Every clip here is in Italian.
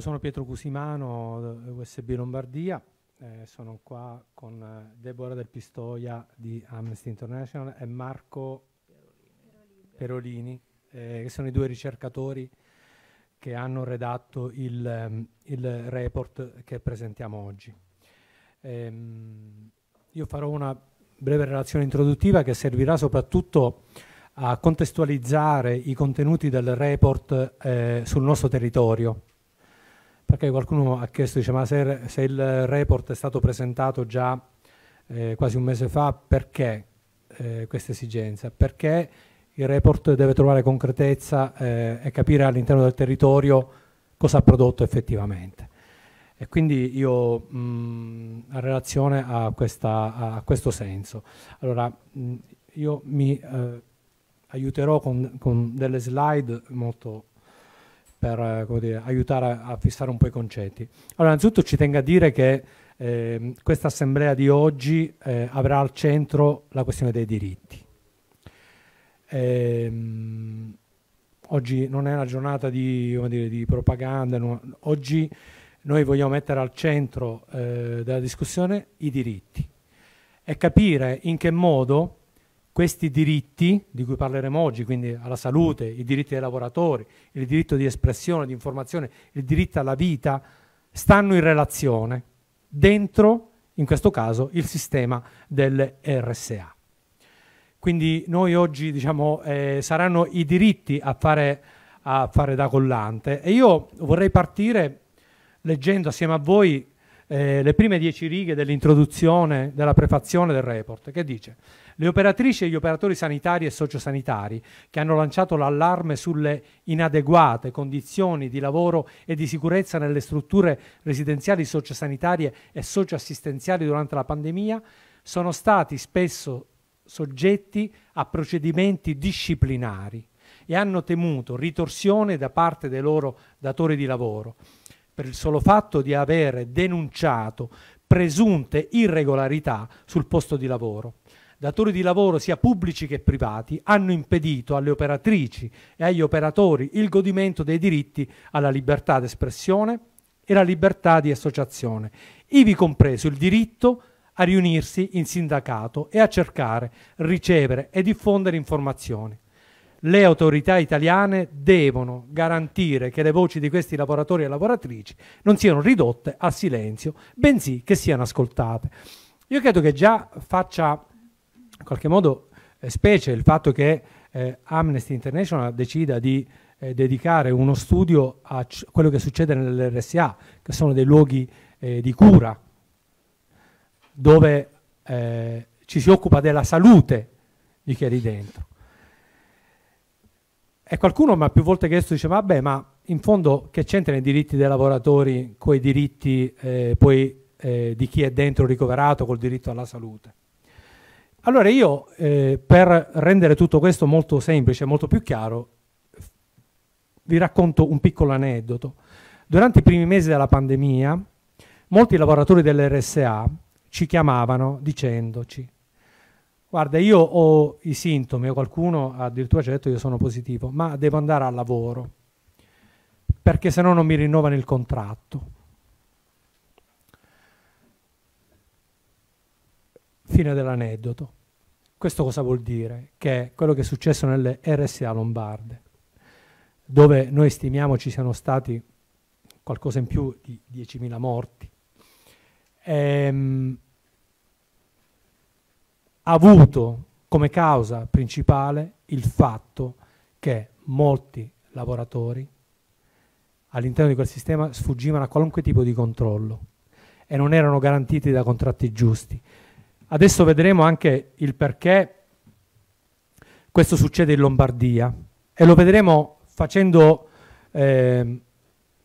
Sono Pietro Cusimano, USB Lombardia, eh, sono qua con eh, Deborah Del Pistoia di Amnesty International e Marco Perolini, eh, che sono i due ricercatori che hanno redatto il, um, il report che presentiamo oggi. Ehm, io farò una breve relazione introduttiva che servirà soprattutto a contestualizzare i contenuti del report eh, sul nostro territorio perché qualcuno ha chiesto, dice, ma se, se il report è stato presentato già eh, quasi un mese fa, perché eh, questa esigenza? Perché il report deve trovare concretezza eh, e capire all'interno del territorio cosa ha prodotto effettivamente. E quindi io mh, mm, la relazione a, questa, a, questo senso. Allora, mh, mm, io mi eh, aiuterò con, con, delle slide molto per eh, dire, aiutare a, fissare un po' i concetti. Allora, innanzitutto ci tengo a dire che eh, questa assemblea di oggi eh, avrà al centro la questione dei diritti. Ehm, oggi non è una giornata di, dire, di propaganda, no, oggi noi vogliamo mettere al centro eh, della discussione i diritti e capire in che modo questi diritti, di cui parleremo oggi, quindi alla salute, i diritti dei lavoratori, il diritto di espressione, di informazione, il diritto alla vita, stanno in relazione dentro, in questo caso, il sistema del RSA. Quindi noi oggi diciamo, eh, saranno i diritti a fare, a fare da collante e io vorrei partire leggendo assieme a voi eh, le prime dieci righe dell'introduzione, della prefazione del report, che dice le operatrici e gli operatori sanitari e sociosanitari che hanno lanciato l'allarme sulle inadeguate condizioni di lavoro e di sicurezza nelle strutture residenziali sociosanitarie e socioassistenziali durante la pandemia sono stati spesso soggetti a procedimenti disciplinari e hanno temuto ritorsione da parte dei loro datori di lavoro per il solo fatto di avere denunciato presunte irregolarità sul posto di lavoro datori di lavoro sia pubblici che privati, hanno impedito alle operatrici e agli operatori il godimento dei diritti alla libertà d'espressione e alla libertà di associazione, ivi compreso il diritto a riunirsi in sindacato e a cercare, ricevere e diffondere informazioni le autorità italiane devono garantire che le voci di questi lavoratori e lavoratrici non siano ridotte a silenzio, bensì che siano ascoltate. Io credo che già faccia in qualche modo eh, specie il fatto che eh, Amnesty International decida di eh, dedicare uno studio a quello che succede nell'RSA, che sono dei luoghi eh, di cura, dove eh, ci si occupa della salute di chi è lì dentro. E qualcuno mi ha più volte chiesto, dice, vabbè, ma in fondo che c'entrano i diritti dei lavoratori con i diritti eh, poi di chi è dentro ricoverato, col diritto alla salute? Allora io, eh, per rendere tutto questo molto semplice, molto più chiaro, vi racconto un piccolo aneddoto. Durante i primi mesi della pandemia, molti lavoratori dell'RSA ci chiamavano dicendoci guarda io ho i sintomi o qualcuno addirittura ci ha detto io sono positivo ma devo andare al lavoro perché se no non mi rinnovano il contratto Fine dell'aneddoto. Questo cosa vuol dire? Che quello che è successo nelle RSA lombarde, dove noi stimiamo ci siano stati qualcosa in più di 10.000 morti, ehm, ha avuto come causa principale il fatto che molti lavoratori all'interno di quel sistema sfuggivano a qualunque tipo di controllo e non erano garantiti da contratti giusti. Adesso vedremo anche il perché questo succede in Lombardia e lo vedremo facendo eh,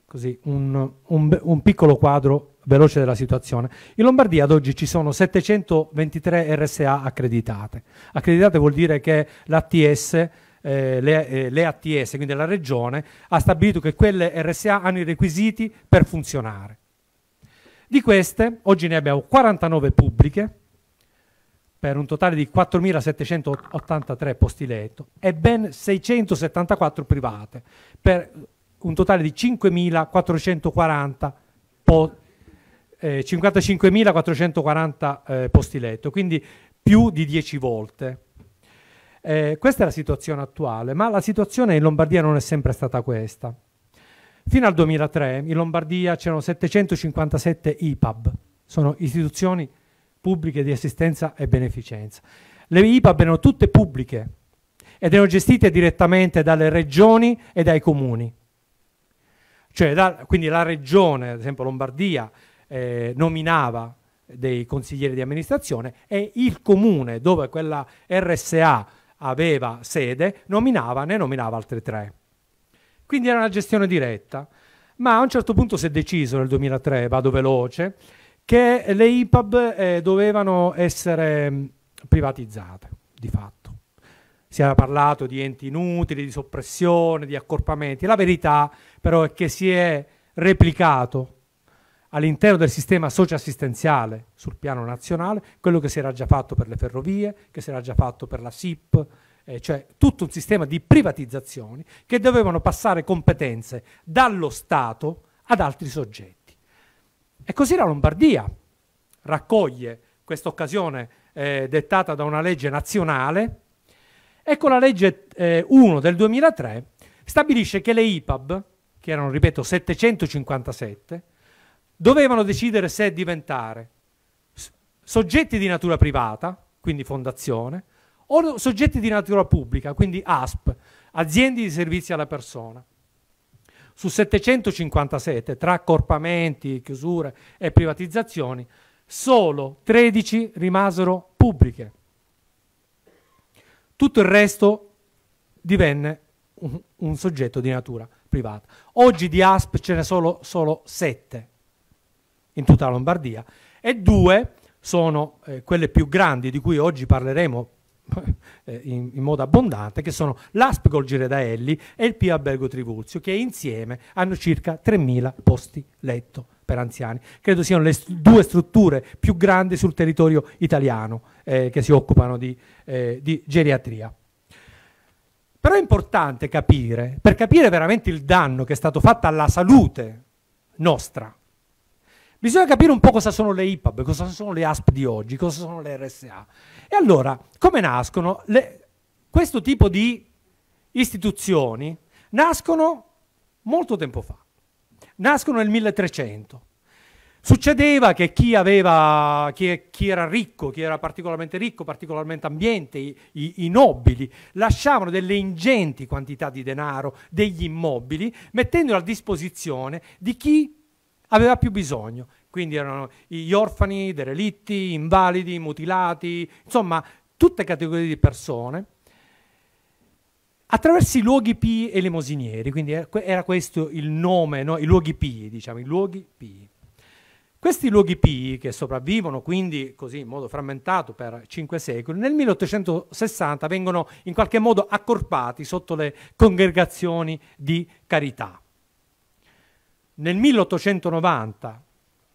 così, un, un, un, piccolo quadro veloce della situazione. In Lombardia ad oggi ci sono 723 RSA accreditate. Accreditate vuol dire che l'ATS eh, le, eh, le, ATS, quindi la regione, ha stabilito che quelle RSA hanno i requisiti per funzionare. Di queste, oggi ne abbiamo 49 pubbliche, per un totale di 4.783 posti letto e ben 674 private per un totale di 5.440 po eh, 55.440 eh, posti letto, quindi più di 10 volte. Eh, questa è la situazione attuale, ma la situazione in Lombardia non è sempre stata questa. Fino al 2003 in Lombardia c'erano 757 IPAB, sono istituzioni pubbliche di assistenza e beneficenza. Le IPAB erano tutte pubbliche ed erano gestite direttamente dalle regioni e dai comuni. Cioè, da, quindi la regione, ad esempio Lombardia, eh, nominava dei consiglieri di amministrazione e il comune dove quella RSA aveva sede nominava, ne nominava altre tre. Quindi era una gestione diretta, ma a un certo punto si è deciso nel 2003, vado veloce, che le IPAB eh, dovevano essere mm, privatizzate, di fatto. Si era parlato di enti inutili, di soppressione, di accorpamenti. La verità però è che si è replicato all'interno del sistema socioassistenziale sul piano nazionale quello che si era già fatto per le ferrovie, che si era già fatto per la SIP, eh, cioè tutto un sistema di privatizzazioni che dovevano passare competenze dallo Stato ad altri soggetti. E così la Lombardia raccoglie questa occasione eh, dettata da una legge nazionale e con la legge eh, 1 del 2003 stabilisce che le IPAB, che erano, ripeto, 757, dovevano decidere se diventare soggetti di natura privata, quindi fondazione, o soggetti di natura pubblica, quindi ASP, aziende di servizi alla persona. Su 757, tra accorpamenti, chiusure e privatizzazioni, solo 13 rimasero pubbliche. Tutto il resto divenne un, un soggetto di natura privata. Oggi di ASP ce ne sono solo 7 in tutta la Lombardia e due sono eh, quelle più grandi di cui oggi parleremo Eh, in, in, modo abbondante, che sono l'Aspgol Giredaelli e il Pio Albergo Trivulzio, che insieme hanno circa 3.000 posti letto per anziani. Credo siano le st due strutture più grandi sul territorio italiano eh, che si occupano di, eh, di geriatria. Però è importante capire, per capire veramente il danno che è stato fatto alla salute nostra Bisogna capire un po' cosa sono le IPAB, cosa sono le ASP di oggi, cosa sono le RSA. E allora, come nascono? Le, questo tipo di istituzioni nascono molto tempo fa, nascono nel 1300. Succedeva che chi, aveva, chi, chi era ricco, chi era particolarmente ricco, particolarmente ambiente, i, i, i nobili, lasciavano delle ingenti quantità di denaro, degli immobili, mettendoli a disposizione di chi aveva più bisogno. Quindi erano gli orfani, i derelitti, gli invalidi, i mutilati, insomma tutte categorie di persone attraverso i luoghi pii e lemosinieri, quindi era questo il nome, no? i luoghi pii, diciamo, i luoghi pii. Questi luoghi pii, che sopravvivono quindi così in modo frammentato per cinque secoli, nel 1860 vengono in qualche modo accorpati sotto le congregazioni di carità. Nel 1890,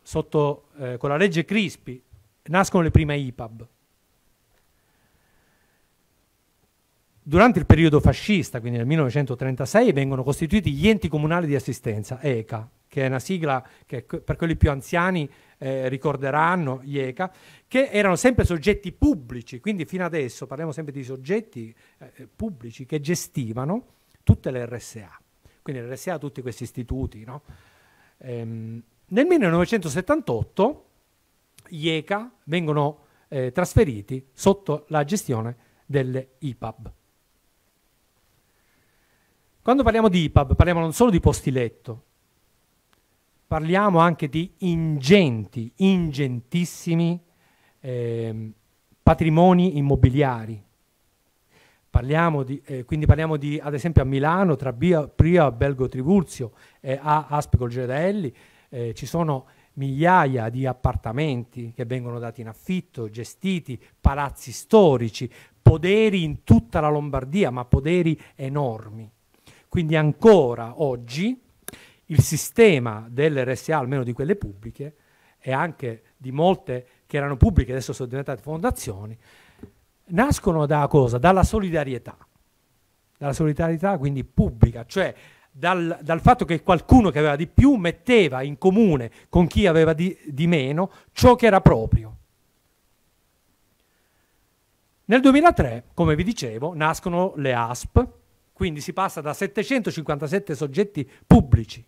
sotto, eh, con la legge Crispi, nascono le prime IPAB. Durante il periodo fascista, quindi nel 1936, vengono costituiti gli enti comunali di assistenza, ECA, che è una sigla che per quelli più anziani eh, ricorderanno, gli ECA, che erano sempre soggetti pubblici, quindi fino adesso parliamo sempre di soggetti eh, eh pubblici che gestivano tutte le RSA. Quindi le RSA, tutti questi istituti, no? Ehm, nel 1978 gli ECA vengono eh, trasferiti sotto la gestione delle IPAB. Quando parliamo di IPAB parliamo non solo di posti letto, parliamo anche di ingenti, ingentissimi eh, patrimoni immobiliari, Parliamo di, eh, quindi parliamo di, ad esempio, a Milano, tra Bia, Pria, Belgo Trivulzio e eh, a Aspicol Gedelli, eh, ci sono migliaia di appartamenti che vengono dati in affitto, gestiti, palazzi storici, poderi in tutta la Lombardia, ma poderi enormi. Quindi ancora oggi il sistema dell'RSA, almeno di quelle pubbliche, e anche di molte che erano pubbliche, adesso sono diventate fondazioni, nascono da cosa? Dalla solidarietà, dalla solidarietà quindi pubblica, cioè dal, dal, fatto che qualcuno che aveva di più metteva in comune con chi aveva di, di meno ciò che era proprio. Nel 2003, come vi dicevo, nascono le ASP, quindi si passa da 757 soggetti pubblici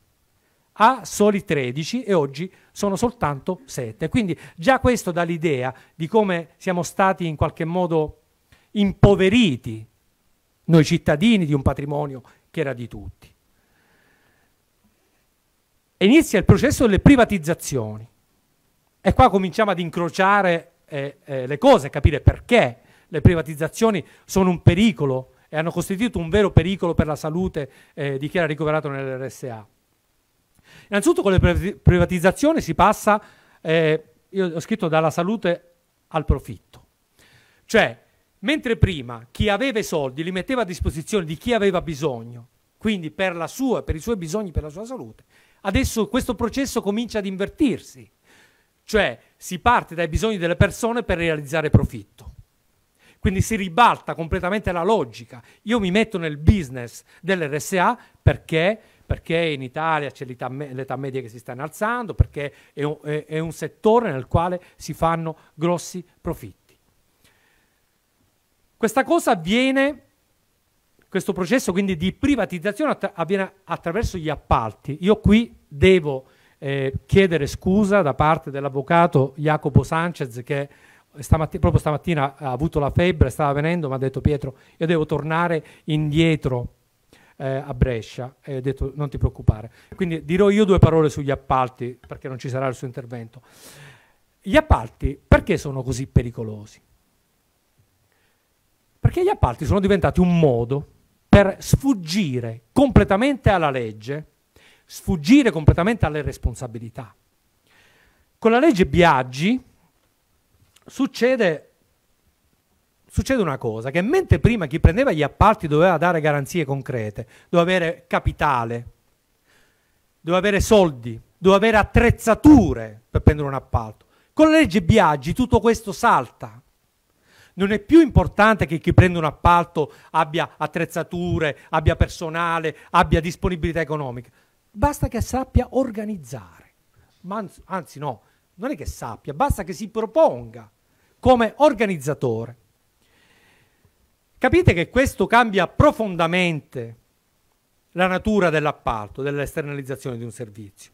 a soli 13 e oggi sono soltanto 7. Quindi già questo dà l'idea di come siamo stati in qualche modo impoveriti noi cittadini di un patrimonio che era di tutti. inizia il processo delle privatizzazioni. E qua cominciamo ad incrociare eh, eh, le cose, capire perché le privatizzazioni sono un pericolo e hanno costituito un vero pericolo per la salute eh, di chi era ricoverato nell'RSA. Innanzitutto con le privatizzazioni si passa, eh, io ho scritto, dalla salute al profitto. Cioè, mentre prima chi aveva i soldi li metteva a disposizione di chi aveva bisogno, quindi per, sua, per i suoi bisogni, per la sua salute, adesso questo processo comincia ad invertirsi. Cioè, si parte dai bisogni delle persone per realizzare profitto. Quindi si ribalta completamente la logica. Io mi metto nel business dell'RSA perché perché in Italia c'è l'età, l'età media che si sta innalzando, perché è un, è, è un settore nel quale si fanno grossi profitti. Questa cosa avviene questo processo quindi di privatizzazione attra- avviene attraverso gli appalti. Io qui devo eh, chiedere scusa da parte dell'avvocato Jacopo Sanchez che stamatti- proprio stamattina ha avuto la febbre, stava venendo, mi ha detto Pietro, io devo tornare indietro eh, a Brescia e ha detto non ti preoccupare. Quindi dirò io due parole sugli appalti perché non ci sarà il suo intervento. Gli appalti perché sono così pericolosi? Perché gli appalti sono diventati un modo per sfuggire completamente alla legge, sfuggire completamente alle responsabilità. Con la legge Biaggi succede succede una cosa, che mentre prima chi prendeva gli appalti doveva dare garanzie concrete, doveva avere capitale, doveva avere soldi, doveva avere attrezzature per prendere un appalto, con la legge Biaggi tutto questo salta. Non è più importante che chi prende un appalto abbia attrezzature, abbia personale, abbia disponibilità economica. Basta che sappia organizzare. Ma anzi, no, non è che sappia, basta che si proponga come organizzatore. Capite che questo cambia profondamente la natura dell'appalto, dell'esternalizzazione di un servizio.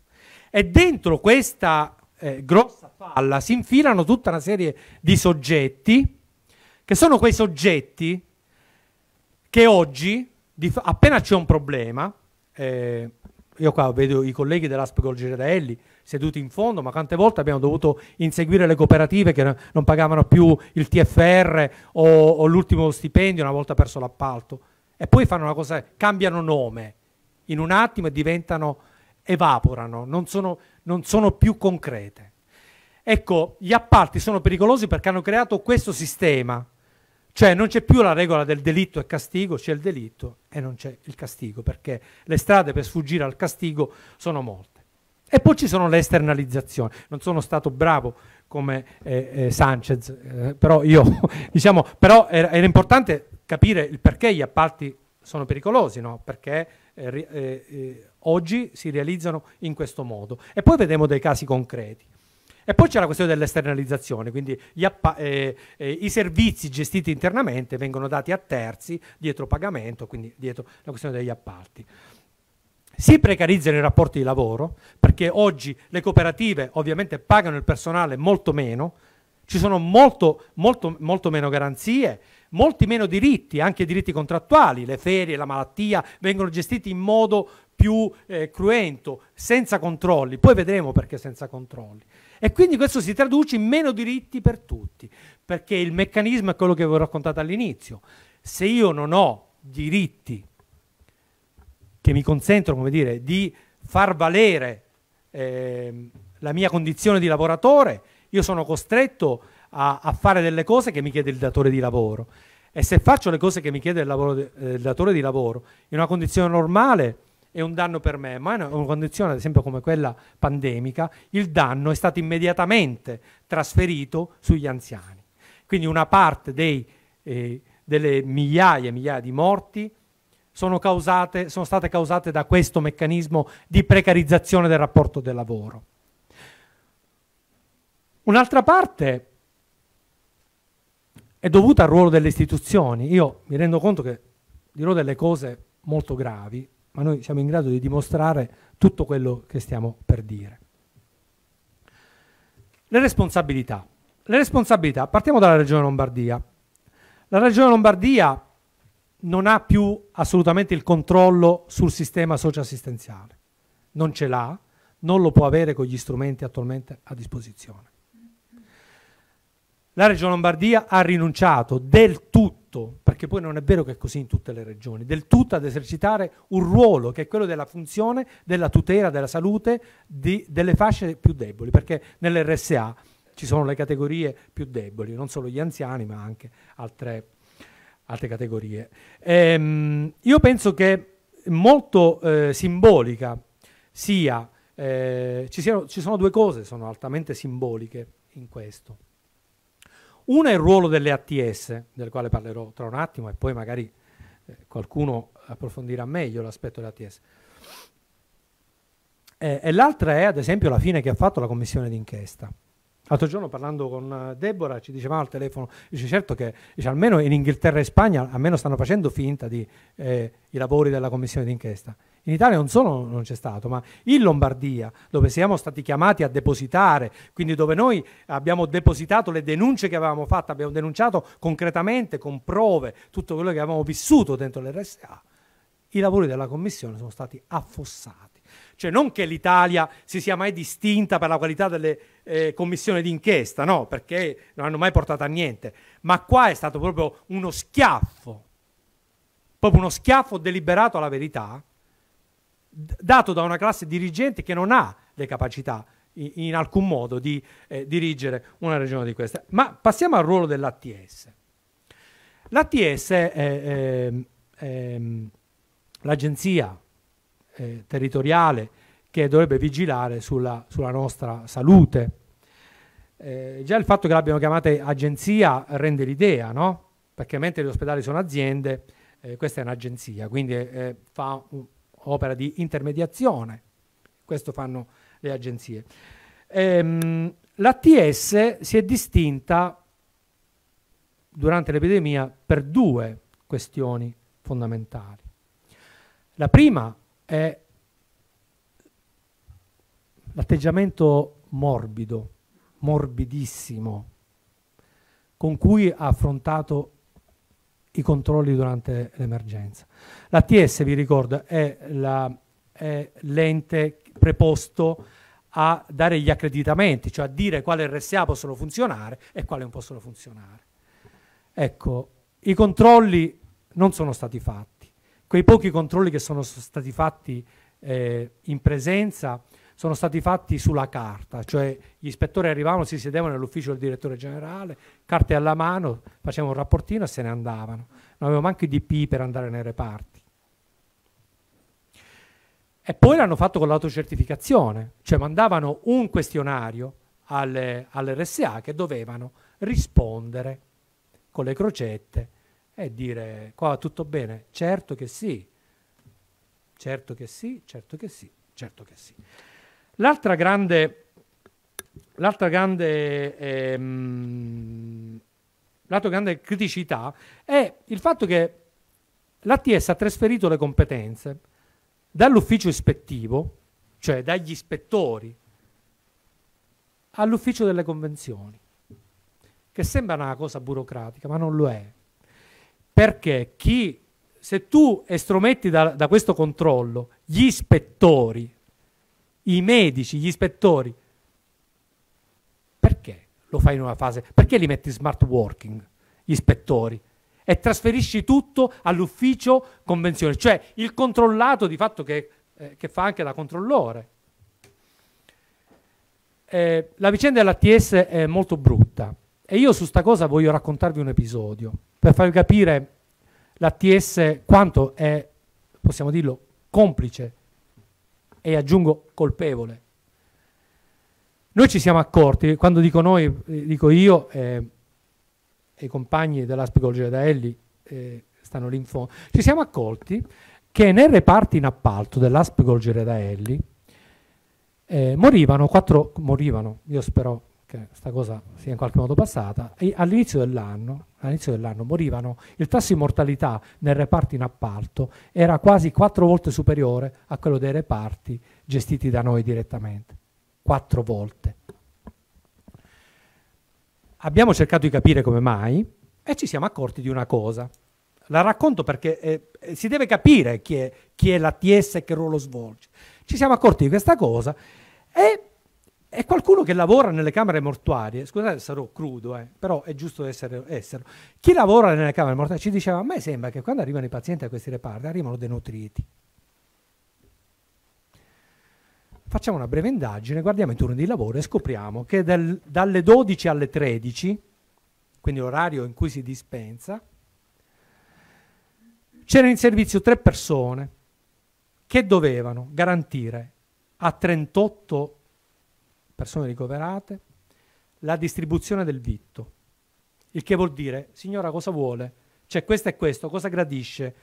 E dentro questa eh, grossa palla si infilano tutta una serie di soggetti, che sono quei soggetti che oggi, appena c'è un problema, eh, io qua vedo i colleghi dell'Aspe Colgerelli, seduti in fondo, ma quante volte abbiamo dovuto inseguire le cooperative che non pagavano più il TFR o, o l'ultimo stipendio una volta perso l'appalto. E poi fanno una cosa, cambiano nome in un attimo e diventano, evaporano, non sono, non sono più concrete. Ecco, gli appalti sono pericolosi perché hanno creato questo sistema cioè non c'è più la regola del delitto e castigo, c'è il delitto e non c'è il castigo, perché le strade per sfuggire al castigo sono molte. E poi ci sono le esternalizzazioni. Non sono stato bravo come eh, eh, Sanchez, eh, però, io, diciamo, però era, era, importante capire il perché gli appalti sono pericolosi, no? perché eh, eh, eh, oggi si realizzano in questo modo. E poi vedremo dei casi concreti. E poi c'è la questione dell'esternalizzazione, quindi eh, eh, i servizi gestiti internamente vengono dati a terzi dietro pagamento, quindi dietro la questione degli appalti si precarizzano i rapporti di lavoro, perché oggi le cooperative ovviamente pagano il personale molto meno, ci sono molto, molto, molto meno garanzie, molti meno diritti, anche diritti contrattuali, le ferie, la malattia vengono gestiti in modo più eh, cruento, senza controlli, poi vedremo perché senza controlli. E quindi questo si traduce in meno diritti per tutti, perché il meccanismo è quello che vi ho raccontato all'inizio. Se io non ho diritti che mi consentono come dire, di far valere eh, la mia condizione di lavoratore, io sono costretto a, a, fare delle cose che mi chiede il datore di lavoro. E se faccio le cose che mi chiede il, de, eh, il datore di lavoro in una condizione normale è un danno per me, ma in una condizione ad esempio come quella pandemica, il danno è stato immediatamente trasferito sugli anziani. Quindi una parte dei, eh, delle migliaia e migliaia di morti sono, causate, sono state causate da questo meccanismo di precarizzazione del rapporto del lavoro. Un'altra parte è dovuta al ruolo delle istituzioni. Io mi rendo conto che dirò delle cose molto gravi, ma noi siamo in grado di dimostrare tutto quello che stiamo per dire. Le responsabilità. Le responsabilità, partiamo dalla Regione Lombardia. La Regione Lombardia non ha più assolutamente il controllo sul sistema socioassistenziale. Non ce l'ha, non lo può avere con gli strumenti attualmente a disposizione. La Regione Lombardia ha rinunciato del tutto, perché poi non è vero che è così in tutte le regioni, del tutto ad esercitare un ruolo che è quello della funzione della tutela della salute di, delle fasce più deboli, perché nell'RSA ci sono le categorie più deboli, non solo gli anziani ma anche altre altre categorie. Ehm, io penso che molto eh, simbolica sia, eh, ci, siano, ci sono due cose, che sono altamente simboliche in questo. Una è il ruolo delle ATS, del quale parlerò tra un attimo e poi magari eh, qualcuno approfondirà meglio l'aspetto delle ATS. Eh, e l'altra è ad esempio la fine che ha fatto la commissione d'inchiesta. L'altro giorno parlando con eh, Deborah ci dicevamo al telefono, dice certo che dice, almeno in Inghilterra e Spagna almeno stanno facendo finta di eh, i lavori della commissione d'inchiesta. In Italia non solo non c'è stato, ma in Lombardia, dove siamo stati chiamati a depositare, quindi dove noi abbiamo depositato le denunce che avevamo fatto, abbiamo denunciato concretamente, con prove, tutto quello che avevamo vissuto dentro l'RSA, i lavori della commissione sono stati affossati. Cioè non che l'Italia si sia mai distinta per la qualità delle eh, commissioni d'inchiesta, no, perché non hanno mai portato a niente, ma qua è stato proprio uno schiaffo, proprio uno schiaffo deliberato alla verità, dato da una classe dirigente che non ha le capacità in, alcun modo di eh, dirigere una regione di questa. Ma passiamo al ruolo dell'ATS. L'ATS è, è, è, è l'agenzia eh, territoriale che dovrebbe vigilare sulla, sulla nostra salute. Eh, già il fatto che l'abbiano chiamata agenzia rende l'idea, no? perché mentre gli ospedali sono aziende, eh, questa è un'agenzia, quindi eh, fa un'opera di intermediazione, questo fanno le agenzie. Ehm, L'ATS si è distinta durante l'epidemia per due questioni fondamentali. La prima è l'atteggiamento morbido, morbidissimo, con cui ha affrontato i controlli durante l'emergenza. L'ATS, vi ricordo, è, la, è l'ente preposto a dare gli accreditamenti, cioè a dire quale RSA possono funzionare e quale non possono funzionare. Ecco, i controlli non sono stati fatti Quei pochi controlli che sono stati fatti eh, in presenza sono stati fatti sulla carta, cioè gli ispettori arrivavano, si sedevano nell'ufficio del direttore generale, carte alla mano, facevano un rapportino e se ne andavano. Non avevamo anche i DP per andare nei reparti. E poi l'hanno fatto con l'autocertificazione, cioè mandavano un questionario alle, all'RSA che dovevano rispondere con le crocette e dire qua va tutto bene? Certo che sì, certo che sì, certo che sì, certo che sì. L'altra grande, l'altra grande, ehm, l'altra grande criticità è il fatto che l'ATS ha trasferito le competenze dall'ufficio ispettivo, cioè dagli ispettori, all'ufficio delle convenzioni, che sembra una cosa burocratica, ma non lo è. Perché chi, se tu estrometti da, da questo controllo gli ispettori, i medici, gli ispettori, perché lo fai in una fase? Perché li metti smart working, gli ispettori? E trasferisci tutto all'ufficio convenzione, cioè il controllato di fatto che, eh, che fa anche da controllore. Eh, la vicenda dell'ATS è molto brutta e io su sta cosa voglio raccontarvi un episodio per farvi capire l'ATS quanto è, possiamo dirlo, complice e aggiungo colpevole. Noi ci siamo accorti, quando dico noi, eh, dico io e eh, i compagni della Giradaelli eh, stanno lì in fondo, ci siamo accorti che nel reparto in appalto dell'Aspigol Giradaelli eh, morivano quattro, morivano, io spero che questa cosa sia in qualche modo passata, all'inizio dell'anno, all'inizio dell'anno morivano, il tasso di mortalità nel reparto in appalto era quasi quattro volte superiore a quello dei reparti gestiti da noi direttamente. Quattro volte. Abbiamo cercato di capire come mai e ci siamo accorti di una cosa. La racconto perché eh, eh si deve capire chi è, chi è l'ATS e che ruolo svolge. Ci siamo accorti di questa cosa e e qualcuno che lavora nelle camere mortuarie, scusate sarò crudo, eh, però è giusto essere, essere, Chi lavora nelle camere mortuarie ci diceva, a me sembra che quando arrivano i pazienti a questi reparti arrivano denutriti. Facciamo una breve indagine, guardiamo i turni di lavoro e scopriamo che del, dalle 12 alle 13, quindi l'orario in cui si dispensa, c'erano in servizio tre persone che dovevano garantire a 38 persone persone ricoverate, la distribuzione del vitto. Il che vuol dire, signora cosa vuole? Cioè questo è questo, cosa gradisce?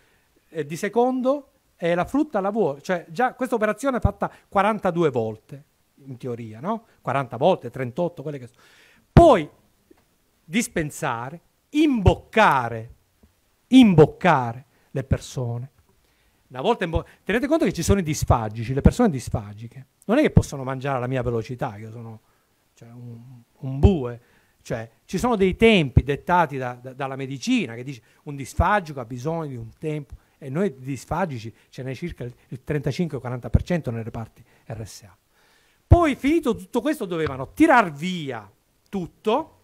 Eh, di secondo eh, la frutta la vuole. Cioè già questa operazione è fatta 42 volte, in teoria, no? 40 volte, 38, quelle che sono. Poi dispensare, imboccare, imboccare le persone una volta in bo- tenete conto che ci sono i disfagici, le persone disfagiche. Non è che possono mangiare alla mia velocità, io sono cioè, un, un, bue. Cioè, ci sono dei tempi dettati da, da, dalla medicina che dice un disfagico ha bisogno di un tempo e noi disfagici ce n'è circa il, 35-40% nelle parti RSA. Poi finito tutto questo dovevano tirar via tutto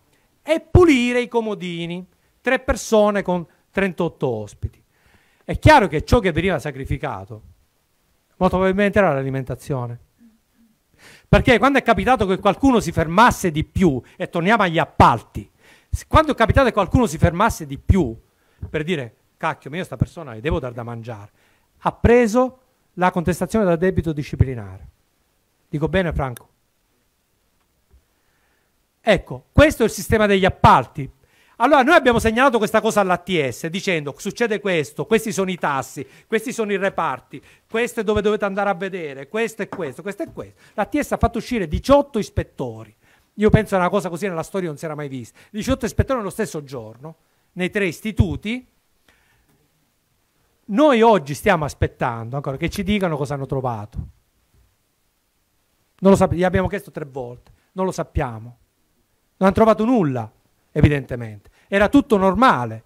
e pulire i comodini, tre persone con 38 ospiti. È chiaro che ciò che veniva sacrificato molto probabilmente era l'alimentazione. Perché quando è capitato che qualcuno si fermasse di più, e torniamo agli appalti, quando è capitato che qualcuno si fermasse di più per dire cacchio, ma io sta persona le devo dar da mangiare, ha preso la contestazione da debito disciplinare. Dico bene Franco? Ecco, questo è il sistema degli appalti. Allora, noi abbiamo segnalato questa cosa all'ATS dicendo succede questo, questi sono i tassi, questi sono i reparti, questo è dove dovete andare a vedere, questo è questo, questo è questo. L'ATS ha fatto uscire 18 ispettori. Io penso che una cosa così nella storia non si era mai vista. 18 ispettori nello stesso giorno, nei tre istituti. Noi oggi stiamo aspettando ancora che ci dicano cosa hanno trovato. Non lo gli abbiamo chiesto tre volte, non lo sappiamo. Non hanno trovato nulla evidentemente era tutto normale.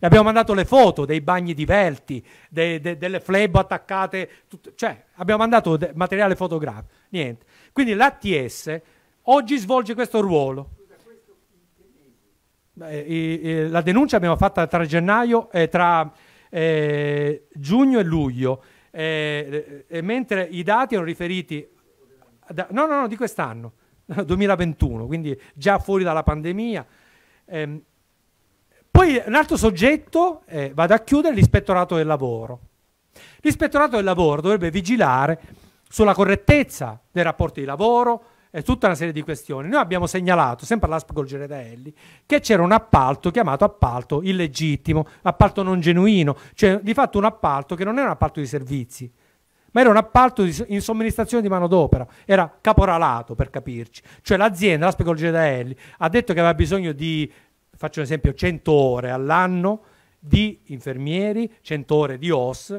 E abbiamo mandato le foto dei bagni divelti, de, de, delle flebo attaccate, tutto, cioè abbiamo mandato materiale fotografico, niente. Quindi l'ATS oggi svolge questo ruolo. Eh, eh, la denuncia abbiamo fatta tra, gennaio, eh, tra eh, giugno e luglio, eh, eh, mentre i dati erano riferiti... Da, no, no, no, di quest'anno, 2021, quindi già fuori dalla pandemia. eh, poi un altro soggetto, eh, vado a chiudere, l'ispettorato del lavoro. L'ispettorato del lavoro dovrebbe vigilare sulla correttezza dei rapporti di lavoro e tutta una serie di questioni. Noi abbiamo segnalato, sempre all'ASP col Geredaelli, che c'era un appalto chiamato appalto illegittimo, appalto non genuino, cioè di fatto un appalto che non era un appalto di servizi, ma era un appalto in somministrazione di manodopera, era caporalato per capirci, cioè l'azienda, l'Aspe Geredaelli, ha detto che aveva bisogno di faccio un esempio, 100 ore all'anno di infermieri, 100 ore di OS,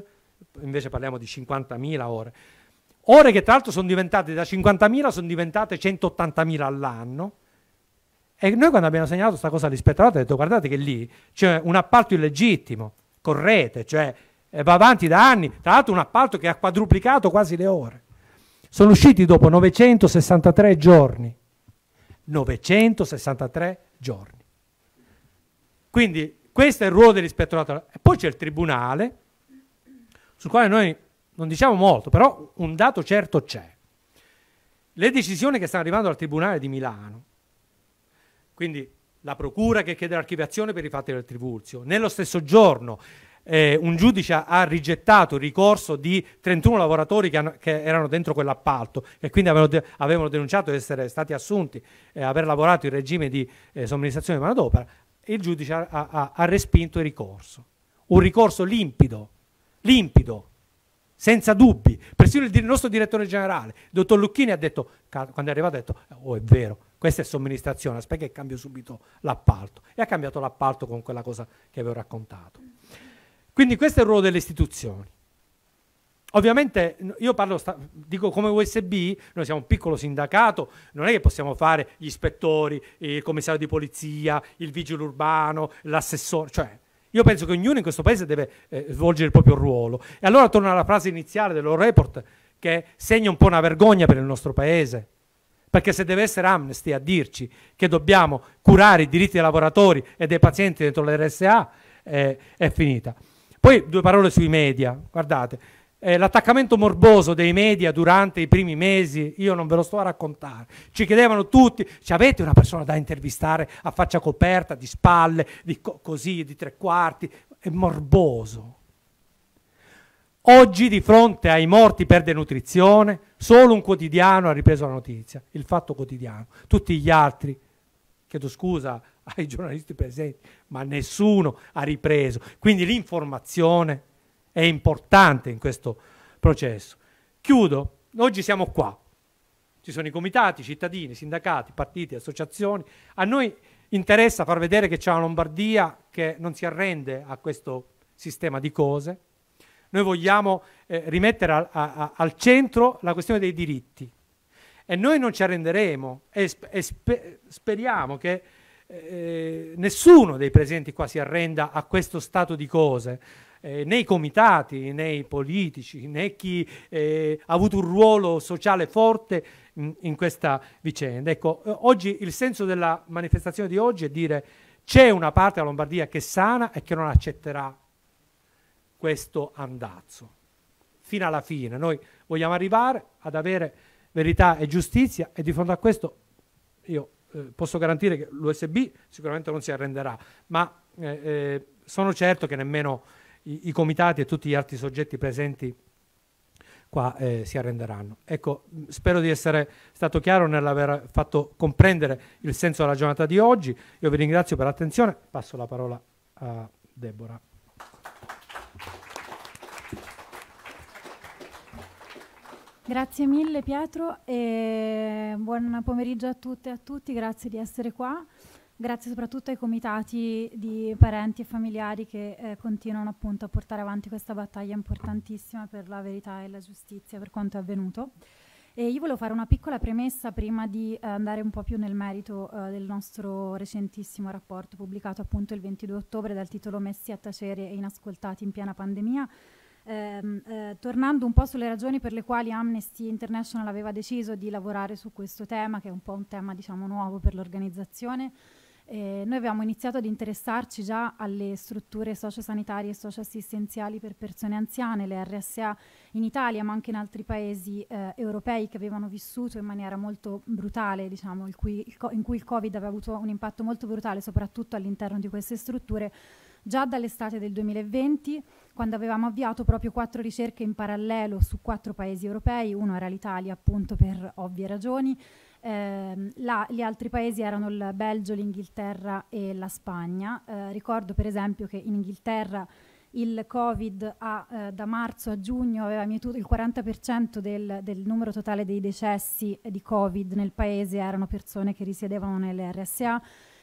invece parliamo di 50.000 ore. Ore che tra l'altro sono diventate da 50.000 sono diventate 180.000 all'anno. E noi quando abbiamo segnalato questa cosa all'ispettorato abbiamo detto guardate che lì c'è un appalto illegittimo, correte, cioè eh, va avanti da anni, tra l'altro un appalto che ha quadruplicato quasi le ore. Sono usciti dopo 963 giorni. 963 giorni. Quindi questo è il ruolo dell'ispettorato. E poi c'è il tribunale, sul quale noi non diciamo molto, però un dato certo c'è. Le decisioni che stanno arrivando al tribunale di Milano, quindi la procura che chiede l'archiviazione per i fatti del Trivulzio, nello stesso giorno eh, un giudice ha rigettato il ricorso di 31 lavoratori che, hanno, che erano dentro quell'appalto e quindi avevano, de avevano, denunciato di essere stati assunti e eh, aver lavorato in regime di eh, somministrazione di manodopera, il giudice ha, ha, ha respinto il ricorso. Un ricorso limpido, limpido, senza dubbi. Persino il nostro direttore generale, dottor Lucchini, ha detto, quando è arrivato ha detto, oh è vero, questa è somministrazione, aspetta che cambio subito l'appalto. E ha cambiato l'appalto con quella cosa che avevo raccontato. Quindi questo è il ruolo delle istituzioni. Ovviamente io parlo, dico come USB, noi siamo un piccolo sindacato, non è che possiamo fare gli ispettori, il commissario di polizia, il vigile urbano, l'assessore, cioè io penso che ognuno in questo paese deve eh, svolgere il proprio ruolo. E allora torno alla frase iniziale del loro report che segna un po' una vergogna per il nostro paese, perché se deve essere Amnesty a dirci che dobbiamo curare i diritti dei lavoratori e dei pazienti dentro l'RSA, eh, è finita. Poi due parole sui media, guardate eh, l'attaccamento morboso dei media durante i primi mesi, io non ve lo sto a raccontare. Ci chiedevano tutti, ci avete una persona da intervistare a faccia coperta, di spalle, di co così, di tre quarti? È morboso. Oggi di fronte ai morti per denutrizione, solo un quotidiano ha ripreso la notizia, il fatto quotidiano. Tutti gli altri, chiedo scusa ai giornalisti presenti, ma nessuno ha ripreso. Quindi l'informazione è importante in questo processo. Chiudo, oggi siamo qua, ci sono i comitati, i cittadini, i sindacati, i partiti, le associazioni, a noi interessa far vedere che c'è una Lombardia che non si arrende a questo sistema di cose, noi vogliamo eh, rimettere a, a, a, al centro la questione dei diritti e noi non ci arrenderemo e, e spe speriamo che eh, nessuno dei presenti qua si arrenda a questo stato di cose, eh, né comitati, nei politici, né chi eh, ha avuto un ruolo sociale forte in, in questa vicenda. Ecco, eh, oggi il senso della manifestazione di oggi è dire c'è una parte della Lombardia che sana e che non accetterà questo andazzo. Fino alla fine noi vogliamo arrivare ad avere verità e giustizia e di fronte a questo io eh, posso garantire che l'USB sicuramente non si arrenderà, ma eh, eh, sono certo che nemmeno i, i comitati e tutti gli altri soggetti presenti qua eh, si arrenderanno. Ecco, mm, spero di essere stato chiaro nell'aver fatto comprendere il senso della giornata di oggi. Io vi ringrazio per l'attenzione. Passo la parola a Deborah. Grazie mille Pietro e buon pomeriggio a tutte e a tutti, grazie di essere qua. Grazie soprattutto ai comitati di parenti e familiari che eh, continuano appunto a portare avanti questa battaglia importantissima per la verità e la giustizia per quanto è avvenuto. E io volevo fare una piccola premessa prima di eh, andare un po' più nel merito eh, del nostro recentissimo rapporto pubblicato appunto il 22 ottobre dal titolo Messi a tacere e inascoltati in piena pandemia. Ehm, eh, tornando un po' sulle ragioni per le quali Amnesty International aveva deciso di lavorare su questo tema, che è un po' un tema diciamo nuovo per l'organizzazione, eh, noi abbiamo iniziato ad interessarci già alle strutture sociosanitarie e socioassistenziali per persone anziane, le RSA in Italia ma anche in altri paesi eh, europei che avevano vissuto in maniera molto brutale, diciamo, il cui, il in cui il Covid aveva avuto un impatto molto brutale soprattutto all'interno di queste strutture già dall'estate del 2020, quando avevamo avviato proprio quattro ricerche in parallelo su quattro paesi europei, uno era l'Italia appunto per ovvie ragioni, eh, là, gli altri paesi erano il Belgio, l'Inghilterra e la Spagna. Eh, ricordo per esempio che in Inghilterra il Covid a, eh, da marzo a giugno aveva mietuto il 40% del, del, numero totale dei decessi eh, di Covid nel paese erano persone che risiedevano nelle RSA,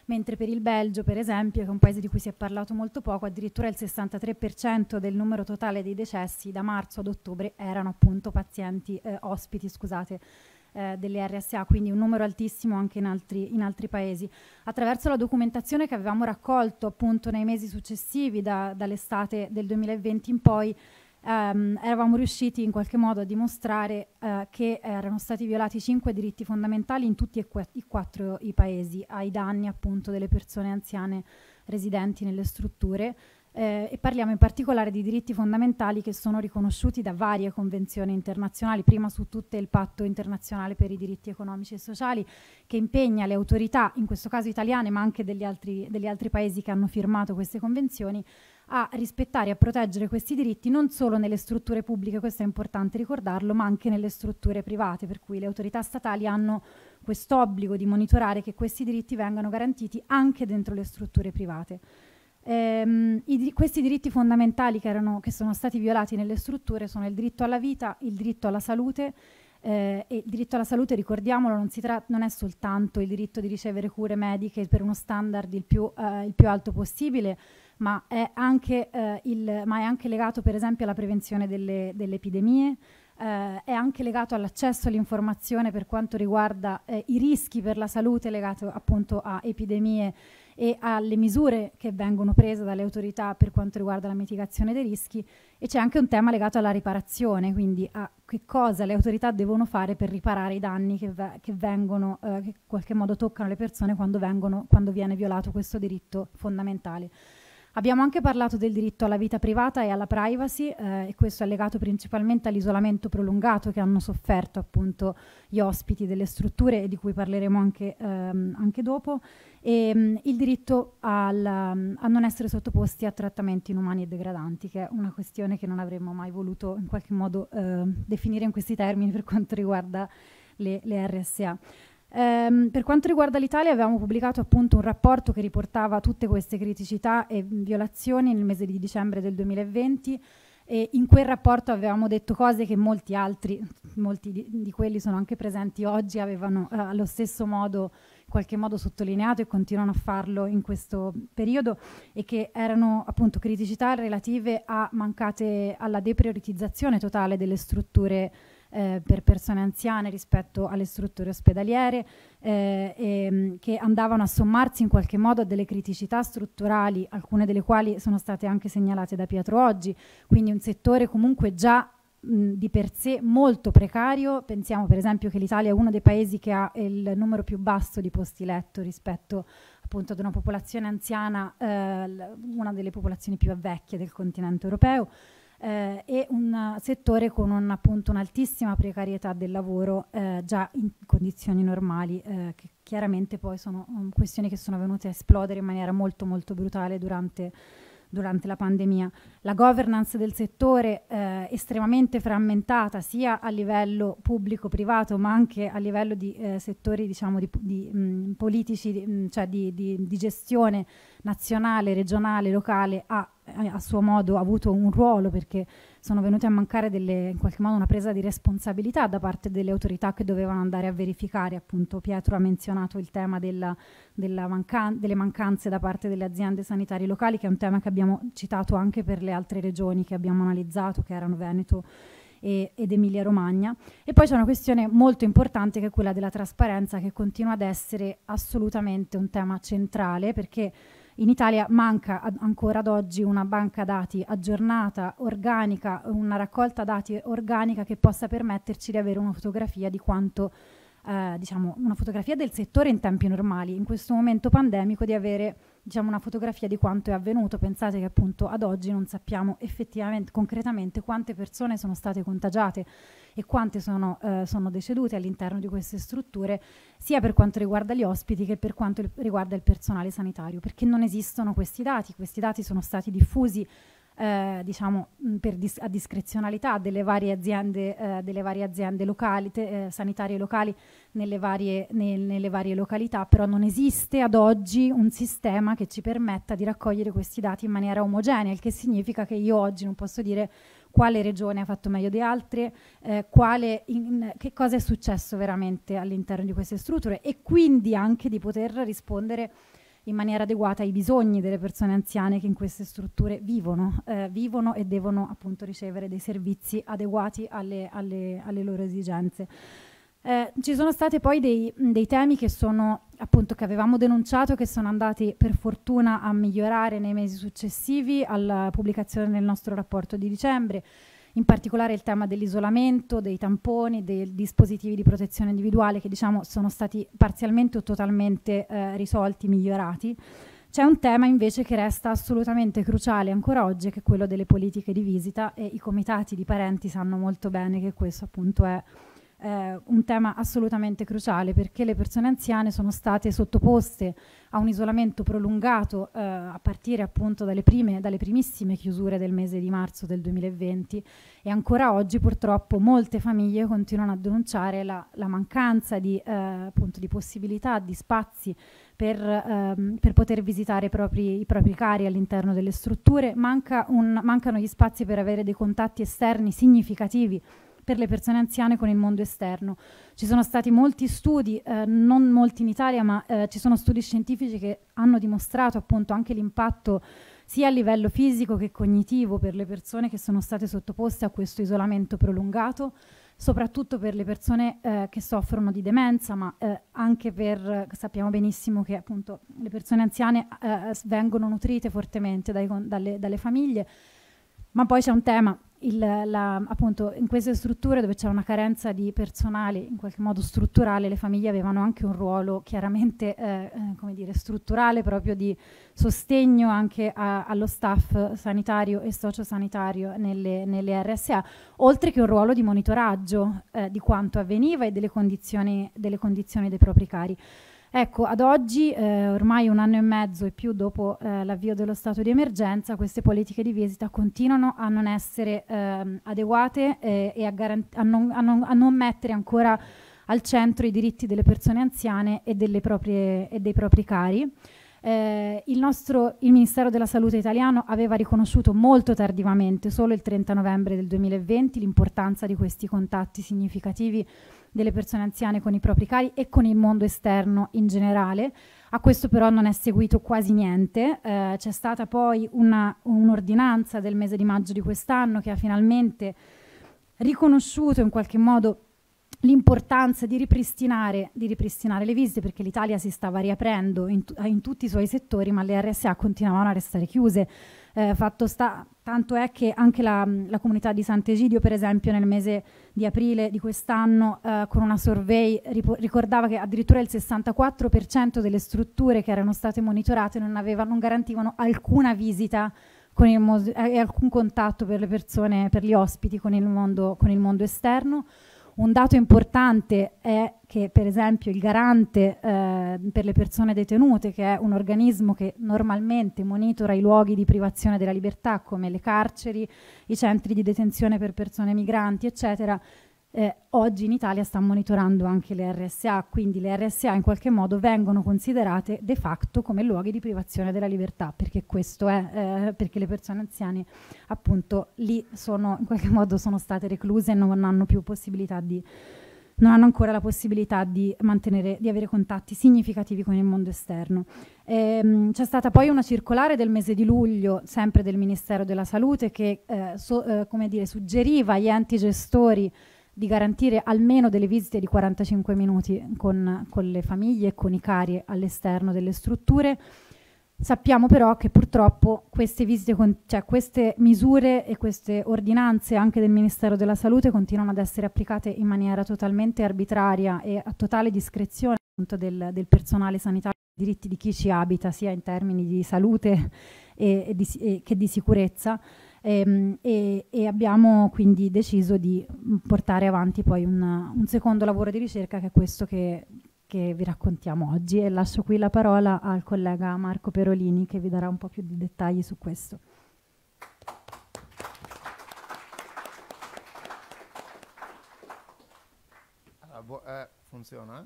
mentre per il Belgio, per esempio, che è un paese di cui si è parlato molto poco, addirittura il 63% del numero totale dei decessi da marzo ad ottobre erano appunto pazienti eh, ospiti, scusate, eh, delle RSA, quindi un numero altissimo anche in altri, in altri, paesi. Attraverso la documentazione che avevamo raccolto appunto nei mesi successivi, da, dall'estate del 2020 in poi, ehm, eravamo riusciti in qualche modo a dimostrare eh, che erano stati violati cinque diritti fondamentali in tutti e, e quattro i paesi, ai danni appunto delle persone anziane residenti nelle strutture eh, e parliamo in particolare di diritti fondamentali che sono riconosciuti da varie convenzioni internazionali, prima su tutte il patto internazionale per i diritti economici e sociali che impegna le autorità, in questo caso italiane ma anche degli altri, degli altri paesi che hanno firmato queste convenzioni, a rispettare e a proteggere questi diritti non solo nelle strutture pubbliche, questo è importante ricordarlo, ma anche nelle strutture private, per cui le autorità statali hanno quest'obbligo di monitorare che questi diritti vengano garantiti anche dentro le strutture private ehm, i, questi diritti fondamentali che, erano, che sono stati violati nelle strutture sono il diritto alla vita, il diritto alla salute, eh, e il diritto alla salute, ricordiamolo, non, non, è soltanto il diritto di ricevere cure mediche per uno standard il più, eh, il più alto possibile, ma è, anche, eh, il, ma è, anche, legato per esempio alla prevenzione delle, delle epidemie, eh, è anche legato all'accesso all'informazione per quanto riguarda eh, i rischi per la salute legati appunto a epidemie e alle misure che vengono prese dalle autorità per quanto riguarda la mitigazione dei rischi e c'è anche un tema legato alla riparazione, quindi a che cosa le autorità devono fare per riparare i danni che, che vengono, eh, che in qualche modo toccano le persone quando, vengono, quando viene violato questo diritto fondamentale. Abbiamo anche parlato del diritto alla vita privata e alla privacy eh, e questo è legato principalmente all'isolamento prolungato che hanno sofferto appunto gli ospiti delle strutture di cui parleremo anche, ehm, anche dopo e mh, mm, il diritto al, mm, a non essere sottoposti a trattamenti inumani e degradanti che è una questione che non avremmo mai voluto in qualche modo eh, definire in questi termini per quanto riguarda le, le RSA. Ehm, per quanto riguarda l'Italia avevamo pubblicato appunto un rapporto che riportava tutte queste criticità e violazioni nel mese di dicembre del 2020 e in quel rapporto avevamo detto cose che molti altri, molti di, di quelli sono anche presenti oggi, avevano eh, allo stesso modo in qualche modo sottolineato e continuano a farlo in questo periodo e che erano appunto criticità relative a mancate alla deprioritizzazione totale delle strutture eh, per persone anziane rispetto alle strutture ospedaliere, eh, e, mm, che andavano a sommarsi in qualche modo a delle criticità strutturali, alcune delle quali sono state anche segnalate da Pietro oggi, quindi un settore comunque già mm, di per sé molto precario, pensiamo per esempio che l'Italia è uno dei paesi che ha il numero più basso di posti letto rispetto appunto ad una popolazione anziana, eh, una delle popolazioni più vecchie del continente europeo, eh, e un settore con un, appunto un'altissima precarietà del lavoro eh, già in condizioni normali eh, che chiaramente poi sono um, questioni che sono venute a esplodere in maniera molto molto brutale durante, durante la pandemia. La governance del settore eh, estremamente frammentata sia a livello pubblico-privato ma anche a livello di eh, settori diciamo, di, di, mh, mm, politici, di, mh, mm, cioè di, gestione nazionale, regionale, locale, ha a suo modo avuto un ruolo perché sono venute a mancare delle, in qualche modo una presa di responsabilità da parte delle autorità che dovevano andare a verificare. Appunto Pietro ha menzionato il tema della, della mancan delle mancanze da parte delle aziende sanitarie locali, che è un tema che abbiamo citato anche per le altre regioni che abbiamo analizzato, che erano Veneto e, ed Emilia Romagna. E poi c'è una questione molto importante che è quella della trasparenza, che continua ad essere assolutamente un tema centrale perché in Italia manca ad ancora ad oggi una banca dati aggiornata, organica, una raccolta dati organica che possa permetterci di avere una fotografia di quanto eh, diciamo, una fotografia del settore in tempi normali, in questo momento pandemico, di avere diciamo, una fotografia di quanto è avvenuto. Pensate che appunto ad oggi non sappiamo effettivamente, concretamente, quante persone sono state contagiate e quante sono, eh, sono decedute all'interno di queste strutture, sia per quanto riguarda gli ospiti che per quanto riguarda il personale sanitario, perché non esistono questi dati. Questi dati sono stati diffusi eh, diciamo, mm, dis a discrezionalità delle varie aziende, eh, delle varie aziende locali, te, eh, sanitarie locali nelle varie, nel, nelle varie, località, però non esiste ad oggi un sistema che ci permetta di raccogliere questi dati in maniera omogenea, il che significa che io oggi non posso dire quale regione ha fatto meglio di altre, eh, quale in, che cosa è successo veramente all'interno di queste strutture e quindi anche di poter rispondere in maniera adeguata ai bisogni delle persone anziane che in queste strutture vivono, eh, vivono e devono appunto ricevere dei servizi adeguati alle, alle, alle loro esigenze. Eh, ci sono stati poi dei, dei, temi che sono appunto che avevamo denunciato che sono andati per fortuna a migliorare nei mesi successivi alla pubblicazione del nostro rapporto di dicembre in particolare il tema dell'isolamento, dei tamponi, dei dispositivi di protezione individuale che diciamo sono stati parzialmente o totalmente eh, risolti, migliorati. C'è un tema invece che resta assolutamente cruciale ancora oggi, che è quello delle politiche di visita e i comitati di parenti sanno molto bene che questo appunto è eh, un tema assolutamente cruciale perché le persone anziane sono state sottoposte a un isolamento prolungato eh, a partire appunto dalle, prime, dalle primissime chiusure del mese di marzo del 2020 e ancora oggi purtroppo molte famiglie continuano a denunciare la, la mancanza di, eh, appunto, di possibilità, di spazi per, ehm, per, poter visitare i propri, i propri cari all'interno delle strutture, Manca un, mancano gli spazi per avere dei contatti esterni significativi per le persone anziane con il mondo esterno. Ci sono stati molti studi, eh, non molti in Italia, ma eh, ci sono studi scientifici che hanno dimostrato appunto anche l'impatto sia a livello fisico che cognitivo per le persone che sono state sottoposte a questo isolamento prolungato, soprattutto per le persone eh, che soffrono di demenza, ma eh, anche per, sappiamo benissimo che appunto le persone anziane eh, vengono nutrite fortemente dai, dalle, dalle famiglie, ma poi c'è un tema il, la, appunto in queste strutture dove c'è una carenza di personale in qualche modo strutturale, le famiglie avevano anche un ruolo chiaramente eh, eh come dire, strutturale proprio di sostegno anche a, allo staff sanitario e sociosanitario nelle, nelle, RSA, oltre che un ruolo di monitoraggio eh, di quanto avveniva e delle condizioni, delle condizioni dei propri cari. Ecco, ad oggi, eh, ormai un anno e mezzo e più dopo eh, l'avvio dello stato di emergenza, queste politiche di visita continuano a non essere ehm, eh, adeguate e a, a, non, a, non, a, non, mettere ancora al centro i diritti delle persone anziane e, proprie, e dei propri cari. Eh, il, nostro, il, Ministero della Salute italiano aveva riconosciuto molto tardivamente, solo il 30 novembre del 2020, l'importanza di questi contatti significativi delle persone anziane con i propri cari e con il mondo esterno in generale. A questo però non è seguito quasi niente. Eh, c'è stata poi una, un'ordinanza del mese di maggio di quest'anno che ha finalmente riconosciuto in qualche modo l'importanza di ripristinare, di ripristinare, le visite perché l'Italia si stava riaprendo in, in, tutti i suoi settori ma le RSA continuavano a restare chiuse. Eh, fatto sta Tanto è che anche la, la comunità di Sant'Egidio, per esempio, nel mese di aprile di quest'anno, eh, con una survey ricordava che addirittura il 64% delle strutture che erano state monitorate non, aveva, non garantivano alcuna visita eh, e alcun contatto per le persone, per gli ospiti con il mondo, con il mondo esterno un dato importante è che per esempio il garante eh, per le persone detenute, che è un organismo che normalmente monitora i luoghi di privazione della libertà come le carceri, i centri di detenzione per persone migranti, eccetera, eh, oggi in Italia sta monitorando anche le RSA, quindi le RSA in qualche modo vengono considerate de facto come luoghi di privazione della libertà, perché questo è, eh, perché le persone anziane appunto lì sono, in qualche modo sono state recluse e non hanno più possibilità di non hanno ancora la possibilità di, mantenere, di avere contatti significativi con il mondo esterno. Ehm, c'è stata poi una circolare del mese di luglio, sempre del Ministero della Salute, che eh, so, eh, dire, suggeriva agli enti gestori di garantire almeno delle visite di 45 minuti con, con le famiglie e con i cari all'esterno delle strutture. Sappiamo però che purtroppo queste, visite, cioè queste misure e queste ordinanze anche del Ministero della Salute continuano ad essere applicate in maniera totalmente arbitraria e a totale discrezione appunto, del, del, personale sanitario, e dei diritti di chi ci abita, sia in termini di salute e, e di, e, che di sicurezza e, ehm, e, e, abbiamo quindi deciso di portare avanti poi una, un secondo lavoro di ricerca che è questo che, che, vi raccontiamo oggi e lascio qui la parola al collega Marco Perolini che vi darà un po' più di dettagli su questo. Allora, eh, funziona?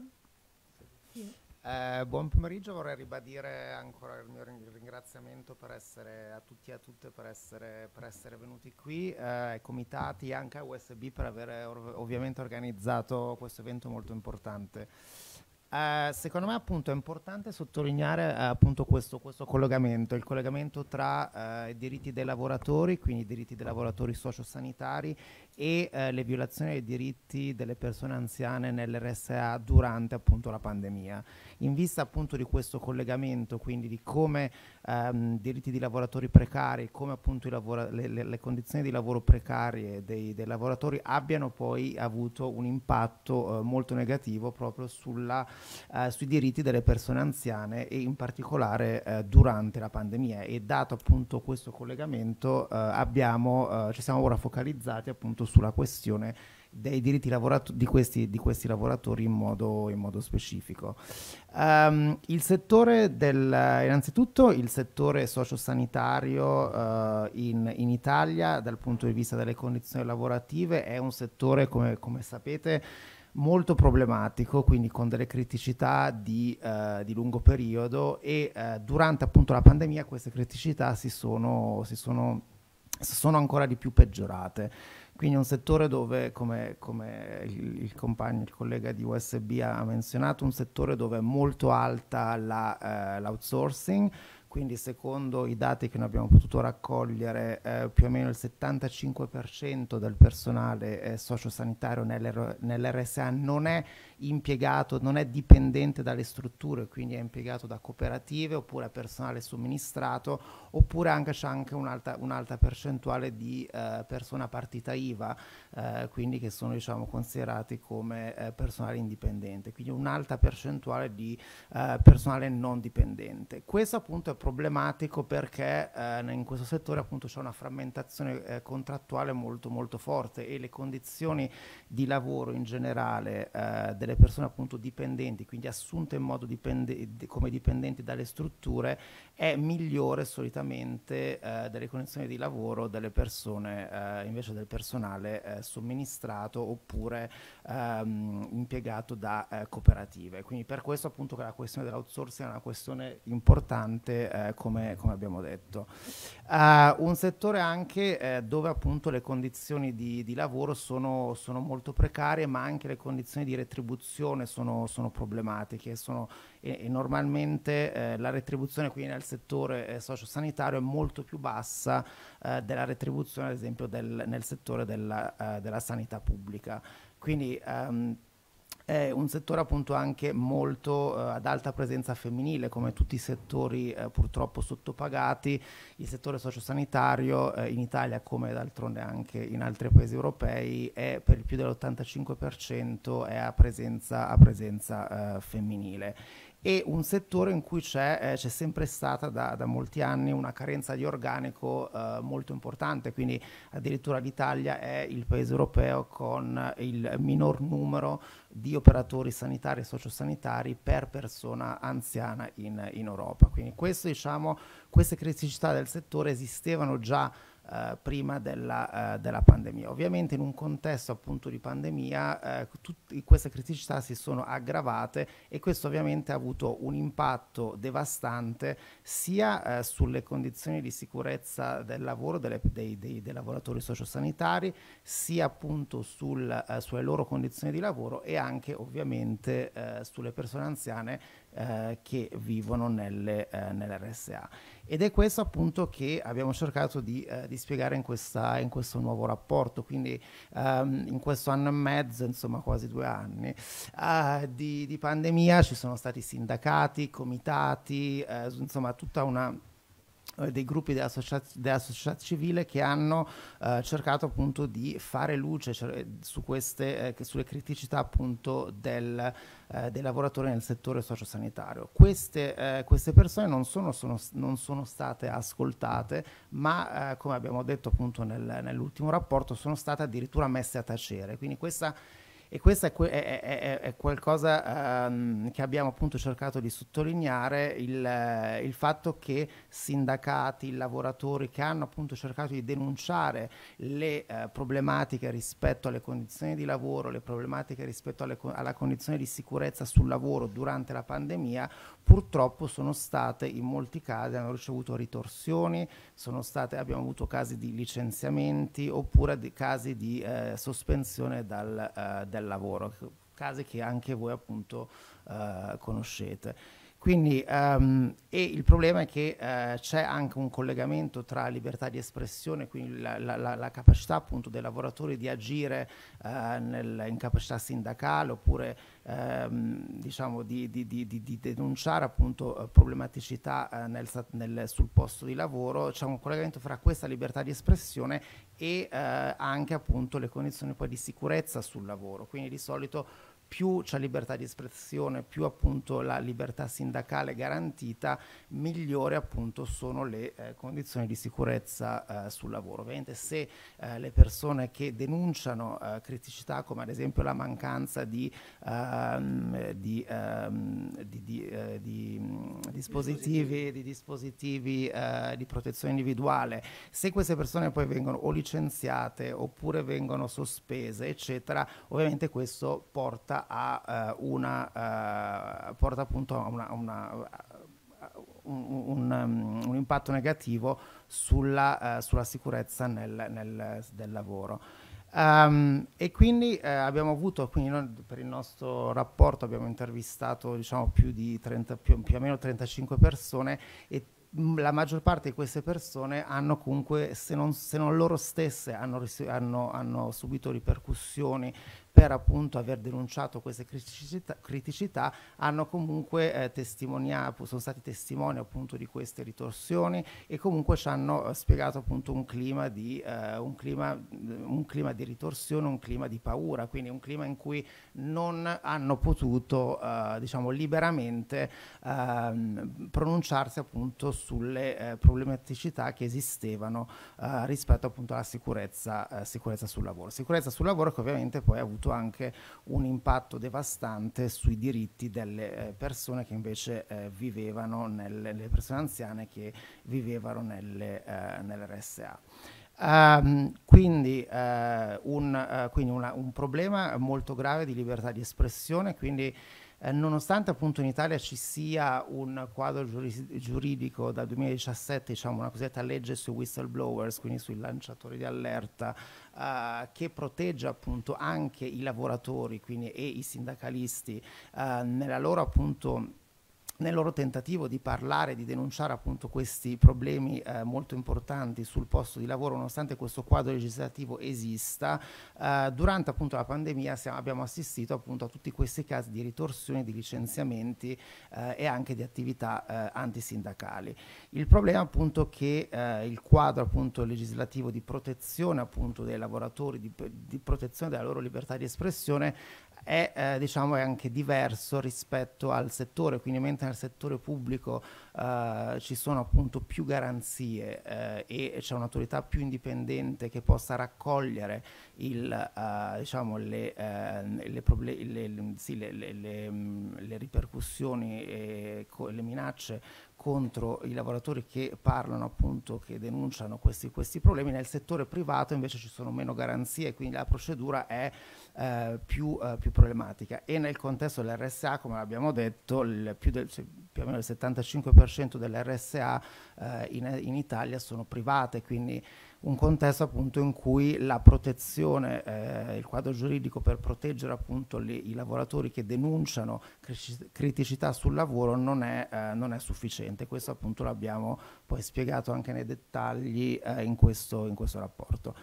Eh, buon pomeriggio, vorrei ribadire ancora il mio ringraziamento essere, a tutti e a tutte per essere, per essere venuti qui, eh, ai comitati e anche a USB per aver ov ovviamente organizzato questo evento molto importante. Eh, secondo me appunto, è importante sottolineare eh, questo, questo, collegamento, il collegamento tra eh, i diritti dei lavoratori, quindi i diritti dei lavoratori sociosanitari e eh, le violazioni dei diritti delle persone anziane nell'RSA durante appunto la pandemia. In vista appunto di questo collegamento, quindi di come ehm, diritti di lavoratori precari, come appunto lavora- le, le, le, condizioni di lavoro precarie dei, dei lavoratori abbiano poi avuto un impatto eh, molto negativo proprio sulla, eh, sui diritti delle persone anziane e in particolare eh, durante la pandemia. E dato appunto questo collegamento eh, abbiamo, eh, ci siamo ora focalizzati appunto sulla questione dei diritti lavorato- di, questi, di, questi, lavoratori in modo, in modo specifico. Um, il settore del, innanzitutto il settore sociosanitario uh, in, in, Italia dal punto di vista delle condizioni lavorative è un settore, come, come sapete, molto problematico, quindi con delle criticità di, uh, di lungo periodo e uh, durante appunto la pandemia queste criticità si sono, si sono, sono ancora di più peggiorate. Quindi un settore dove, come, come il, il, compagno, il collega di USB ha menzionato, un settore dove è molto alta la, eh, l'outsourcing, quindi secondo i dati che noi abbiamo potuto raccogliere eh, più o meno il 75% del personale eh, sociosanitario nell'R- nell'RSA non è impiegato, non è dipendente dalle strutture, quindi è impiegato da cooperative oppure personale somministrato, oppure anche c'è anche un'alta, un'alta percentuale di eh, persone partita IVA, eh, quindi che sono diciamo, considerati come eh, personale indipendente, quindi un'alta percentuale di eh, personale non dipendente. Questo appunto è problematico perché eh, in questo settore appunto c'è una frammentazione eh, contrattuale molto molto forte e le condizioni di lavoro in generale delle delle persone appunto dipendenti, quindi assunte in modo dipende- come dipendenti dalle strutture, è migliore solitamente eh, delle condizioni di lavoro delle persone, eh, invece del personale eh, somministrato oppure ehm, impiegato da eh, cooperative. Quindi per questo appunto che la questione dell'outsourcing è una questione importante eh, come, come, abbiamo detto. Uh, un settore anche eh, dove appunto le condizioni di, di lavoro sono, sono, molto precarie ma anche le condizioni di retribuzione sono, sono problematiche sono, e, e, normalmente eh, la retribuzione quindi nel settore eh, sociosanitario è molto più bassa della retribuzione ad esempio del, nel settore della, della sanità pubblica. Quindi um, è un settore appunto anche molto eh, ad alta presenza femminile, come tutti i settori eh, purtroppo sottopagati, il settore sociosanitario eh, in Italia come d'altronde anche in altri paesi europei è per più dell'85% è a presenza, a presenza eh, femminile e un settore in cui c'è, eh, c'è sempre stata da, da, molti anni una carenza di organico eh, molto importante, quindi addirittura l'Italia è il paese europeo con il minor numero di operatori sanitari e sociosanitari per persona anziana in, in Europa. Quindi questo, diciamo, queste criticità del settore esistevano già eh, prima della, eh, della, pandemia. Ovviamente in un contesto appunto di pandemia eh, tutte queste criticità si sono aggravate e questo ovviamente ha avuto un impatto devastante sia eh, sulle condizioni di sicurezza del lavoro delle, dei, dei, dei, lavoratori sociosanitari, sia appunto sul, sulle loro condizioni di lavoro e anche ovviamente sulle persone anziane che vivono nelle, nell'RSA. Ed è questo appunto che abbiamo cercato di, eh, di spiegare in, questa, in, questo nuovo rapporto, quindi um, in questo anno e mezzo, insomma quasi due anni, uh, di, di, pandemia ci sono stati sindacati, comitati, eh, insomma tutta una eh, dei gruppi della società, della società, civile che hanno eh, cercato appunto di fare luce cioè, su queste, eh, sulle criticità appunto del, eh, dei lavoratori nel settore sociosanitario. Queste, eh, queste persone non sono, sono, non sono, state ascoltate, ma eh, come abbiamo detto appunto nel, nell'ultimo rapporto, sono state addirittura messe a tacere. Quindi questa e questo è, è, è, è qualcosa um, che abbiamo appunto cercato di sottolineare, il, eh, il, fatto che sindacati, lavoratori che hanno appunto cercato di denunciare le uh, problematiche rispetto alle condizioni di lavoro, le problematiche rispetto co- alla condizione di sicurezza sul lavoro durante la pandemia, purtroppo sono state in molti casi, hanno ricevuto ritorsioni, state, abbiamo avuto casi di licenziamenti oppure di casi di eh, sospensione dal, eh, del lavoro, casi che anche voi appunto eh, conoscete. Quindi um, il problema è che uh, c'è anche un collegamento tra libertà di espressione, quindi la, la, la capacità appunto dei lavoratori di agire uh, nel, in capacità sindacale oppure um, diciamo di, di, di, di, denunciare appunto uh, problematicità nel, nel, sul posto di lavoro, c'è un collegamento fra questa libertà di espressione e anche appunto le condizioni poi di sicurezza sul lavoro. Quindi di solito più c'è libertà di espressione, più appunto la libertà sindacale garantita, migliore appunto sono le eh, condizioni di sicurezza eh, sul lavoro. Ovviamente se eh, le persone che denunciano eh, criticità come ad esempio la mancanza di, ehm, ehm, di, di, eh, di mm, dispositivi, di, dispositivi eh, di protezione individuale, se queste persone poi vengono o licenziate oppure vengono sospese, eccetera, ovviamente questo porta porta a uh, una uh, porta appunto a una, una eh, un, un, mm, un, impatto negativo sulla, uh, sulla sicurezza nel, nel, del lavoro. Um, e quindi eh, abbiamo avuto, quindi noi per il nostro rapporto abbiamo intervistato diciamo, più, di 30, più, più o meno 35 persone e mm, la maggior parte di queste persone hanno comunque, se non, se non loro stesse, hanno, hanno, hanno subito ripercussioni per appunto aver denunciato queste criticità, criticità hanno comunque eh, testimoniato, sono stati testimoni appunto di queste ritorsioni e comunque ci hanno eh, spiegato appunto un clima, di, eh, un, clima, mm, un clima, di, ritorsione, un clima di paura, quindi un clima in cui non hanno potuto eh, diciamo liberamente ehm, pronunciarsi appunto sulle eh, problematicità che esistevano rispetto appunto alla sicurezza, sicurezza sul lavoro. Sicurezza sul lavoro che ovviamente poi ha avuto avuto anche un impatto devastante sui diritti delle eh, persone che invece eh, vivevano, nelle, le persone anziane che vivevano nelle, eh, nell'RSA. Um, ehm, quindi, eh, un, eh, quindi una, un problema molto grave di libertà di espressione, quindi eh, nonostante appunto in Italia ci sia un quadro giuridico dal 2017, diciamo una cosiddetta legge sui whistleblowers, quindi sui lanciatori di allerta, uh, che protegge appunto anche i lavoratori quindi, e i sindacalisti uh, nella loro appunto nel loro tentativo di parlare, di denunciare appunto questi problemi eh, molto importanti sul posto di lavoro, nonostante questo quadro legislativo esista, eh, durante appunto la pandemia siamo, abbiamo assistito appunto a tutti questi casi di ritorsioni, di licenziamenti eh, e anche di attività eh, antisindacali. Il problema appunto è che eh, il quadro appunto legislativo di protezione appunto dei lavoratori, di, di protezione della loro libertà di espressione è, eh, diciamo, è anche diverso rispetto al settore, quindi mentre nel settore pubblico eh, ci sono appunto più garanzie eh, e c'è un'autorità più indipendente che possa raccogliere il, eh, diciamo, le, eh, le, le, sì, le, mm, ripercussioni e eh, le minacce contro i lavoratori che parlano appunto, che denunciano questi, questi problemi, nel settore privato invece ci sono meno garanzie, quindi la procedura è eh, più, eh, più, problematica e nel contesto dell'RSA, come abbiamo detto, il, più, del, cioè, più, o meno il 75% dell'RSA eh, in, in Italia sono private, quindi un contesto appunto in cui la protezione, eh, il quadro giuridico per proteggere appunto li, i lavoratori che denunciano criticità sul lavoro non è, eh, non è sufficiente. Questo appunto l'abbiamo poi spiegato anche nei dettagli eh, in, questo, in, questo, rapporto.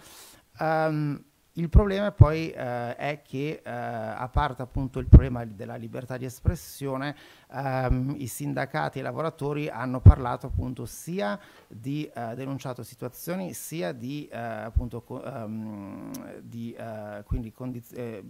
Um, il problema poi eh, è che, eh, a parte appunto il problema della libertà di espressione, ehm, i sindacati e i lavoratori hanno parlato appunto sia di eh, denunciato situazioni, sia di, eh, appunto, co ehm, di eh, quindi eh,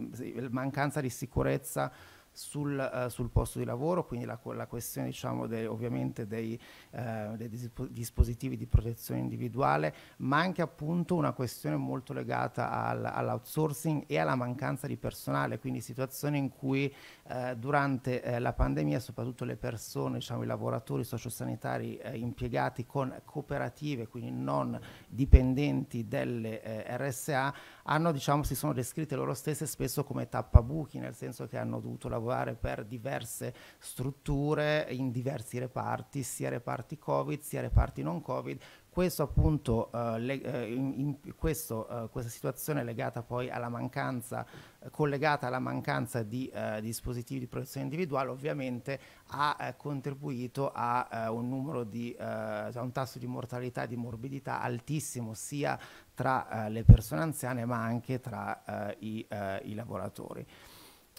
mancanza di sicurezza sul, uh, sul posto di lavoro, quindi la, la questione diciamo, de, ovviamente dei, uh, dei dispo- dispositivi di protezione individuale, ma anche appunto una questione molto legata al, all'outsourcing e alla mancanza di personale, quindi situazioni in cui eh, durante eh, la pandemia soprattutto le persone, diciamo, i lavoratori sociosanitari eh, impiegati con cooperative, quindi non dipendenti delle eh, RSA, hanno, diciamo, si sono descritte loro stesse spesso come tappabuchi, nel senso che hanno dovuto lavorare per diverse strutture in diversi reparti, sia reparti Covid sia reparti non Covid, questo appunto, eh, le, eh, in, in questo, eh, questa situazione legata poi alla mancanza, eh, collegata alla mancanza di eh, dispositivi di protezione individuale, ovviamente ha eh, contribuito a un numero di, a cioè un tasso di mortalità e di morbidità altissimo sia tra le persone anziane ma anche tra i, i lavoratori.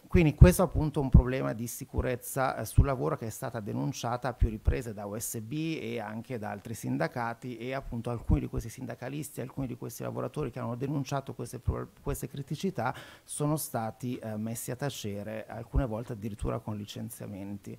Quindi questo è appunto un problema di sicurezza eh, sul lavoro che è stata denunciata a più riprese da USB e anche da altri sindacati e appunto alcuni di questi sindacalisti, alcuni di questi lavoratori che hanno denunciato queste, queste criticità sono stati eh, messi a tacere, alcune volte addirittura con licenziamenti.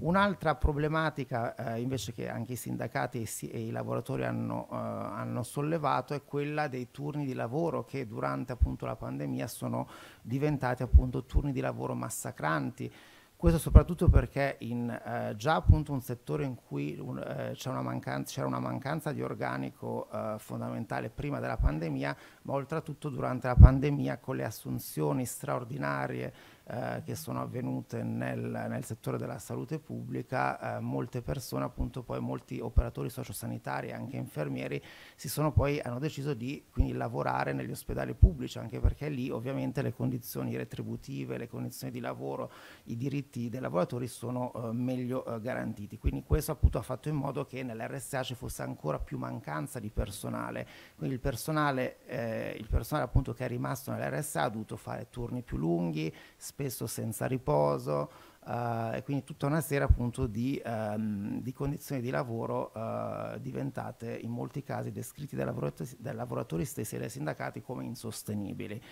Un'altra problematica eh, invece che anche i sindacati e, si, e i lavoratori hanno, eh, hanno, sollevato è quella dei turni di lavoro che durante appunto, la pandemia sono diventati appunto, turni di lavoro massacranti. Questo soprattutto perché in eh, già appunto un settore in cui un, eh, c'era una, mancanza, una mancanza di organico eh, fondamentale prima della pandemia, ma oltretutto durante la pandemia con le assunzioni straordinarie eh, che sono avvenute nel, nel, settore della salute pubblica, eh, molte persone, appunto poi molti operatori sociosanitari, e anche infermieri, si sono poi, hanno deciso di quindi, lavorare negli ospedali pubblici, anche perché lì ovviamente le condizioni retributive, le condizioni di lavoro, i diritti dei lavoratori sono eh, meglio eh, garantiti. Quindi questo appunto ha fatto in modo che nell'RSA ci fosse ancora più mancanza di personale. Quindi il personale, eh, il personale appunto che è rimasto nell'RSA ha dovuto fare turni più lunghi, spesso senza riposo uh, e quindi tutta una serie appunto di, um, di condizioni di lavoro uh, diventate in molti casi descritti dai lavoratori, dai lavoratori stessi e dai sindacati come insostenibili.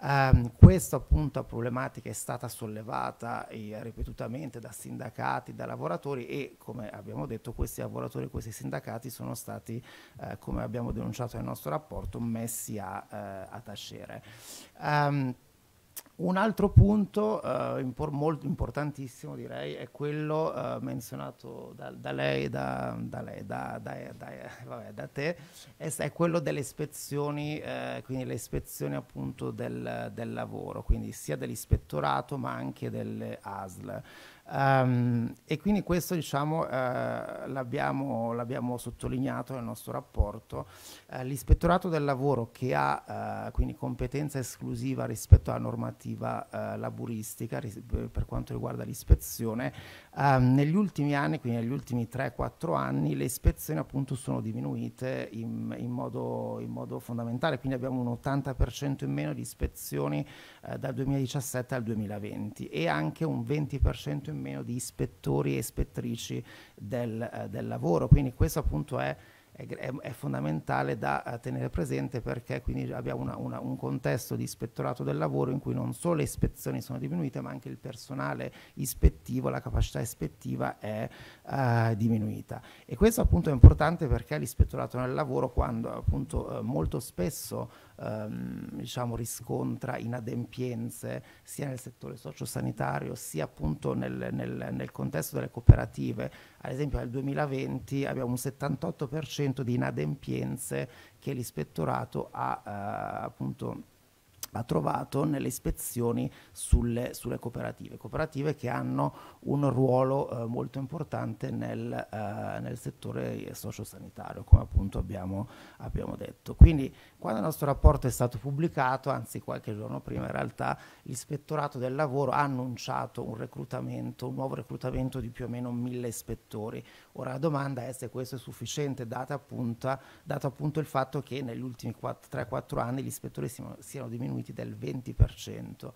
Um, questa appunto problematica è stata sollevata eh, ripetutamente da sindacati, da lavoratori e come abbiamo detto questi lavoratori e questi sindacati sono stati, eh, come abbiamo denunciato nel nostro rapporto, messi a, eh, a tacere. Um, un altro punto eh, impor- molto importantissimo direi è quello eh, menzionato da, da, lei, da, da, lei vabbè, da, te, è, è quello delle ispezioni, eh, quindi le ispezioni appunto del, del, lavoro, quindi sia dell'ispettorato ma anche delle ASL. Um, e quindi questo diciamo, uh, l'abbiamo, l'abbiamo, sottolineato nel nostro rapporto. Uh, l'ispettorato del lavoro che ha uh, quindi competenza esclusiva rispetto alla normativa laboristica ris- per quanto riguarda l'ispezione Um, negli ultimi anni, quindi negli ultimi 3-4 anni, le ispezioni appunto sono diminuite in, in, modo, in modo, fondamentale, quindi abbiamo un 80% in meno di ispezioni eh, dal 2017 al 2020 e anche un 20% in meno di ispettori e ispettrici del, eh, del lavoro, quindi questo appunto è è, è, fondamentale da eh, tenere presente perché quindi abbiamo una, una, un contesto di ispettorato del lavoro in cui non solo le ispezioni sono diminuite ma anche il personale ispettivo, la capacità ispettiva è eh, diminuita e questo appunto è importante perché l'ispettorato del lavoro quando appunto eh, molto spesso ehm, diciamo, riscontra inadempienze sia nel settore sociosanitario sia appunto nel, nel, nel contesto delle cooperative. Ad esempio nel 2020 abbiamo un 78% di inadempienze che l'ispettorato ha eh, appunto ha trovato nelle ispezioni sulle, sulle, cooperative, cooperative che hanno un ruolo eh, molto importante nel, eh, nel settore sociosanitario, come appunto abbiamo, abbiamo detto. Quindi quando il nostro rapporto è stato pubblicato, anzi qualche giorno prima in realtà, l'ispettorato del lavoro ha annunciato un reclutamento, un nuovo reclutamento di più o meno mille ispettori. Ora la domanda è se questo è sufficiente, data appunto, dato appunto il fatto che negli ultimi 3-4 anni gli ispettori siano, siano diminuiti del 20%.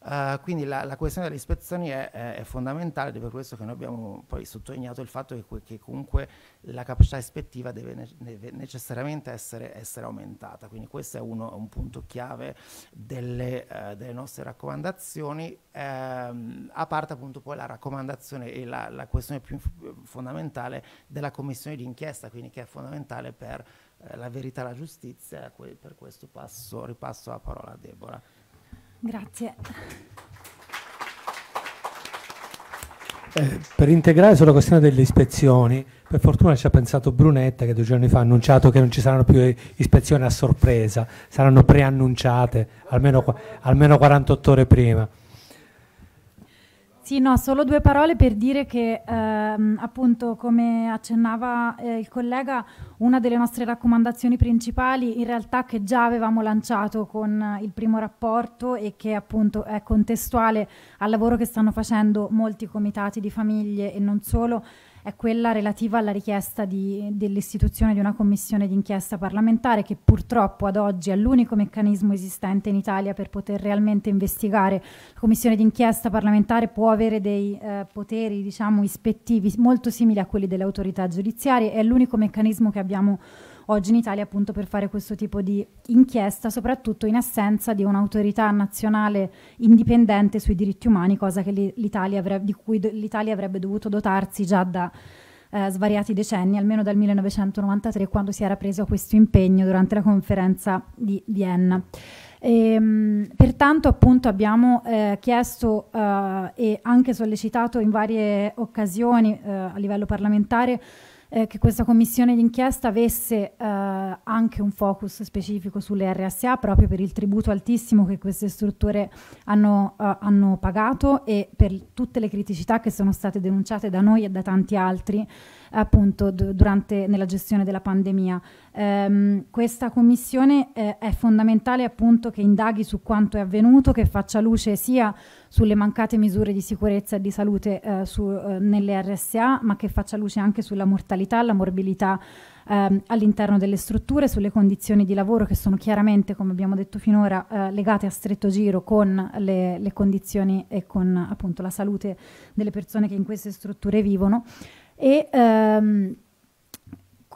Uh, quindi la, la, questione delle ispezioni è, è, è, fondamentale ed è per questo che noi abbiamo poi sottolineato il fatto che, che comunque la capacità ispettiva deve, ne, deve necessariamente essere, essere, aumentata. Quindi questo è uno, un punto chiave delle, uh, delle nostre raccomandazioni, ehm, a parte appunto poi la raccomandazione e la, la questione più fondamentale della commissione d'inchiesta, quindi che è fondamentale per eh, la verità e la giustizia. Per questo passo, ripasso la parola a Deborah. Grazie. Eh, per integrare sulla questione delle ispezioni, per fortuna ci ha pensato Brunetta che due giorni fa ha annunciato che non ci saranno più ispezioni a sorpresa, saranno preannunciate almeno, almeno 48 ore prima. Sì, no, solo due parole per dire che ehm, appunto come accennava eh, il collega, una delle nostre raccomandazioni principali in realtà che già avevamo lanciato con eh, il primo rapporto e che appunto è contestuale al lavoro che stanno facendo molti comitati di famiglie e non solo, è quella relativa alla richiesta di, dell'istituzione di una commissione d'inchiesta parlamentare che purtroppo ad oggi è l'unico meccanismo esistente in Italia per poter realmente investigare. La commissione d'inchiesta parlamentare può avere dei eh, poteri diciamo, ispettivi molto simili a quelli delle autorità giudiziarie, è l'unico meccanismo che abbiamo oggi in Italia appunto per fare questo tipo di inchiesta, soprattutto in assenza di un'autorità nazionale indipendente sui diritti umani, cosa avrebbe, di cui l'Italia avrebbe dovuto dotarsi già da eh, svariati decenni, almeno dal 1993, quando si era preso questo impegno durante la conferenza di Vienna. E, ehm, pertanto appunto abbiamo eh, chiesto eh, e anche sollecitato in varie occasioni eh, a livello parlamentare eh, che questa commissione d'inchiesta avesse eh, anche un focus specifico sulle RSA proprio per il tributo altissimo che queste strutture hanno, eh, hanno pagato e per tutte le criticità che sono state denunciate da noi e da tanti altri appunto durante, nella gestione della pandemia. Ehm, questa commissione eh, è fondamentale appunto che indaghi su quanto è avvenuto, che faccia luce sia sulle mancate misure di sicurezza e di salute eh, su, eh, nelle RSA, ma che faccia luce anche sulla mortalità, la morbilità ehm, all'interno delle strutture, sulle condizioni di lavoro che sono chiaramente, come abbiamo detto finora, eh, legate a stretto giro con le, le, condizioni e con appunto la salute delle persone che in queste strutture vivono. E ehm,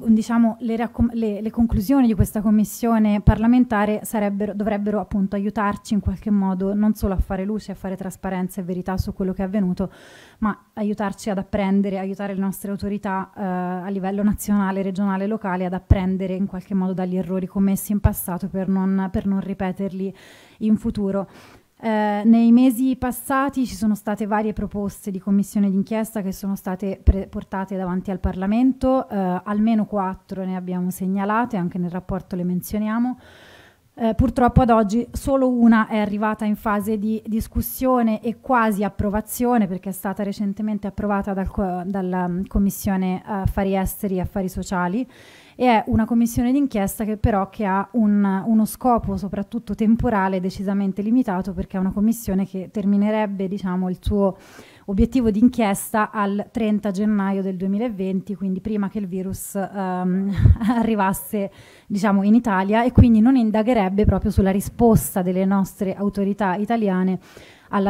diciamo, le, le, le, conclusioni di questa commissione parlamentare dovrebbero appunto aiutarci in qualche modo non solo a fare luce, a fare trasparenza e verità su quello che è avvenuto, ma aiutarci ad apprendere, aiutare le nostre autorità eh, a livello nazionale, regionale e locale ad apprendere in qualche modo dagli errori commessi in passato per non, per non ripeterli in futuro. Eh, nei mesi passati ci sono state varie proposte di commissione d'inchiesta che sono state portate davanti al Parlamento, eh, almeno quattro ne abbiamo segnalate, anche nel rapporto le menzioniamo. Eh, purtroppo ad oggi solo una è arrivata in fase di discussione e quasi approvazione perché è stata recentemente approvata dal, dalla mm, Commissione Affari Esteri e Affari Sociali e è una commissione d'inchiesta che però che ha un, uno scopo soprattutto temporale decisamente limitato perché è una commissione che terminerebbe diciamo, il suo obiettivo di inchiesta al 30 gennaio del 2020, quindi prima che il virus um, arrivasse diciamo, in Italia e quindi non indagherebbe proprio sulla risposta delle nostre autorità italiane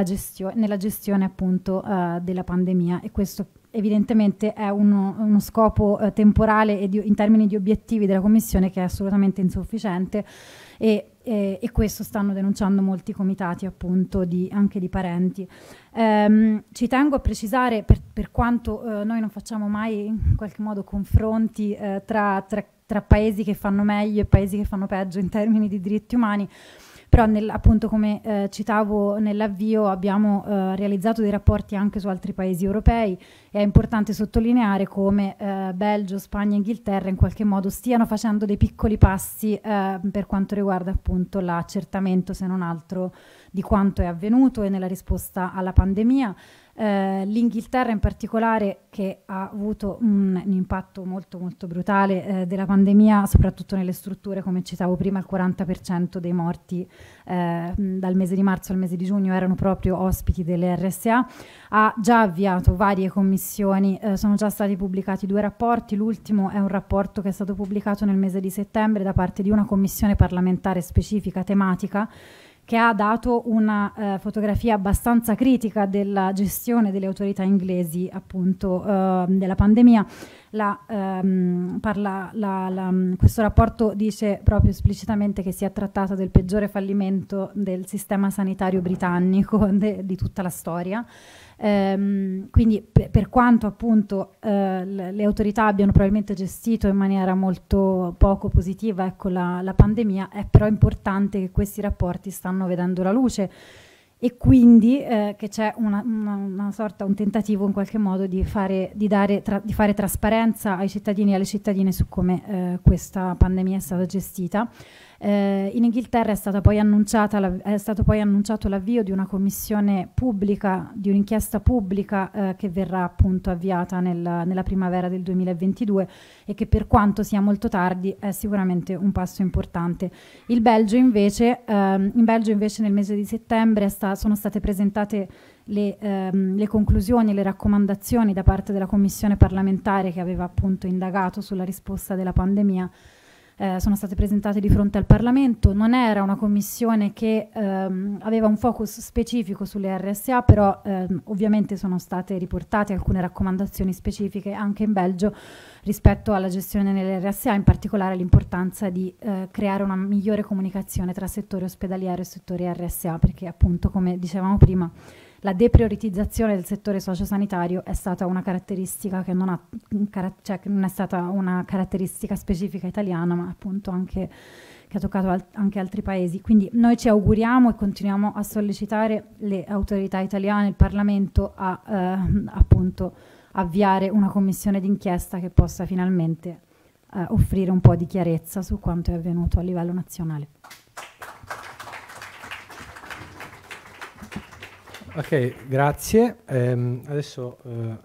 gestio nella gestione appunto eh, della pandemia e questo evidentemente è uno, uno scopo eh, temporale e di, in termini di obiettivi della Commissione che è assolutamente insufficiente e, e, e questo stanno denunciando molti comitati appunto di, anche di parenti. Ehm, ci tengo a precisare per, per quanto eh, noi non facciamo mai in qualche modo confronti eh, tra, tra, tra paesi che fanno meglio e paesi che fanno peggio in termini di diritti umani, però nel, appunto come eh, citavo nell'avvio abbiamo eh, realizzato dei rapporti anche su altri paesi europei e è importante sottolineare come eh, Belgio, Spagna e Inghilterra in qualche modo stiano facendo dei piccoli passi eh, per quanto riguarda appunto l'accertamento se non altro di quanto è avvenuto e nella risposta alla pandemia. Eh, l'Inghilterra in particolare che ha avuto un, un impatto molto molto brutale eh, della pandemia, soprattutto nelle strutture, come citavo prima, il 40% dei morti eh, dal mese di marzo al mese di giugno erano proprio ospiti delle RSA, ha già avviato varie commissioni, eh, sono già stati pubblicati due rapporti, l'ultimo è un rapporto che è stato pubblicato nel mese di settembre da parte di una commissione parlamentare specifica tematica che ha dato una eh, fotografia abbastanza critica della gestione delle autorità inglesi appunto eh, della pandemia la, ehm, parla, la, la, mm, questo rapporto dice proprio esplicitamente che si è trattato del peggiore fallimento del sistema sanitario britannico de, di tutta la storia. Ehm, quindi per, per, quanto appunto eh, le autorità abbiano probabilmente gestito in maniera molto poco positiva ecco, la pandemia, è però importante che questi rapporti stanno vedendo la luce e quindi eh, che c'è una, una, una, sorta, un tentativo in qualche modo di fare, di dare tra, di fare trasparenza ai cittadini e alle cittadine su come eh, questa pandemia è stata gestita. Eh, in Inghilterra è, la, è, stato poi annunciato l'avvio di una commissione pubblica, di un'inchiesta pubblica eh, che verrà appunto avviata nel, nella primavera del 2022 e che per quanto sia molto tardi è sicuramente un passo importante. Il Belgio invece, ehm, in Belgio invece nel mese di settembre sta, sono state presentate le, ehm, le, conclusioni, le raccomandazioni da parte della commissione parlamentare che aveva appunto indagato sulla risposta della pandemia eh, sono state presentate di fronte al Parlamento. Non era una commissione che ehm, aveva un focus specifico sulle RSA, però ehm, ovviamente sono state riportate alcune raccomandazioni specifiche anche in Belgio rispetto alla gestione delle RSA, in particolare l'importanza di eh, creare una migliore comunicazione tra settore ospedaliero e settore RSA, perché appunto come dicevamo prima la deprioritizzazione del settore sociosanitario è stata una caratteristica che non, ha, cioè, che non è stata una caratteristica specifica italiana, ma appunto anche che ha toccato al anche altri paesi. Quindi noi ci auguriamo e continuiamo a sollecitare le autorità italiane, il Parlamento a eh, appunto avviare una commissione d'inchiesta che possa finalmente eh, offrire un po' di chiarezza su quanto è avvenuto a livello nazionale. Ok, grazie. Ehm, adesso eh,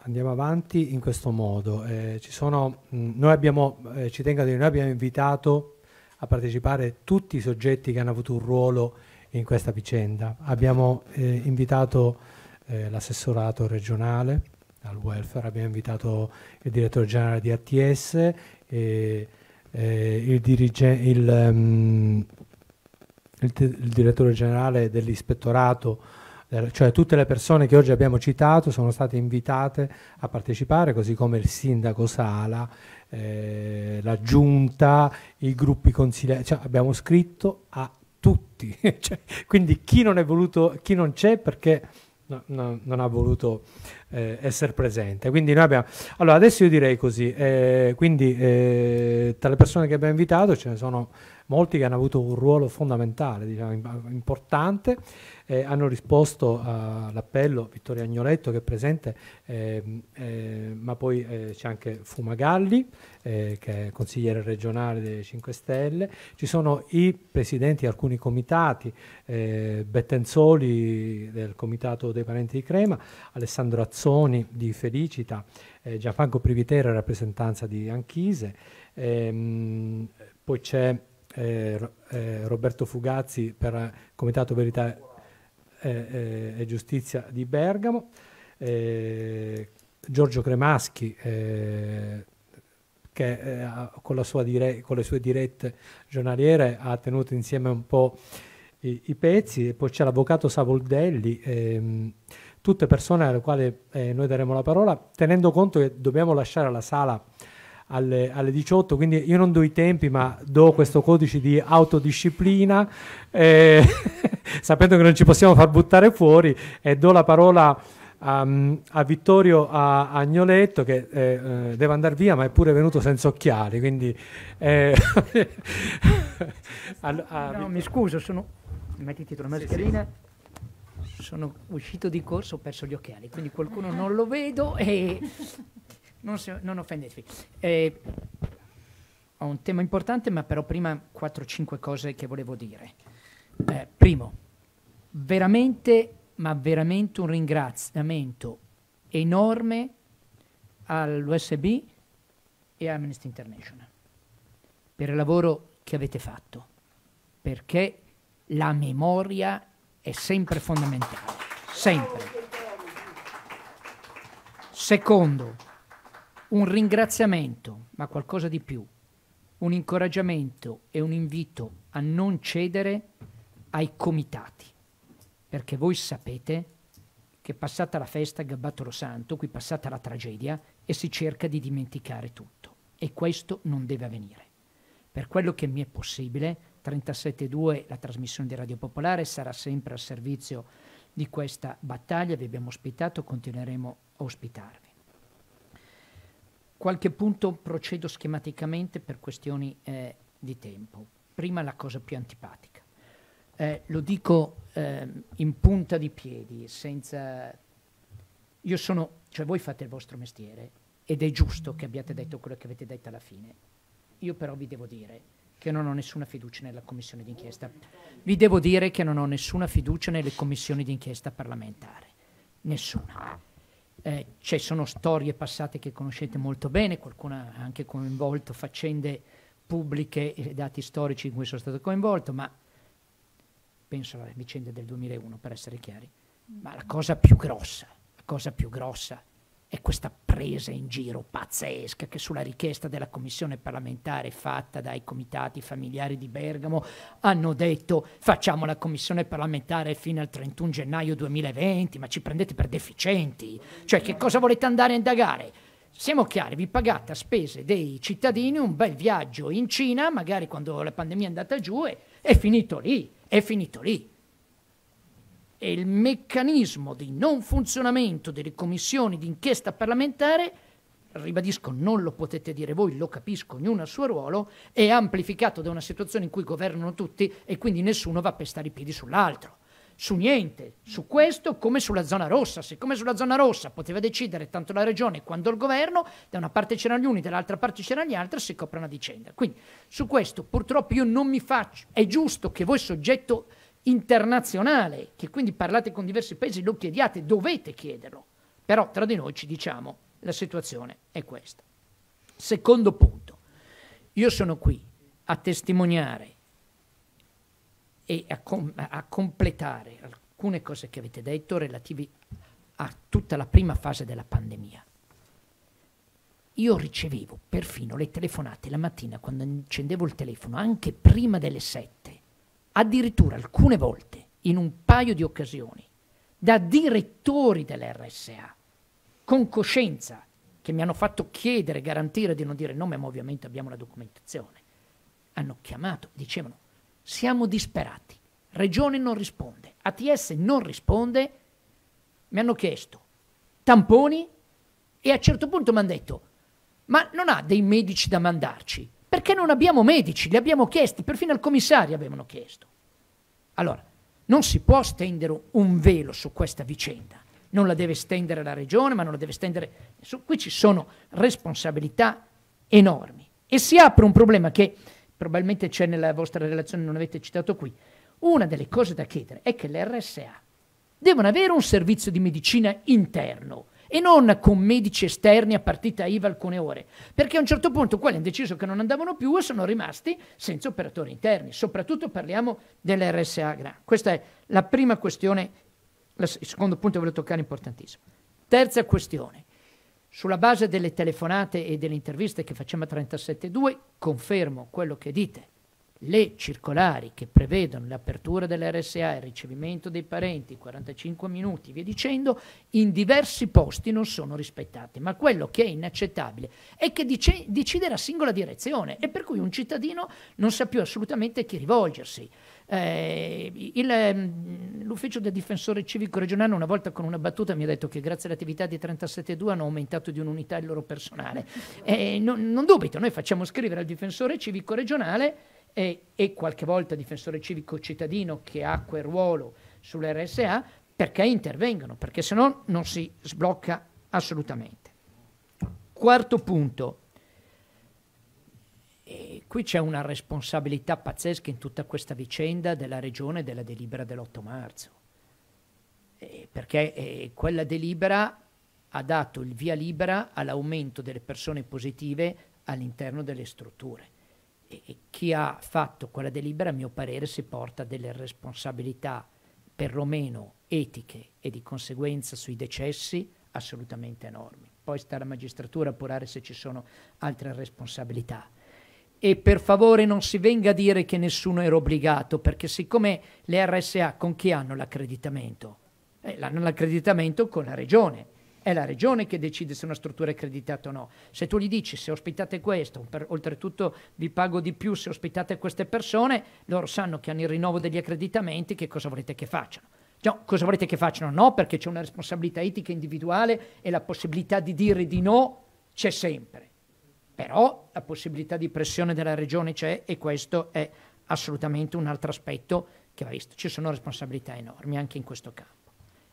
andiamo avanti in questo modo. Eh, sono, mh, mm, noi abbiamo, eh, ci tengo a dire, noi abbiamo invitato a partecipare tutti i soggetti che hanno avuto un ruolo in questa vicenda. Abbiamo eh, invitato eh, l'assessorato regionale al welfare, abbiamo invitato il direttore generale di ATS, e, eh, il, il, um, il, il direttore generale dell'ispettorato eh, cioè tutte le persone che oggi abbiamo citato sono state invitate a partecipare, così come il sindaco Sala, eh, la giunta, i gruppi consiglieri, cioè abbiamo scritto a tutti, cioè, quindi chi non è voluto, chi non c'è perché no, no, non ha voluto eh, essere presente. Quindi noi abbiamo, allora adesso io direi così, eh, quindi eh, tra le persone che abbiamo invitato ce ne sono molti che hanno avuto un ruolo fondamentale, diciamo, importante eh, hanno risposto all'appello Vittorio Agnoletto che è presente, ehm, eh, ma poi eh, c'è anche Fumagalli eh, che è consigliere regionale dei 5 Stelle, ci sono i presidenti di alcuni comitati, Bettenzoli del comitato dei parenti di Crema, Alessandro Azzoni di Felicita, Gianfranco Privitera rappresentanza di Anchise, ehm, poi c'è eh, eh, Roberto Fugazzi per Comitato Verità eh, e Giustizia di Bergamo, eh, Giorgio Cremaschi, eh, che eh, con, dire- con, le sue dirette giornaliere ha tenuto insieme un po' i, i pezzi, e poi c'è l'avvocato Savoldelli, ehm, tutte persone alle quali noi daremo la parola, tenendo conto che dobbiamo lasciare la sala alle, alle, 18, quindi io non do i tempi ma do questo codice di autodisciplina, eh, sapendo che non ci possiamo far buttare fuori e do la parola um, a Vittorio Agnoletto che eh, eh deve andare via ma è pure venuto senza occhiali, quindi... Eh, a, a no, mi scuso, sono... mettiti la mascherina. Sì, sì sono uscito di corso, ho perso gli occhiali, quindi qualcuno non lo vedo e non, se, non offendetevi. Eh, ho un tema importante, ma però prima 4-5 cose che volevo dire. Eh, primo, veramente, ma veramente un ringraziamento enorme all'USB e a Amnesty International per il lavoro che avete fatto, perché la memoria è sempre fondamentale, sempre. Secondo, un ringraziamento, ma qualcosa di più, un incoraggiamento e un invito a non cedere ai comitati, perché voi sapete che passata la festa gabbato lo Santo, qui passata la tragedia, e si cerca di dimenticare tutto. E questo non deve avvenire. Per quello che mi è possibile, 37.2, la trasmissione di Radio Popolare, sarà sempre al servizio di questa battaglia. Vi abbiamo ospitato, continueremo a ospitarvi qualche punto procedo schematicamente per questioni eh, di tempo. Prima la cosa più antipatica. Eh, lo dico eh, in punta di piedi, senza... Io sono... cioè voi fate il vostro mestiere ed è giusto che abbiate detto quello che avete detto alla fine. Io però vi devo dire che non ho nessuna fiducia nella commissione d'inchiesta. Vi devo dire che non ho nessuna fiducia nelle commissioni d'inchiesta parlamentare. Nessuna eh, ci sono storie passate che conoscete molto bene, qualcuno ha anche coinvolto faccende pubbliche e dati storici in cui sono stato coinvolto, ma penso alle vicende del 2001 per essere chiari, ma la cosa più grossa, la cosa più grossa è questa presa in giro pazzesca che sulla richiesta della commissione parlamentare fatta dai comitati familiari di Bergamo hanno detto facciamo la commissione parlamentare fino al 31 gennaio 2020, ma ci prendete per deficienti, cioè che cosa volete andare a indagare? Siamo chiari, vi pagate a spese dei cittadini un bel viaggio in Cina, magari quando la pandemia è andata giù, e è finito lì, è finito lì e il meccanismo di non funzionamento delle commissioni di inchiesta parlamentare, ribadisco non lo potete dire voi, lo capisco, ognuno ha il suo ruolo, è amplificato da una situazione in cui governano tutti e quindi nessuno va a pestare i piedi sull'altro. Su niente, su questo come sulla zona rossa. Siccome sulla zona rossa poteva decidere tanto la regione quanto il governo, da una parte c'erano gli uni, dall'altra parte c'erano gli altri, si coprono a vicenda. Quindi su questo purtroppo io non mi faccio, è giusto che voi soggetto internazionale, che quindi parlate con diversi paesi, lo chiediate, dovete chiederlo. Però tra di noi ci diciamo la situazione è questa. Secondo punto, io sono qui a testimoniare e a, com a completare alcune cose che avete detto relativi a tutta la prima fase della pandemia. Io ricevevo perfino le telefonate la mattina quando accendevo il telefono, anche prima delle sette, addirittura alcune volte, in un paio di occasioni, da direttori dell'RSA, con coscienza, che mi hanno fatto chiedere, garantire di non dire nome, ma ovviamente abbiamo la documentazione, hanno chiamato, dicevano, siamo disperati, Regione non risponde, ATS non risponde, mi hanno chiesto tamponi e a un certo punto mi hanno detto, ma non ha dei medici da mandarci? Perché non abbiamo medici, li abbiamo chiesti, perfino al commissario avevano chiesto. Allora, non si può stendere un velo su questa vicenda. Non la deve stendere la regione, ma non la deve stendere... Su, qui ci sono responsabilità enormi. E si apre un problema che probabilmente c'è nella vostra relazione, non avete citato qui. Una delle cose da chiedere è che le RSA devono avere un servizio di medicina interno, e non con medici esterni a partita IVA alcune ore, perché a un certo punto quelli hanno deciso che non andavano più e sono rimasti senza operatori interni, soprattutto parliamo dell'RSA GRA. Questa è la prima questione, il secondo punto che voglio toccare importantissimo. Terza questione, sulla base delle telefonate e delle interviste che facciamo a 37.2, confermo quello che dite le circolari che prevedono l'apertura dell'RSA, il ricevimento dei parenti, 45 minuti, via dicendo, in diversi posti non sono rispettate. Ma quello che è inaccettabile è che dice, decide la singola direzione e per cui un cittadino non sa più assolutamente a chi rivolgersi. Eh, il, ehm, l'ufficio del difensore civico regionale una volta con una battuta mi ha detto che grazie all'attività di 37.2 hanno aumentato di un'unità il loro personale. Eh, non, non dubito, noi facciamo scrivere al difensore civico regionale e, e qualche volta difensore civico cittadino che ha quel ruolo sull'RSA perché intervengano, perché se no non si sblocca assolutamente. Quarto punto, e qui c'è una responsabilità pazzesca in tutta questa vicenda della regione della delibera dell'8 marzo, eh, perché eh, quella delibera ha dato il via libera all'aumento delle persone positive all'interno delle strutture e, chi ha fatto quella delibera, a mio parere, si porta delle responsabilità perlomeno etiche e di conseguenza sui decessi assolutamente enormi. Poi sta la magistratura a appurare se ci sono altre responsabilità. E per favore non si venga a dire che nessuno era obbligato, perché siccome le RSA con chi hanno l'accreditamento? Eh, l'hanno l'accreditamento con la regione è la regione che decide se una struttura è accreditata o no. Se tu gli dici se ospitate questo, per, oltretutto vi pago di più se ospitate queste persone, loro sanno che hanno il rinnovo degli accreditamenti, che cosa volete che facciano? No, cioè, cosa volete che facciano? No, perché c'è una responsabilità etica individuale e la possibilità di dire di no c'è sempre. Però la possibilità di pressione della regione c'è e questo è assolutamente un altro aspetto che va visto. Ci sono responsabilità enormi anche in questo campo.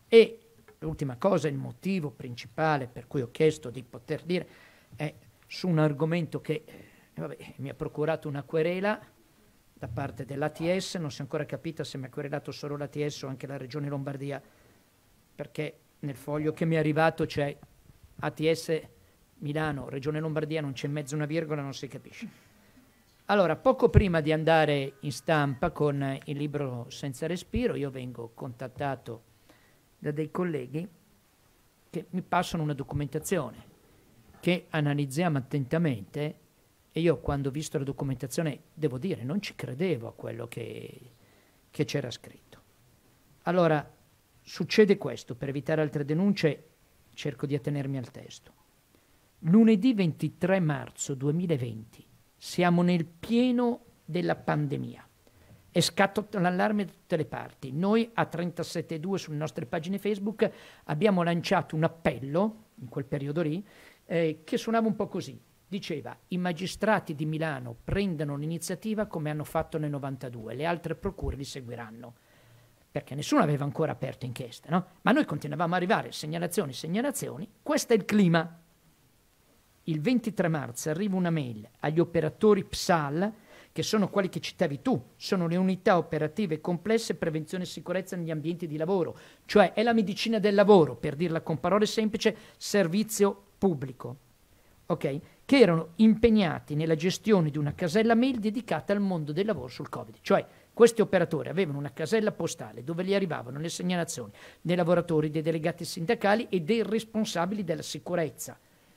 E L'ultima cosa, il motivo principale per cui ho chiesto di poter dire è su un argomento che eh, vabbè, mi ha procurato una querela da parte dell'ATS, non si è ancora capita se mi ha querelato solo l'ATS o anche la Regione Lombardia, perché nel foglio che mi è arrivato c'è ATS Milano, Regione Lombardia, non c'è in mezzo una virgola, non si capisce. Allora, poco prima di andare in stampa con il libro Senza Respiro, io vengo contattato da dei colleghi che mi passano una documentazione che analizziamo attentamente e io quando ho visto la documentazione, devo dire, non ci credevo a quello che, che c'era scritto. Allora, succede questo, per evitare altre denunce cerco di attenermi al testo. Lunedì 23 marzo 2020 siamo nel pieno della pandemia e scatto l'allarme da tutte le parti. Noi a 37.2 sulle nostre pagine Facebook abbiamo lanciato un appello, in quel periodo lì, eh, che suonava un po' così. Diceva, i magistrati di Milano prendano l'iniziativa come hanno fatto nel 92, le altre procure li seguiranno. Perché nessuno aveva ancora aperto inchieste, no? Ma noi continuavamo a arrivare, segnalazioni, segnalazioni. Questo è il clima. Il 23 marzo arriva una mail agli operatori PSAL che sono quelli che citavi tu, sono le unità operative complesse prevenzione e sicurezza negli ambienti di lavoro, cioè è la medicina del lavoro, per dirla con parole semplici, servizio pubblico, Ok? che erano impegnati nella gestione di una casella mail dedicata al mondo del lavoro sul Covid, cioè questi operatori avevano una casella postale dove gli arrivavano le segnalazioni dei lavoratori, dei delegati sindacali e dei responsabili della sicurezza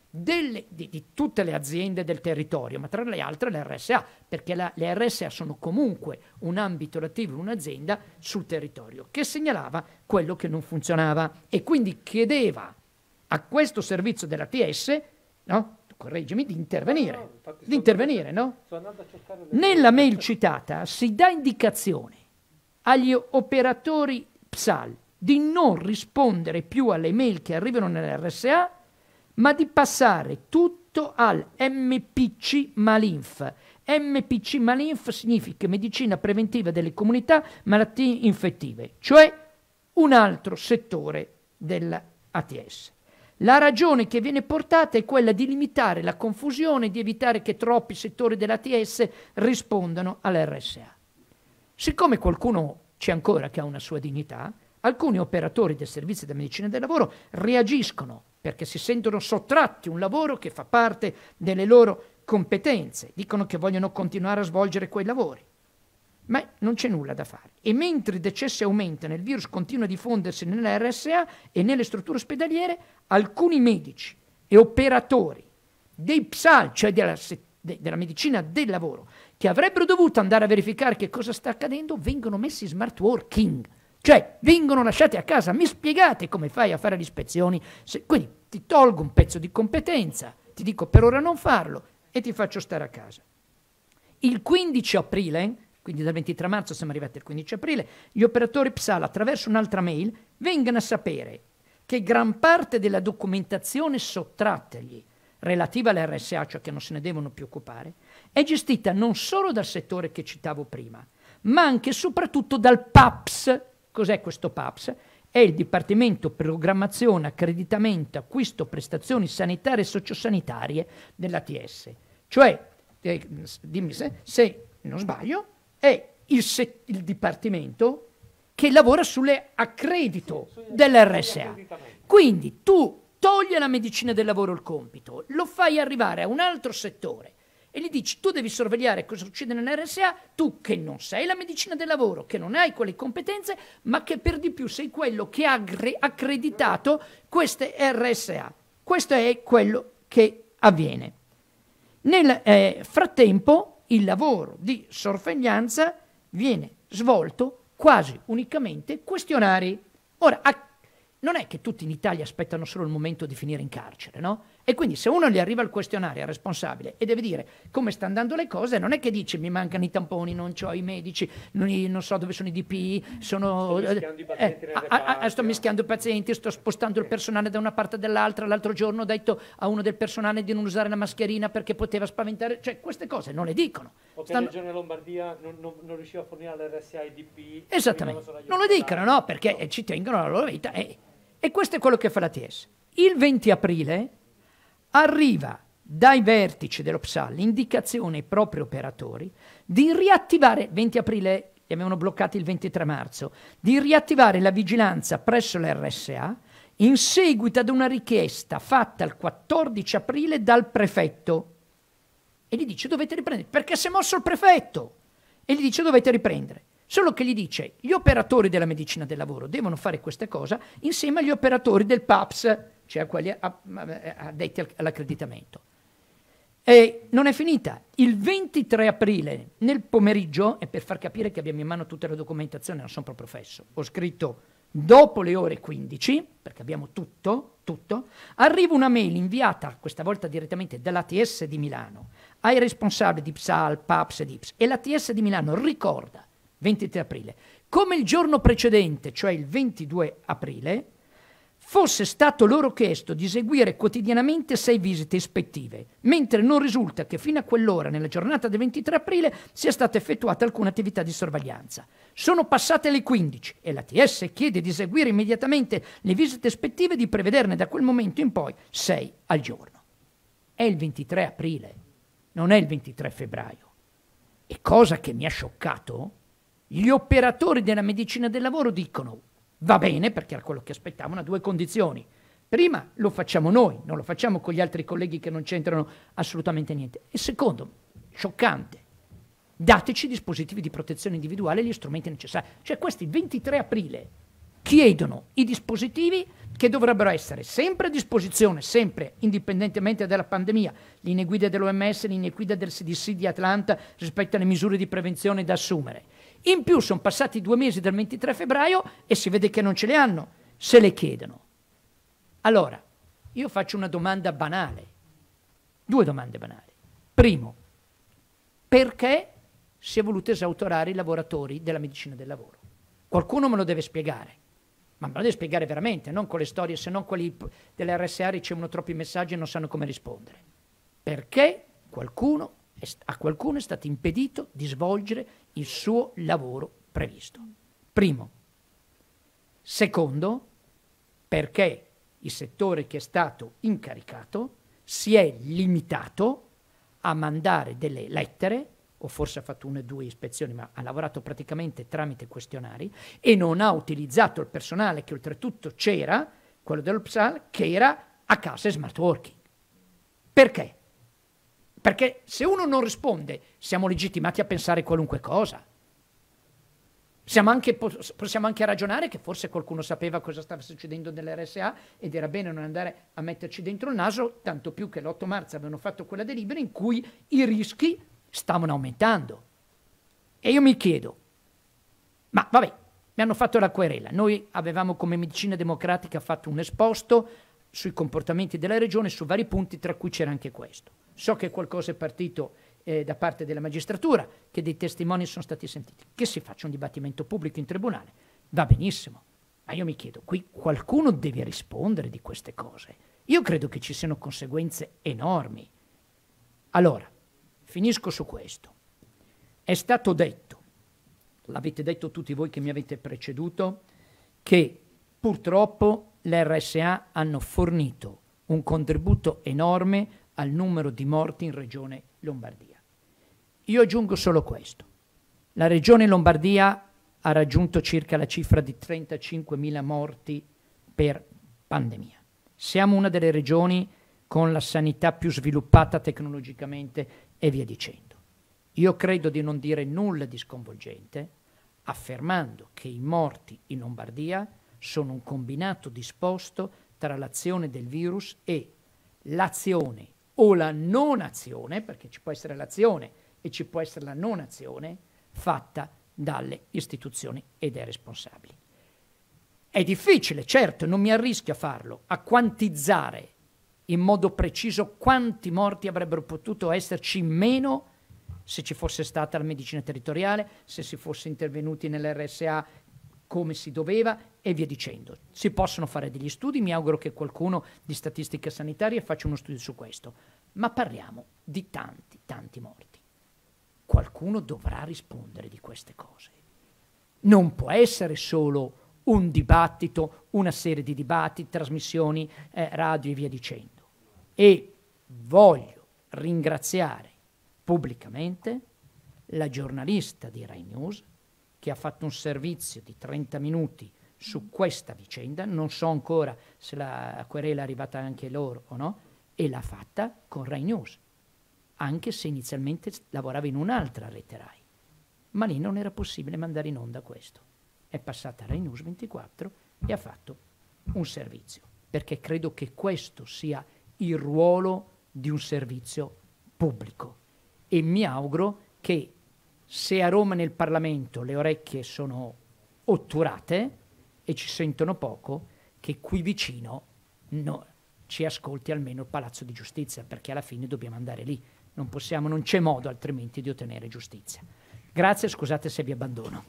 delle, di, di, tutte le aziende del territorio, ma tra le altre le RSA, perché la, le RSA sono comunque un ambito relativo, un'azienda sul territorio, che segnalava quello che non funzionava e quindi chiedeva a questo servizio dell'ATS, no? correggimi, di intervenire. No, no, di intervenire no? Nella mail citata si dà indicazione agli operatori PSAL di non rispondere più alle mail che arrivano nell'RSA ma di passare tutto al MPC Malinf. MPC Malinf significa medicina preventiva delle comunità malattie infettive, cioè un altro settore dell'ATS. La ragione che viene portata è quella di limitare la confusione e di evitare che troppi settori dell'ATS rispondano all'RSA. Siccome qualcuno c'è ancora che ha una sua dignità, Alcuni operatori del servizio della medicina del lavoro reagiscono perché si sentono sottratti un lavoro che fa parte delle loro competenze, dicono che vogliono continuare a svolgere quei lavori. Ma non c'è nulla da fare. E mentre i decessi aumentano, e il virus continua a diffondersi nella RSA e nelle strutture ospedaliere, alcuni medici e operatori dei PSAL, cioè della, de, della medicina del lavoro, che avrebbero dovuto andare a verificare che cosa sta accadendo, vengono messi smart working cioè, vengono lasciati a casa, mi spiegate come fai a fare le ispezioni? Se, quindi ti tolgo un pezzo di competenza, ti dico per ora non farlo e ti faccio stare a casa. Il 15 aprile, quindi dal 23 marzo siamo arrivati al 15 aprile, gli operatori PSAL attraverso un'altra mail vengano a sapere che gran parte della documentazione sottrattagli relativa all'RSA, cioè che non se ne devono più occupare, è gestita non solo dal settore che citavo prima, ma anche e soprattutto dal PAPS, Cos'è questo PAPS? È il Dipartimento Programmazione, Accreditamento, Acquisto, Prestazioni Sanitarie e Sociosanitarie dell'ATS. Cioè, eh, dimmi se, se, non sbaglio, è il, se, il dipartimento che lavora sulle sì, dell'RSA. Quindi tu togli alla medicina del lavoro il compito, lo fai arrivare a un altro settore e gli dici tu devi sorvegliare cosa succede nell'RSA, tu che non sei la medicina del lavoro, che non hai quelle competenze, ma che per di più sei quello che ha accreditato queste RSA. Questo è quello che avviene. Nel eh, frattempo il lavoro di sorveglianza viene svolto quasi unicamente questionari. Ora, a, non è che tutti in Italia aspettano solo il momento di finire in carcere, no? E quindi se uno gli arriva al questionario al responsabile e deve dire come stanno andando le cose, non è che dice mi mancano i tamponi, non ho i medici, non, non, so dove sono i DPI, sono, sto, eh, mischiando eh, eh, i pazienti, sto spostando il personale da una parte all'altra, l'altro giorno ho detto a uno del personale di non usare la mascherina perché poteva spaventare, cioè queste cose non le dicono. O Stanno... la regione Lombardia non, non, non, riusciva a fornire l'RSA ai DPI. Esattamente, non le dicono no, perché no. ci tengono la loro vita e, e questo è quello che fa la TS. Il 20 aprile arriva dai vertici dello PSA l'indicazione ai propri operatori di riattivare, 20 aprile li avevano bloccati il 23 marzo, di riattivare la vigilanza presso l'RSA in seguito ad una richiesta fatta il 14 aprile dal prefetto. E gli dice dovete riprendere, perché si è mosso il prefetto. E gli dice dovete riprendere. Solo che gli dice gli operatori della medicina del lavoro devono fare questa cosa insieme agli operatori del PAPS, cioè quelli addetti all'accreditamento. E non è finita. Il 23 aprile, nel pomeriggio, e per far capire che abbiamo in mano tutta la documentazione, non sono proprio professo, ho scritto dopo le ore 15, perché abbiamo tutto, tutto, arriva una mail inviata questa volta direttamente dall'ATS di Milano ai responsabili di PSAL, PAPS ed IPS e l'ATS di Milano ricorda 23 aprile, come il giorno precedente, cioè il 22 aprile, fosse stato loro chiesto di eseguire quotidianamente sei visite ispettive, mentre non risulta che fino a quell'ora, nella giornata del 23 aprile, sia stata effettuata alcuna attività di sorveglianza. Sono passate le 15 e l'ATS chiede di eseguire immediatamente le visite ispettive e di prevederne da quel momento in poi sei al giorno. È il 23 aprile, non è il 23 febbraio. E cosa che mi ha scioccato gli operatori della medicina del lavoro dicono va bene perché era quello che aspettavano a due condizioni. Prima lo facciamo noi, non lo facciamo con gli altri colleghi che non c'entrano assolutamente niente. E secondo, scioccante, dateci i dispositivi di protezione individuale e gli strumenti necessari. Cioè questi 23 aprile chiedono i dispositivi che dovrebbero essere sempre a disposizione, sempre indipendentemente dalla pandemia, linee guida dell'OMS, linee guida del CDC di Atlanta rispetto alle misure di prevenzione da assumere in più sono passati due mesi dal 23 febbraio e si vede che non ce le hanno, se le chiedono. Allora, io faccio una domanda banale, due domande banali. Primo, perché si è voluto esautorare i lavoratori della medicina del lavoro? Qualcuno me lo deve spiegare ma me lo deve spiegare veramente, non con le storie, se non quelli dell'RSA ricevono troppi messaggi e non sanno come rispondere. Perché qualcuno, a qualcuno è stato impedito di svolgere il suo lavoro previsto. Primo. Secondo, perché il settore che è stato incaricato si è limitato a mandare delle lettere, o forse ha fatto una o due ispezioni, ma ha lavorato praticamente tramite questionari, e non ha utilizzato il personale che oltretutto c'era, quello dell'Opsal, che era a casa e smart working. Perché? Perché se uno non risponde, siamo legittimati a pensare qualunque cosa. Anche, possiamo anche ragionare che forse qualcuno sapeva cosa stava succedendo nell'RSA ed era bene non andare a metterci dentro il naso, tanto più che l'8 marzo avevano fatto quella delibera in cui i rischi stavano aumentando. E io mi chiedo, ma vabbè, mi hanno fatto la querela, noi avevamo come medicina democratica fatto un esposto sui comportamenti della regione su vari punti, tra cui c'era anche questo. So che qualcosa è partito eh, da parte della magistratura, che dei testimoni sono stati sentiti. Che si faccia un dibattimento pubblico in tribunale, va benissimo. Ma io mi chiedo, qui qualcuno deve rispondere di queste cose. Io credo che ci siano conseguenze enormi. Allora, finisco su questo. È stato detto, l'avete detto tutti voi che mi avete preceduto, che purtroppo le RSA hanno fornito un contributo enorme al numero di morti in regione Lombardia. Io aggiungo solo questo. La regione Lombardia ha raggiunto circa la cifra di 35.000 morti per pandemia. Siamo una delle regioni con la sanità più sviluppata tecnologicamente e via dicendo. Io credo di non dire nulla di sconvolgente, affermando che i morti in Lombardia sono un combinato disposto tra l'azione del virus e l'azione o la non azione, perché ci può essere l'azione e ci può essere la non azione, fatta dalle istituzioni e dai responsabili. È difficile, certo, non mi arrischio a farlo, a quantizzare in modo preciso quanti morti avrebbero potuto esserci in meno se ci fosse stata la medicina territoriale, se si fosse intervenuti nell'RSA come si doveva e via dicendo. Si possono fare degli studi, mi auguro che qualcuno di statistica sanitaria faccia uno studio su questo, ma parliamo di tanti, tanti morti. Qualcuno dovrà rispondere di queste cose. Non può essere solo un dibattito, una serie di dibattiti, trasmissioni, eh, radio e via dicendo. E voglio ringraziare pubblicamente la giornalista di Rai News, che ha fatto un servizio di 30 minuti su questa vicenda, non so ancora se la querela è arrivata anche loro o no, e l'ha fatta con Rai News, anche se inizialmente lavorava in un'altra rete Rai. Ma lì non era possibile mandare in onda questo. È passata a Rai News 24 e ha fatto un servizio, perché credo che questo sia il ruolo di un servizio pubblico e mi auguro che se a Roma nel Parlamento le orecchie sono otturate e ci sentono poco, che qui vicino no, ci ascolti almeno il Palazzo di Giustizia, perché alla fine dobbiamo andare lì. Non possiamo, non c'è modo altrimenti di ottenere giustizia. Grazie, scusate se vi abbandono.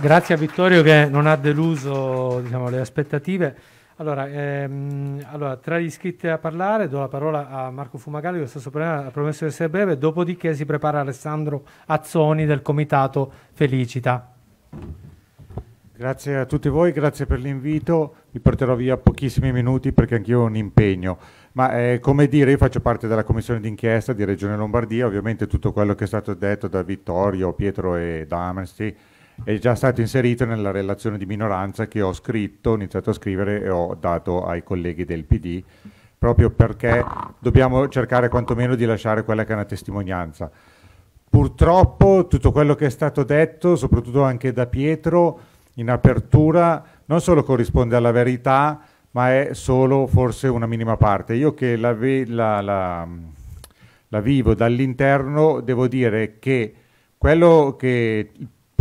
Grazie a Vittorio che non ha deluso diciamo, le aspettative. Allora, ehm, allora, tra gli iscritti a parlare do la parola a Marco Fumagalli, che stesso problema ha promesso di essere breve, dopodiché si prepara Alessandro Azzoni del Comitato Felicita. Grazie a tutti voi, grazie per l'invito, vi porterò via pochissimi minuti perché anch'io ho un impegno, ma eh, come dire io faccio parte della commissione d'inchiesta di Regione Lombardia, ovviamente tutto quello che è stato detto da Vittorio, Pietro e da Amnesty è già stato inserito nella relazione di minoranza che ho scritto, ho iniziato a scrivere e ho dato ai colleghi del PD, proprio perché dobbiamo cercare quantomeno di lasciare quella che è una testimonianza. Purtroppo tutto quello che è stato detto, soprattutto anche da Pietro, in apertura, non solo corrisponde alla verità, ma è solo forse una minima parte. Io che la, la, la, la vivo dall'interno, devo dire che quello che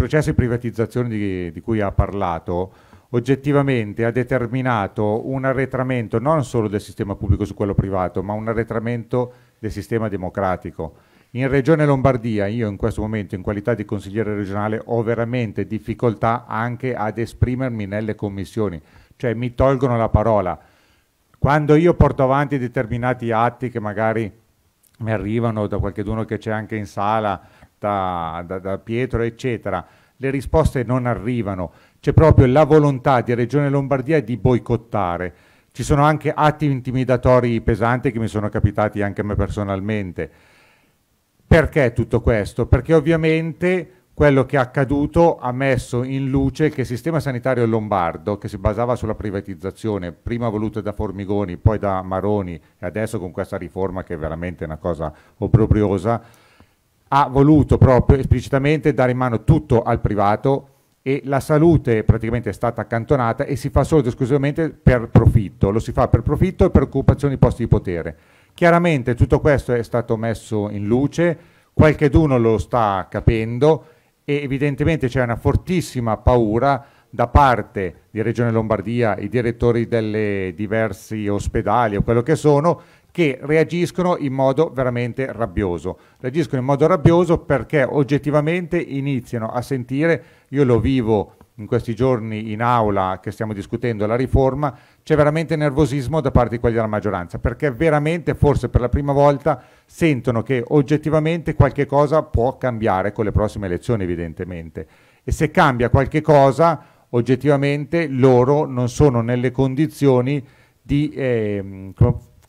processo di privatizzazione di, di cui ha parlato oggettivamente ha determinato un arretramento non solo del sistema pubblico su quello privato, ma un arretramento del sistema democratico. In Regione Lombardia, io in questo momento, in qualità di consigliere regionale, ho veramente difficoltà anche ad esprimermi nelle commissioni, cioè mi tolgono la parola. Quando io porto avanti determinati atti che magari mi arrivano da qualcheduno che c'è anche in sala, da, da, da Pietro, eccetera, le risposte non arrivano. C'è proprio la volontà di Regione Lombardia di boicottare. Ci sono anche atti intimidatori pesanti che mi sono capitati anche a me personalmente. Perché tutto questo? Perché ovviamente quello che è accaduto ha messo in luce che il sistema sanitario lombardo, che si basava sulla privatizzazione, prima voluta da Formigoni, poi da Maroni e adesso con questa riforma che è veramente una cosa obbrobriosa, ha voluto proprio esplicitamente dare in mano tutto al privato e la salute praticamente è stata accantonata e si fa solo ed esclusivamente per profitto, lo si fa per profitto e per occupazione di posti di potere. Chiaramente tutto questo è stato messo in luce, qualche d'uno lo sta capendo e evidentemente c'è una fortissima paura da parte di Regione Lombardia, i direttori delle diversi ospedali o quello che sono, che reagiscono in modo veramente rabbioso. Reagiscono in modo rabbioso perché oggettivamente iniziano a sentire, io lo vivo in questi giorni in aula che stiamo discutendo la riforma, c'è veramente nervosismo da parte di quelli della maggioranza, perché veramente forse per la prima volta sentono che oggettivamente qualche cosa può cambiare con le prossime elezioni evidentemente. E se cambia qualche cosa, oggettivamente loro non sono nelle condizioni di... Eh,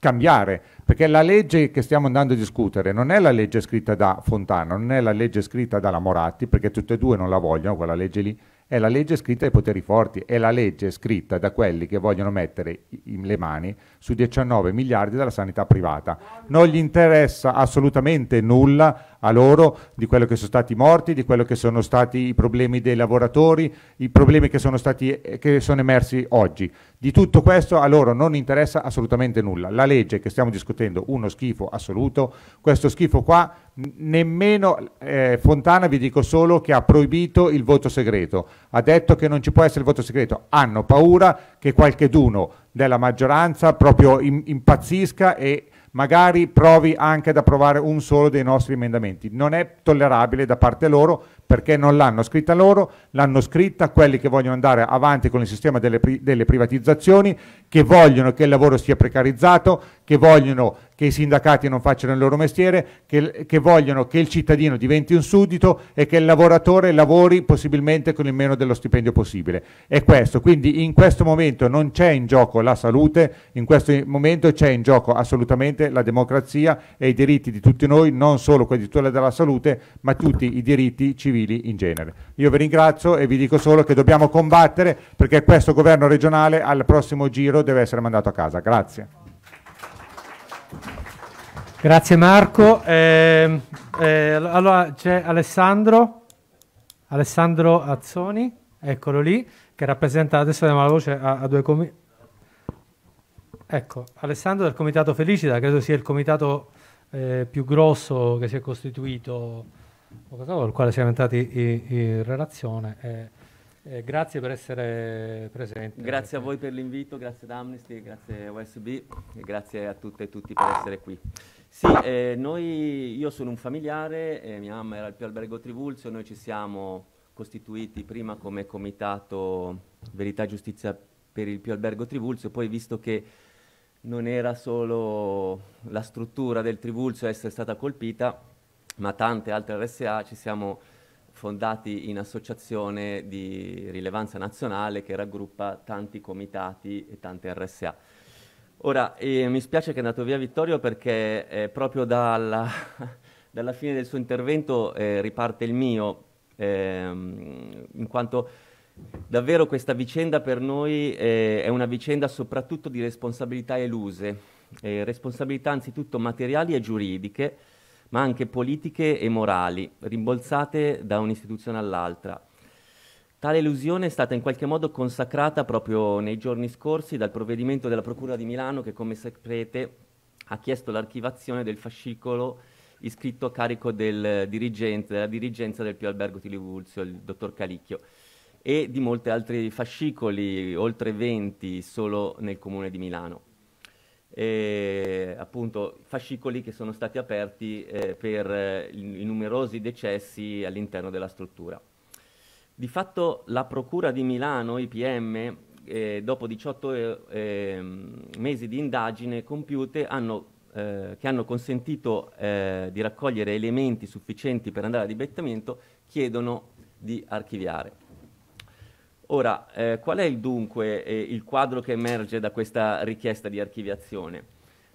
cambiare, perché la legge che stiamo andando a discutere non è la legge scritta da Fontana, non è la legge scritta dalla Moratti, perché tutte e due non la vogliono, quella legge lì, è la legge scritta dai poteri forti, è la legge scritta da quelli che vogliono mettere le mani su 19 miliardi della sanità privata. Non gli interessa assolutamente nulla a loro di quello che sono stati morti, di quello che sono stati i problemi dei lavoratori, i problemi che sono, stati, eh, che sono emersi oggi. Di tutto questo a loro non interessa assolutamente nulla. La legge che stiamo discutendo, uno schifo assoluto, questo schifo qua, nemmeno eh, Fontana vi dico solo che ha proibito il voto segreto, ha detto che non ci può essere il voto segreto, hanno paura che qualcheduno della maggioranza proprio impazzisca e magari provi anche ad approvare un solo dei nostri emendamenti. Non è tollerabile da parte loro perché non l'hanno scritta loro, l'hanno scritta quelli che vogliono andare avanti con il sistema delle, pri delle privatizzazioni, che vogliono che il lavoro sia precarizzato, che vogliono che i sindacati non facciano il loro mestiere, che, che, vogliono che il cittadino diventi un suddito e che il lavoratore lavori possibilmente con il meno dello stipendio possibile. È questo, quindi in questo momento non c'è in gioco la salute, in questo momento c'è in gioco assolutamente la democrazia e i diritti di tutti noi, non solo quelli di tutela della salute, ma tutti i diritti civili in genere. Io vi ringrazio e vi dico solo che dobbiamo combattere perché questo governo regionale al prossimo giro deve essere mandato a casa. Grazie. Grazie Marco. Ehm, eh, eh, allora c'è Alessandro, Alessandro Azzoni, eccolo lì, che rappresenta adesso diamo la voce a, a due comitati. Ecco, Alessandro del Comitato Felicita, credo sia il comitato eh, più grosso che si è costituito, al quale siamo entrati in, relazione. Eh, eh, grazie per essere presenti. Grazie a voi per l'invito, grazie ad Amnesty, grazie a USB e grazie a tutte e tutti per essere qui. Sì, eh, noi, io sono un familiare, eh, mia mamma era il Pio Albergo Trivulzio, noi ci siamo costituiti prima come comitato Verità e Giustizia per il Pio Albergo Trivulzio, poi visto che non era solo la struttura del Trivulzio a essere stata colpita, ma tante altre RSA ci siamo fondati in associazione di rilevanza nazionale che raggruppa tanti comitati e tante RSA. Ora, eh, mi spiace che è andato via Vittorio perché eh, proprio dalla, dalla, fine del suo intervento eh, riparte il mio, ehm, in quanto davvero questa vicenda per noi eh, è una vicenda soprattutto di responsabilità eluse, responsabilità anzitutto materiali e giuridiche, ma anche politiche e morali, rimbalzate da un'istituzione all'altra. Tale illusione è stata in qualche modo consacrata proprio nei giorni scorsi dal provvedimento della Procura di Milano che, come saprete, ha chiesto l'archivazione del fascicolo iscritto a carico del dirigente, della dirigenza del Pio Albergo Tilivulzio, il dottor Calicchio, e di molti altri fascicoli, oltre 20 solo nel comune di Milano. E, appunto fascicoli che sono stati aperti eh, per eh, i numerosi decessi all'interno della struttura. Di fatto la Procura di Milano, IPM, eh, dopo 18 eh, ehm, mesi di indagine compiute, hanno, eh, che hanno consentito eh, di raccogliere elementi sufficienti per andare a dibattimento, chiedono di archiviare. Ora, eh, qual è il dunque eh, il quadro che emerge da questa richiesta di archiviazione?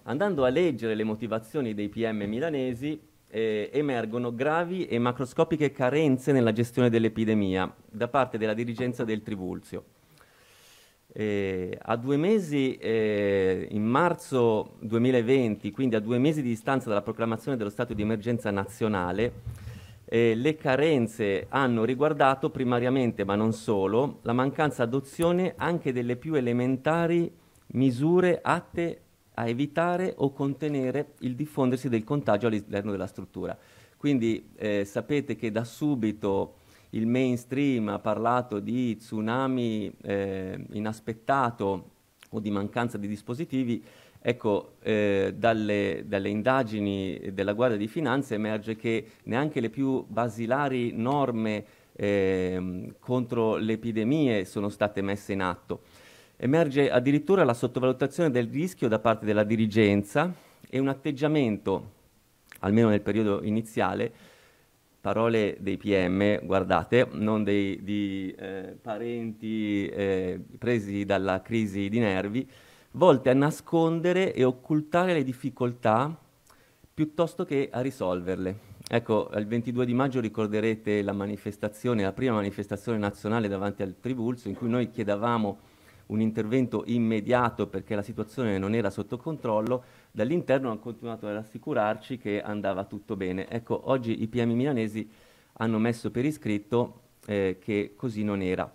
Andando a leggere le motivazioni dei PM milanesi, eh, emergono gravi e macroscopiche carenze nella gestione dell'epidemia da parte della dirigenza del Trivulzio. Eh, a due mesi, eh, in marzo 2020, quindi a due mesi di distanza dalla proclamazione dello stato di emergenza nazionale, eh, le carenze hanno riguardato primariamente, ma non solo, la mancanza adozione anche delle più elementari misure atte a evitare o contenere il diffondersi del contagio all'interno della struttura. Quindi eh, sapete che da subito il mainstream ha parlato di tsunami eh, inaspettato o di mancanza di dispositivi, Ecco, eh, dalle, dalle, indagini della Guardia di Finanza emerge che neanche le più basilari norme eh, contro le epidemie sono state messe in atto. Emerge addirittura la sottovalutazione del rischio da parte della dirigenza e un atteggiamento, almeno nel periodo iniziale, parole dei PM, guardate, non dei, di eh, parenti eh, presi dalla crisi di nervi, volte a nascondere e occultare le difficoltà piuttosto che a risolverle. Ecco, il 22 di maggio ricorderete la manifestazione, la prima manifestazione nazionale davanti al Tribulso in cui noi chiedevamo un intervento immediato perché la situazione non era sotto controllo, dall'interno hanno continuato ad assicurarci che andava tutto bene. Ecco, oggi i PM milanesi hanno messo per iscritto eh, che così non era.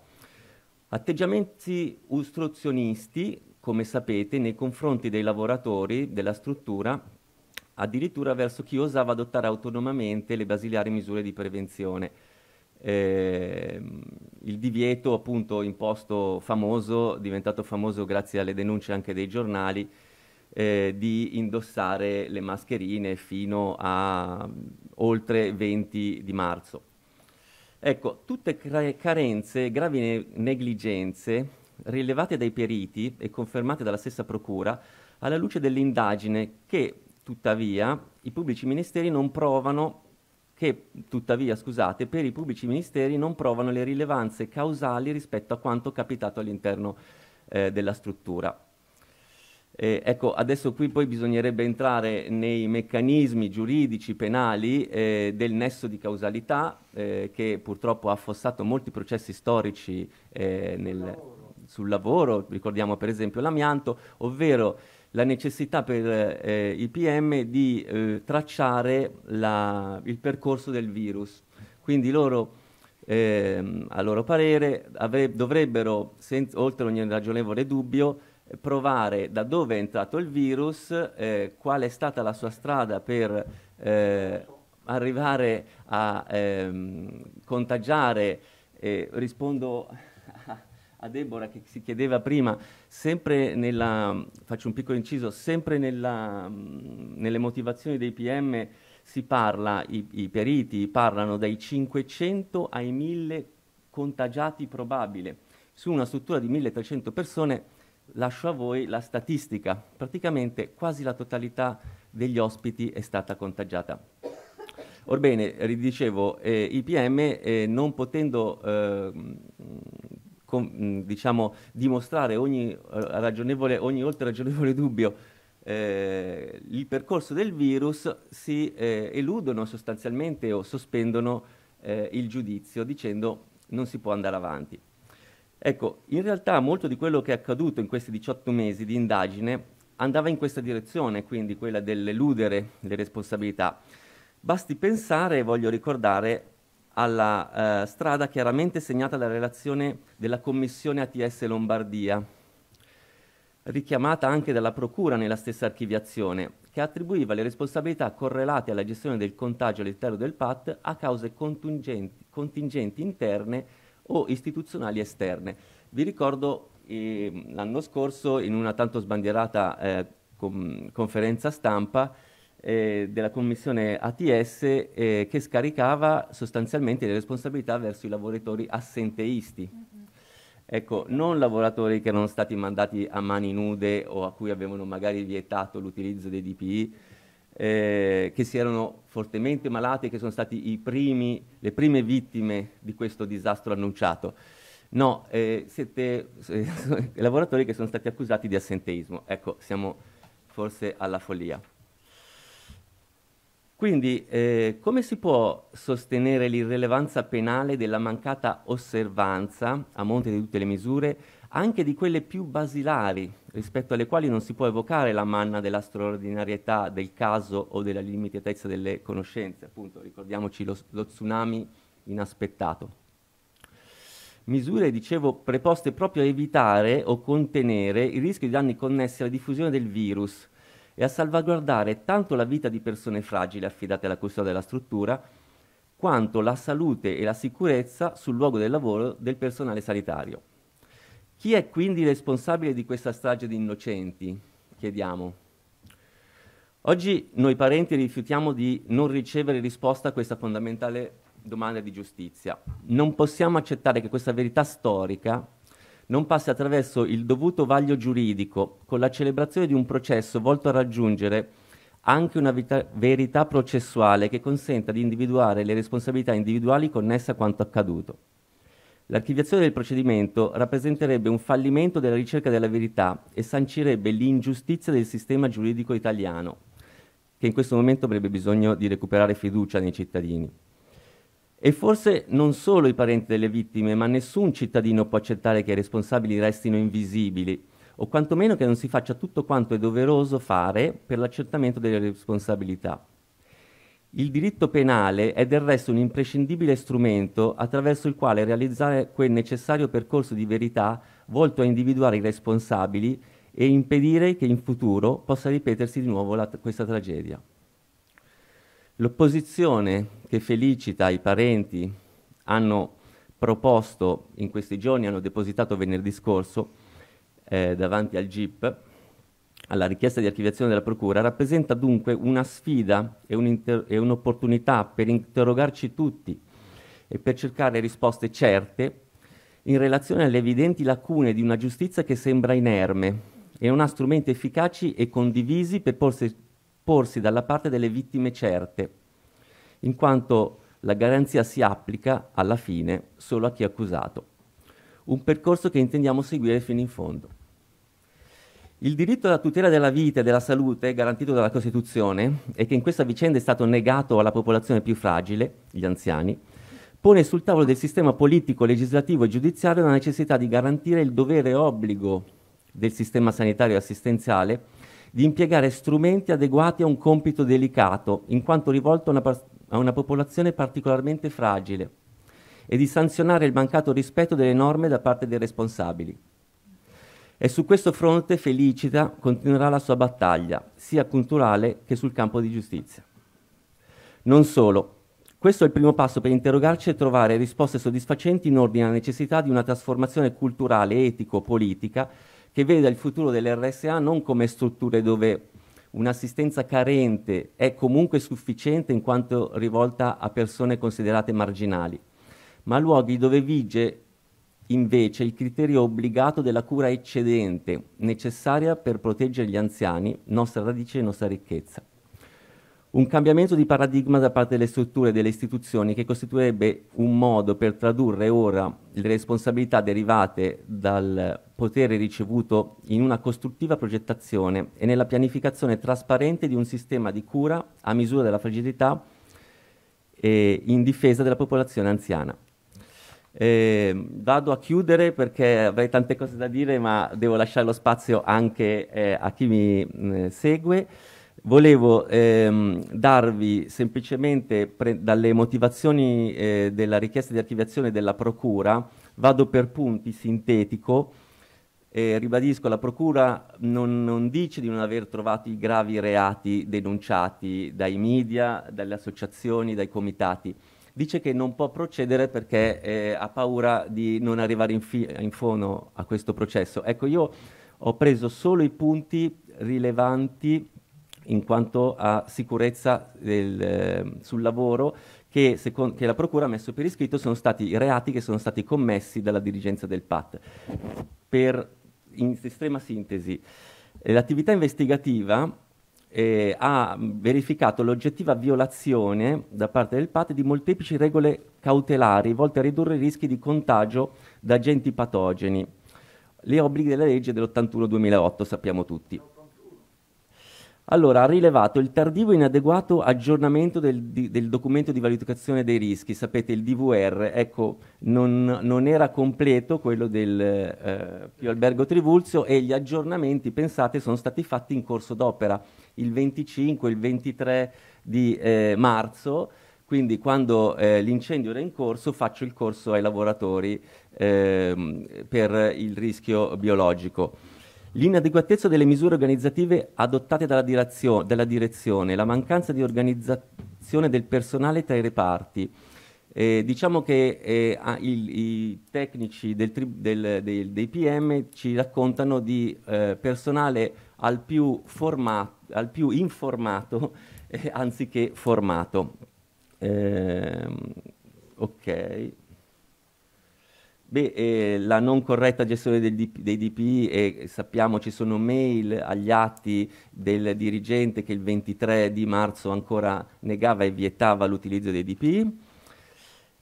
Atteggiamenti ostruzionisti, come sapete, nei confronti dei lavoratori della struttura, addirittura verso chi osava adottare autonomamente le basilari misure di prevenzione eh, il divieto appunto imposto famoso, diventato famoso grazie alle denunce anche dei giornali, eh, di indossare le mascherine fino a mm, oltre 20 di marzo. Ecco, tutte carenze, gravi ne negligenze rilevate dai periti e confermate dalla stessa procura alla luce dell'indagine che tuttavia i pubblici ministeri non provano che tuttavia, scusate, per i pubblici ministeri non provano le rilevanze causali rispetto a quanto capitato all'interno eh, della struttura. Eh, ecco, adesso qui poi bisognerebbe entrare nei meccanismi giuridici penali eh, del nesso di causalità eh, che purtroppo ha affossato molti processi storici eh, nel, sul lavoro, ricordiamo per esempio l'amianto, ovvero la necessità per eh, i PM di eh, tracciare la, il percorso del virus. Quindi loro, eh, a loro parere, dovrebbero, oltre ogni ragionevole dubbio, provare da dove è entrato il virus, eh, qual è stata la sua strada per eh, arrivare a ehm, contagiare. rispondo a Deborah che si chiedeva prima, sempre nella, faccio un piccolo inciso, sempre nella, nelle motivazioni dei PM si parla, i, i periti parlano dai 500 ai 1000 contagiati probabile. Su una struttura di 1300 persone lascio a voi la statistica, praticamente quasi la totalità degli ospiti è stata contagiata. Orbene, ridicevo, eh, IPM eh, non potendo eh, con, diciamo, dimostrare ogni, eh, ragionevole, ogni oltre ragionevole dubbio eh, il percorso del virus, si eh, eludono sostanzialmente o sospendono eh, il giudizio dicendo non si può andare avanti. Ecco, in realtà molto di quello che è accaduto in questi 18 mesi di indagine andava in questa direzione, quindi quella dell'eludere le responsabilità. Basti pensare, voglio ricordare, alla eh, strada chiaramente segnata dalla relazione della Commissione ATS Lombardia, richiamata anche dalla Procura nella stessa archiviazione, che attribuiva le responsabilità correlate alla gestione del contagio all'interno del PAT a cause contingenti, contingenti interne o istituzionali esterne. Vi ricordo eh, l'anno scorso in una tanto sbandierata eh, com conferenza stampa eh, della commissione ATS eh, che scaricava sostanzialmente le responsabilità verso i lavoratori assenteisti. Mm-hmm. Ecco, non lavoratori che erano stati mandati a mani nude o a cui avevano magari vietato l'utilizzo dei DPI, eh, che si erano fortemente malati e che sono stati primi, le prime vittime di questo disastro annunciato. No, eh, siete eh, lavoratori che sono stati accusati di assenteismo. Ecco, siamo forse alla follia. Quindi eh, come si può sostenere l'irrilevanza penale della mancata osservanza, a monte di tutte le misure, anche di quelle più basilari, rispetto alle quali non si può evocare la manna della straordinarietà del caso o della limitatezza delle conoscenze, appunto ricordiamoci lo, lo tsunami inaspettato. Misure, dicevo, preposte proprio a evitare o contenere il rischio di danni connessi alla diffusione del virus, e a salvaguardare tanto la vita di persone fragili affidate alla custodia della struttura, quanto la salute e la sicurezza sul luogo del lavoro del personale sanitario. Chi è quindi responsabile di questa strage di innocenti? Chiediamo. Oggi noi parenti rifiutiamo di non ricevere risposta a questa fondamentale domanda di giustizia. Non possiamo accettare che questa verità storica non passi attraverso il dovuto vaglio giuridico con la celebrazione di un processo volto a raggiungere anche una vita- verità processuale che consenta di individuare le responsabilità individuali connesse a quanto accaduto. L'archiviazione del procedimento rappresenterebbe un fallimento della ricerca della verità e sancirebbe l'ingiustizia del sistema giuridico italiano, che in questo momento avrebbe bisogno di recuperare fiducia nei cittadini. E forse non solo i parenti delle vittime, ma nessun cittadino può accettare che i responsabili restino invisibili o quantomeno che non si faccia tutto quanto è doveroso fare per l'accertamento delle responsabilità. Il diritto penale è del resto un imprescindibile strumento attraverso il quale realizzare quel necessario percorso di verità volto a individuare i responsabili e impedire che in futuro possa ripetersi di nuovo la, questa tragedia. L'opposizione che Felicita e i parenti hanno proposto in questi giorni, hanno depositato venerdì scorso eh, davanti al GIP, alla richiesta di archiviazione della Procura, rappresenta dunque una sfida e, un'opportunità per interrogarci tutti e per cercare risposte certe in relazione alle evidenti lacune di una giustizia che sembra inerme e non ha strumenti efficaci e condivisi per porsi porsi dalla parte delle vittime certe, in quanto la garanzia si applica alla fine solo a chi è accusato, un percorso che intendiamo seguire fino in fondo. Il diritto alla tutela della vita e della salute garantito dalla Costituzione e che in questa vicenda è stato negato alla popolazione più fragile, gli anziani, pone sul tavolo del sistema politico, legislativo e giudiziario la necessità di garantire il dovere e obbligo del sistema sanitario e assistenziale di impiegare strumenti adeguati a un compito delicato, in quanto rivolto a una, a una popolazione particolarmente fragile, e di sanzionare il mancato rispetto delle norme da parte dei responsabili. E su questo fronte Felicita continuerà la sua battaglia, sia culturale che sul campo di giustizia. Non solo, questo è il primo passo per interrogarci e trovare risposte soddisfacenti in ordine alla necessità di una trasformazione culturale, etico-politica che veda il futuro dell'RSA non come strutture dove un'assistenza carente è comunque sufficiente in quanto rivolta a persone considerate marginali, ma luoghi dove vige invece il criterio obbligato della cura eccedente, necessaria per proteggere gli anziani, nostra radice e nostra ricchezza un cambiamento di paradigma da parte delle strutture e delle istituzioni che costituirebbe un modo per tradurre ora le responsabilità derivate dal potere ricevuto in una costruttiva progettazione e nella pianificazione trasparente di un sistema di cura a misura della fragilità e in difesa della popolazione anziana. Eh, vado a chiudere perché avrei tante cose da dire ma devo lasciare lo spazio anche eh, a chi mi mh, mm, segue. Volevo ehm, darvi semplicemente dalle motivazioni eh, della richiesta di archiviazione della Procura, vado per punti sintetico, eh, ribadisco la Procura non, non, dice di non aver trovato i gravi reati denunciati dai media, dalle associazioni, dai comitati, dice che non può procedere perché eh, ha paura di non arrivare in, in fondo a questo processo. Ecco, io ho preso solo i punti rilevanti in quanto a sicurezza del, eh, sul lavoro che, secondo, che, la Procura ha messo per iscritto sono stati i reati che sono stati commessi dalla dirigenza del PAT. Per, in estrema sintesi, eh, l'attività investigativa eh, ha verificato l'oggettiva violazione da parte del PAT di molteplici regole cautelari volte a ridurre i rischi di contagio da agenti patogeni, Le obblighi della legge dell'81-2008, sappiamo tutti. Allora, ha rilevato il tardivo e inadeguato aggiornamento del, di, del, documento di valutazione dei rischi, sapete il DVR, ecco, non, non era completo quello del eh, Pio Albergo Trivulzio e gli aggiornamenti, pensate, sono stati fatti in corso d'opera il 25, il 23 di eh, marzo, quindi quando eh, l'incendio era in corso faccio il corso ai lavoratori ehm, per il rischio biologico. L'inadeguatezza delle misure organizzative adottate dalla, dirazio- dalla, direzione, la mancanza di organizzazione del personale tra i reparti. Eh, diciamo che eh, il, i tecnici del tri- del, del, dei PM ci raccontano di eh, personale al più, forma- al più informato eh, anziché formato. Ehm, ok. Beh, eh, la non corretta gestione DP, dei DPI, eh, sappiamo ci sono mail agli atti del dirigente che il 23 di marzo ancora negava e vietava l'utilizzo dei DPI,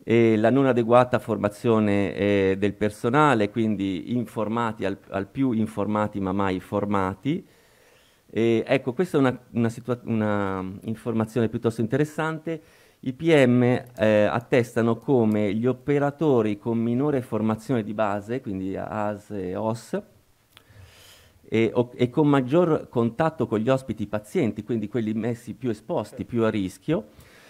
eh, la non adeguata formazione eh, del personale, quindi informati al, al, più informati ma mai formati, eh, ecco, questa è una, una, una informazione piuttosto interessante. I PM eh, attestano come gli operatori con minore formazione di base, quindi AS e OS, e, o, e, con maggior contatto con gli ospiti pazienti, quindi quelli messi più esposti, più a rischio,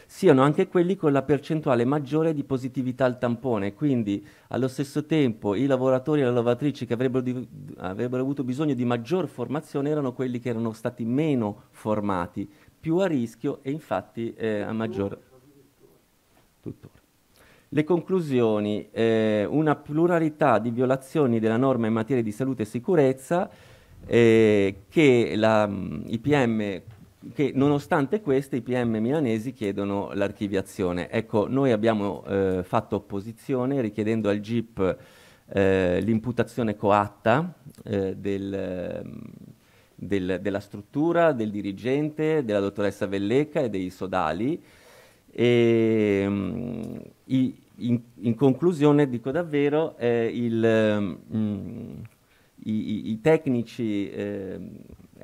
siano anche quelli con la percentuale maggiore di positività al tampone, quindi allo stesso tempo i lavoratori e le lavatrici che avrebbero, di, avrebbero avuto bisogno di maggior formazione erano quelli che erano stati meno formati, più a rischio e infatti eh, a maggior tuttora. Le conclusioni, eh, una pluralità di violazioni della norma in materia di salute e sicurezza eh, che la, mm, i PM che nonostante queste i PM milanesi chiedono l'archiviazione. Ecco, noi abbiamo eh, fatto opposizione richiedendo al GIP eh, l'imputazione coatta eh, del, mm, del, della struttura, del dirigente, della dottoressa Velleca e dei sodali e, ehm, mh, i, in, in, conclusione dico davvero, eh, il, mh, mm, i, i, tecnici eh,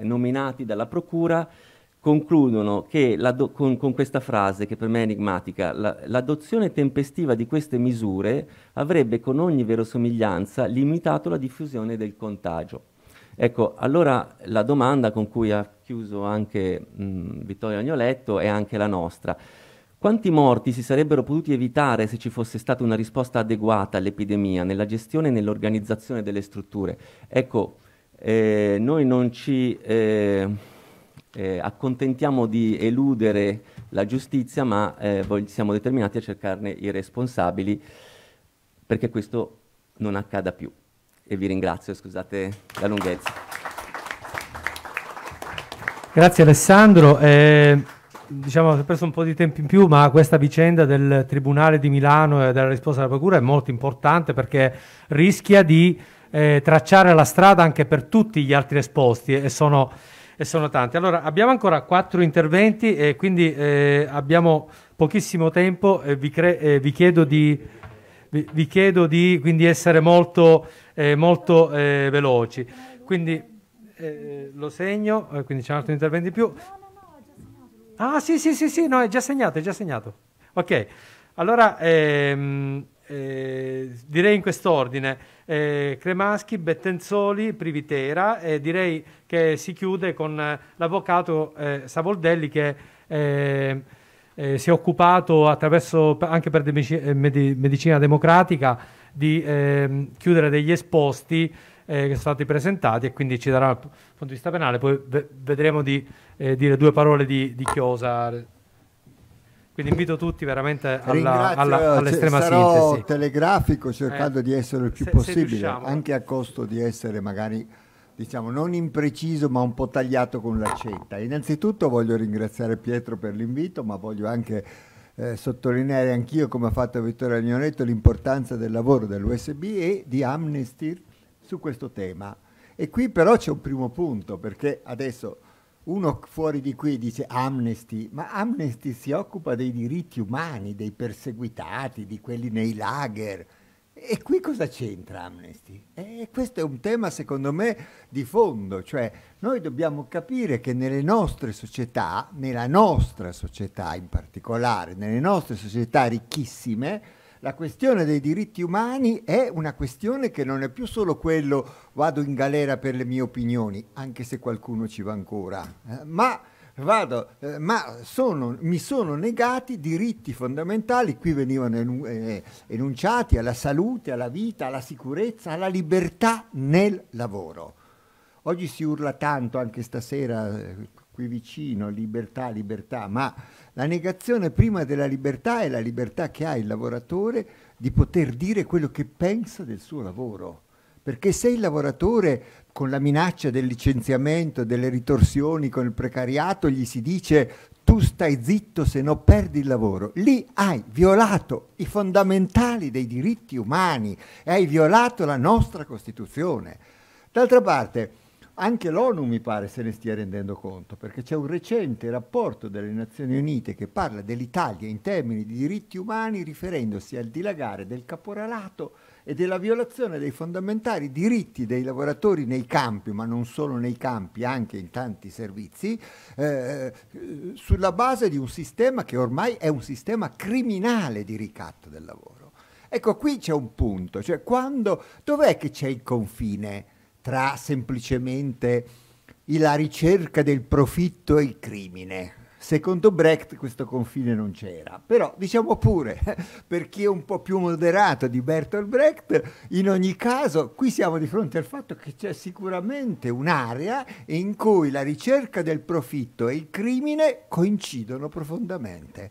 nominati dalla Procura concludono do, con, con, questa frase che per me è enigmatica, la, l'adozione tempestiva di queste misure avrebbe con ogni verosomiglianza limitato la diffusione del contagio. Ecco, allora la domanda con cui ha chiuso anche mh, mm, Vittorio Agnoletto è anche la nostra. Quanti morti si sarebbero potuti evitare se ci fosse stata una risposta adeguata all'epidemia nella gestione e nell'organizzazione delle strutture? Ecco, eh, noi non ci eh, eh, accontentiamo di eludere la giustizia, ma eh, siamo determinati a cercarne i responsabili perché questo non accada più. E vi ringrazio, scusate la lunghezza. Grazie Alessandro. Eh, diciamo, si è preso un po' di tempo in più, ma questa vicenda del Tribunale di Milano e della risposta della Procura è molto importante perché rischia di eh, tracciare la strada anche per tutti gli altri esposti e sono, e sono tanti. Allora, abbiamo ancora quattro interventi e quindi eh, abbiamo pochissimo tempo e vi, eh, vi chiedo di, vi, chiedo di essere molto, eh, molto eh, veloci. Quindi, eh, lo segno, eh, quindi c'è un altro intervento in più. Ah, sì, sì, sì, sì, no, è già segnato, è già segnato. Ok, allora ehm, eh, direi in quest'ordine. Eh, Cremaschi, Bettenzoli, Privitera e eh, direi che si chiude con l'avvocato eh, Savoldelli che eh, eh, si è occupato attraverso anche per de- med- medicina democratica di ehm, chiudere degli esposti che sono stati presentati e quindi ci darà punto di vista penale, poi ve- vedremo di eh, dire due parole di, di, Chiosa. Quindi invito tutti veramente alla, Ringrazio, alla, eh, all'estrema sarò sintesi. telegrafico eh, cercando eh, di essere il più se, possibile, se anche a costo di essere magari diciamo non impreciso ma un po' tagliato con l'accetta. Innanzitutto voglio ringraziare Pietro per l'invito, ma voglio anche eh, sottolineare anch'io, come ha fatto Vittorio Agnoletto, l'importanza del lavoro dell'USB e di Amnesty su questo tema. E qui però c'è un primo punto, perché adesso uno fuori di qui dice Amnesty, ma Amnesty si occupa dei diritti umani, dei perseguitati, di quelli nei lager. E qui cosa c'entra Amnesty? E questo è un tema secondo me di fondo, cioè noi dobbiamo capire che nelle nostre società, nella nostra società in particolare, nelle nostre società ricchissime, la questione dei diritti umani è una questione che non è più solo quello vado in galera per le mie opinioni, anche se qualcuno ci va ancora, eh, ma... Vado, eh, ma sono, mi sono negati diritti fondamentali, qui venivano eh, eh, enunciati, alla salute, alla vita, alla sicurezza, alla libertà nel lavoro. Oggi si urla tanto, anche stasera eh, qui vicino, libertà, libertà, ma la negazione prima della libertà è la libertà che ha il lavoratore di poter dire quello che pensa del suo lavoro. Perché se il lavoratore con la minaccia del licenziamento, delle ritorsioni, con il precariato, gli si dice tu stai zitto se no perdi il lavoro, lì hai violato i fondamentali dei diritti umani e hai violato la nostra Costituzione. D'altra parte, anche l'ONU mi pare se ne stia rendendo conto, perché c'è un recente rapporto delle Nazioni Unite che parla dell'Italia in termini di diritti umani riferendosi al dilagare del caporalato e della violazione dei fondamentali diritti dei lavoratori nei campi, ma non solo nei campi, anche in tanti servizi, eh, sulla base di un sistema che ormai è un sistema criminale di ricatto del lavoro. Ecco, qui c'è un punto, cioè quando, dov'è che c'è il confine? tra semplicemente la ricerca del profitto e il crimine. Secondo Brecht questo confine non c'era, però diciamo pure, per chi è un po' più moderato di Bertolt Brecht, in ogni caso qui siamo di fronte al fatto che c'è sicuramente un'area in cui la ricerca del profitto e il crimine coincidono profondamente.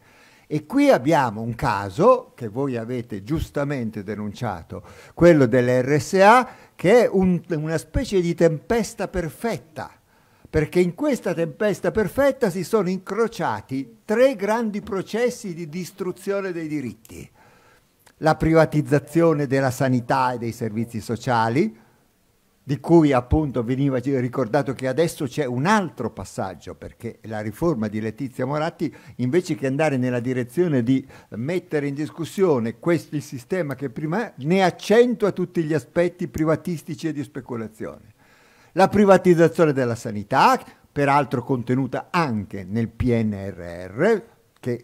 E qui abbiamo un caso che voi avete giustamente denunciato, quello dell'RSA, che è un, una specie di tempesta perfetta, perché in questa tempesta perfetta si sono incrociati tre grandi processi di distruzione dei diritti. La privatizzazione della sanità e dei servizi sociali, di cui appunto veniva ricordato che adesso c'è un altro passaggio, perché la riforma di Letizia Moratti, invece che andare nella direzione di mettere in discussione questo, il sistema che prima ne accentua tutti gli aspetti privatistici e di speculazione. La privatizzazione della sanità, peraltro contenuta anche nel PNRR, che eh,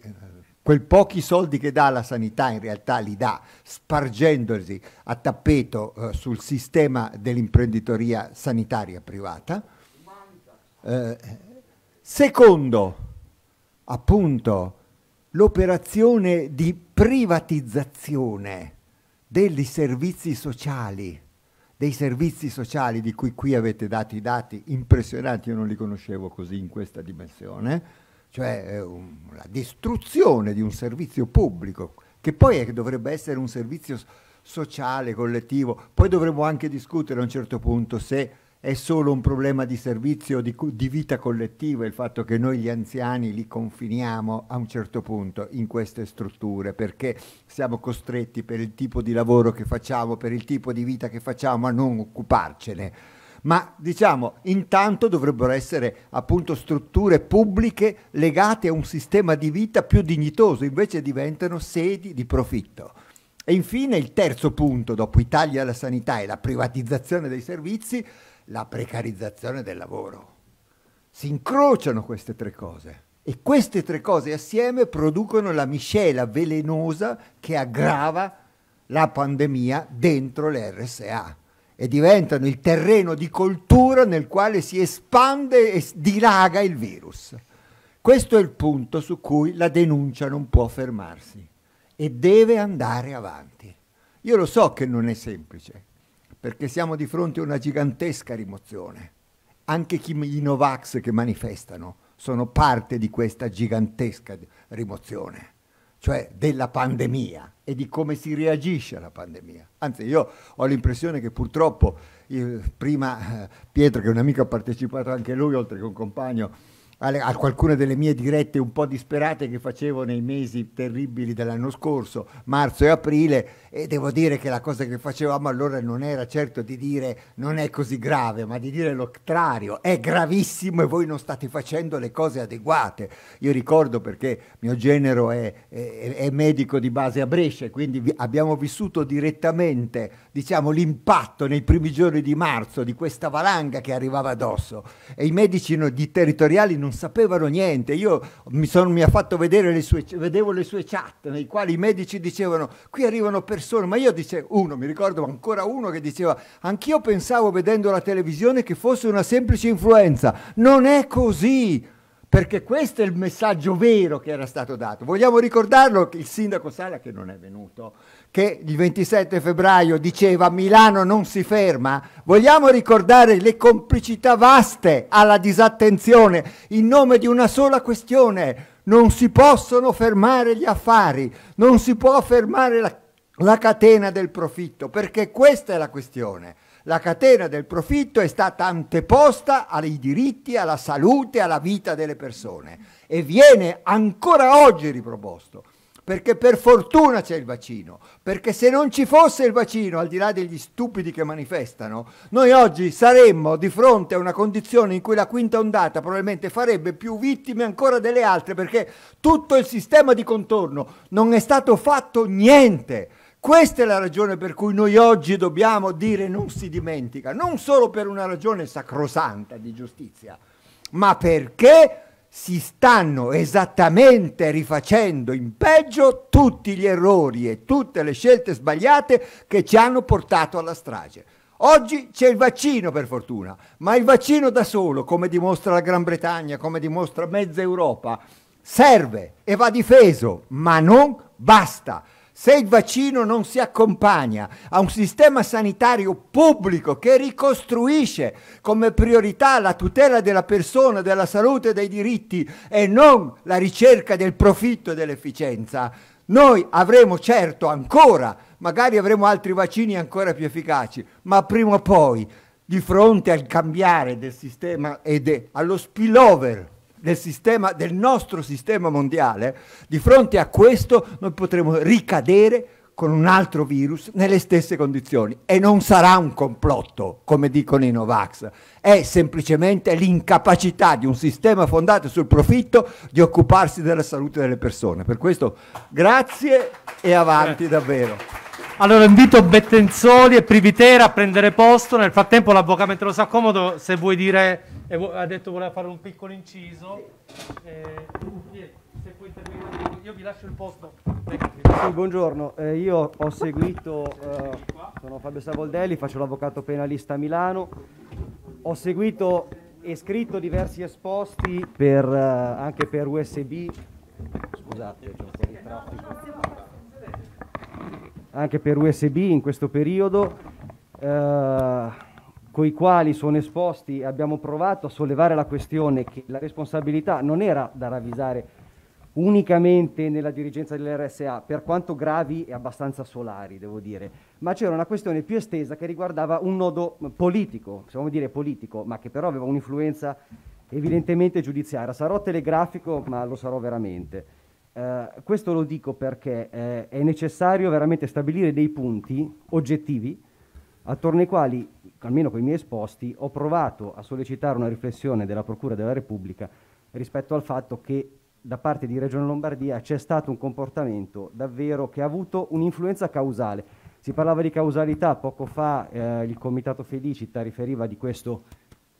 quei pochi soldi che dà la sanità in realtà li dà spargendosi a tappeto eh, sul sistema dell'imprenditoria sanitaria privata. Eh, secondo, appunto, l'operazione di privatizzazione dei servizi sociali, dei servizi sociali di cui qui avete dato i dati impressionanti, io non li conoscevo così in questa dimensione, cioè um, la distruzione di un servizio pubblico, che poi è, dovrebbe essere un servizio sociale, collettivo. Poi dovremmo anche discutere a un certo punto se è solo un problema di servizio, di, di vita collettiva, il fatto che noi gli anziani li confiniamo a un certo punto in queste strutture, perché siamo costretti per il tipo di lavoro che facciamo, per il tipo di vita che facciamo a non occuparcene ma diciamo intanto dovrebbero essere appunto strutture pubbliche legate a un sistema di vita più dignitoso, invece diventano sedi di profitto. E infine il terzo punto, dopo i tagli alla sanità e la privatizzazione dei servizi, la precarizzazione del lavoro. Si incrociano queste tre cose e queste tre cose assieme producono la miscela velenosa che aggrava la pandemia dentro le RSA e diventano il terreno di coltura nel quale si espande e dilaga il virus. Questo è il punto su cui la denuncia non può fermarsi e deve andare avanti. Io lo so che non è semplice, perché siamo di fronte a una gigantesca rimozione. Anche chi, i Novax che manifestano sono parte di questa gigantesca rimozione cioè della pandemia e di come si reagisce alla pandemia. Anzi, io ho l'impressione che purtroppo, prima eh, Pietro, che è un amico ha partecipato anche lui, oltre che un compagno, a qualcuna delle mie dirette un po' disperate che facevo nei mesi terribili dell'anno scorso, marzo e aprile, e devo dire che la cosa che facevamo allora non era certo di dire non è così grave, ma di dire lo contrario, è gravissimo e voi non state facendo le cose adeguate. Io ricordo perché mio genero è, è, è medico di base a Brescia, quindi vi, abbiamo vissuto direttamente diciamo, l'impatto nei primi giorni di marzo di questa valanga che arrivava addosso e i medici no, di territoriali non sapevano niente. Io mi, sono, mi ha fatto vedere le sue, vedevo le sue chat nei quali i medici dicevano qui arrivano persone, ma io dicevo uno, mi ricordo ancora uno che diceva anch'io pensavo vedendo la televisione che fosse una semplice influenza. Non è così perché questo è il messaggio vero che era stato dato. Vogliamo ricordarlo che il sindaco Sala, che non è venuto, che il 27 febbraio diceva Milano non si ferma, vogliamo ricordare le complicità vaste alla disattenzione in nome di una sola questione. Non si possono fermare gli affari, non si può fermare la, la catena del profitto, perché questa è la questione. La catena del profitto è stata anteposta ai diritti, alla salute, alla vita delle persone e viene ancora oggi riproposto perché per fortuna c'è il vaccino, perché se non ci fosse il vaccino, al di là degli stupidi che manifestano, noi oggi saremmo di fronte a una condizione in cui la quinta ondata probabilmente farebbe più vittime ancora delle altre, perché tutto il sistema di contorno non è stato fatto niente. Questa è la ragione per cui noi oggi dobbiamo dire non si dimentica, non solo per una ragione sacrosanta di giustizia, ma perché si stanno esattamente rifacendo in peggio tutti gli errori e tutte le scelte sbagliate che ci hanno portato alla strage. Oggi c'è il vaccino per fortuna, ma il vaccino da solo, come dimostra la Gran Bretagna, come dimostra mezza Europa, serve e va difeso, ma non basta. Se il vaccino non si accompagna a un sistema sanitario pubblico che ricostruisce come priorità la tutela della persona, della salute e dei diritti e non la ricerca del profitto e dell'efficienza, noi avremo certo ancora, magari avremo altri vaccini ancora più efficaci, ma prima o poi, di fronte al cambiare del sistema e allo spillover del, sistema, del nostro sistema mondiale, di fronte a questo noi potremo ricadere con un altro virus nelle stesse condizioni e non sarà un complotto, come dicono i Novax, è semplicemente l'incapacità di un sistema fondato sul profitto di occuparsi della salute delle persone. Per questo grazie e avanti davvero. Allora invito Bettenzoli e Privitera a prendere posto. Nel frattempo l'avvocato mentre lo sa comodo, se vuoi dire, ha detto voleva fare un piccolo inciso. Eh, se puoi intervenire, io vi lascio il posto. Sì, buongiorno, eh, io ho seguito, eh, sono Fabio Savoldelli, faccio l'avvocato penalista a Milano. Ho seguito e scritto diversi esposti per, eh, anche per USB. Scusate, c'è un po' di traffico anche per USB in questo periodo, eh, con i quali sono esposti, abbiamo provato a sollevare la questione che la responsabilità non era da ravvisare unicamente nella dirigenza dell'RSA, per quanto gravi e abbastanza solari, devo dire, ma c'era una questione più estesa che riguardava un nodo politico, possiamo dire politico, ma che però aveva un'influenza evidentemente giudiziaria. Sarò telegrafico, ma lo sarò veramente. Eh, questo lo dico perché eh, è necessario veramente stabilire dei punti oggettivi attorno ai quali, almeno con i miei esposti, ho provato a sollecitare una riflessione della Procura della Repubblica rispetto al fatto che da parte di Regione Lombardia c'è stato un comportamento davvero che ha avuto un'influenza causale. Si parlava di causalità, poco fa eh, il Comitato Felicita riferiva di questo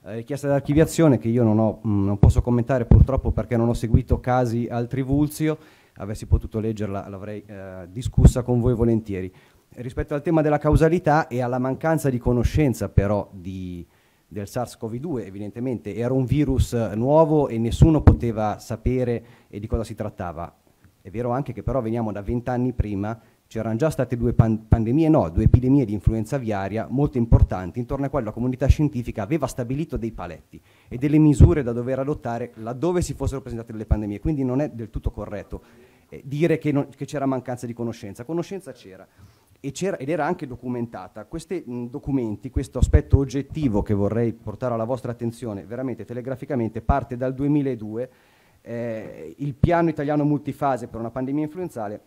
eh, richiesta di archiviazione che io non, ho, mm, non, posso commentare purtroppo perché non ho seguito casi al Trivulzio, avessi potuto leggerla l'avrei eh, discussa con voi volentieri. Rispetto al tema della causalità e alla mancanza di conoscenza però di, del SARS-CoV-2, evidentemente era un virus eh, nuovo e nessuno poteva sapere eh, di cosa si trattava. È vero anche che però veniamo da vent'anni prima c'erano già state due pan pandemie, no, due epidemie di influenza aviaria molto importanti, intorno a cui la comunità scientifica aveva stabilito dei paletti e delle misure da dover adottare laddove si fossero presentate le pandemie, quindi non è del tutto corretto eh, dire che, c'era mancanza di conoscenza, conoscenza c'era. ed era anche documentata. Questi documenti, questo aspetto oggettivo che vorrei portare alla vostra attenzione veramente telegraficamente, parte dal 2002, eh, il piano italiano multifase per una pandemia influenzale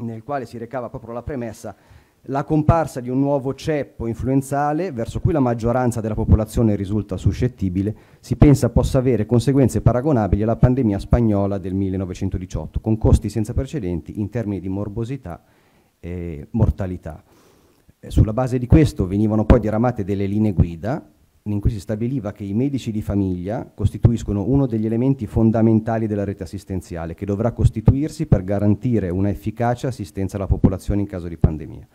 nel quale si recava proprio la premessa la comparsa di un nuovo ceppo influenzale verso cui la maggioranza della popolazione risulta suscettibile si pensa possa avere conseguenze paragonabili alla pandemia spagnola del 1918, con costi senza precedenti in termini di morbosità e mortalità. Eh, sulla base di questo venivano poi diramate delle linee guida in cui si stabiliva che i medici di famiglia costituiscono uno degli elementi fondamentali della rete assistenziale che dovrà costituirsi per garantire una efficace assistenza alla popolazione in caso di pandemia.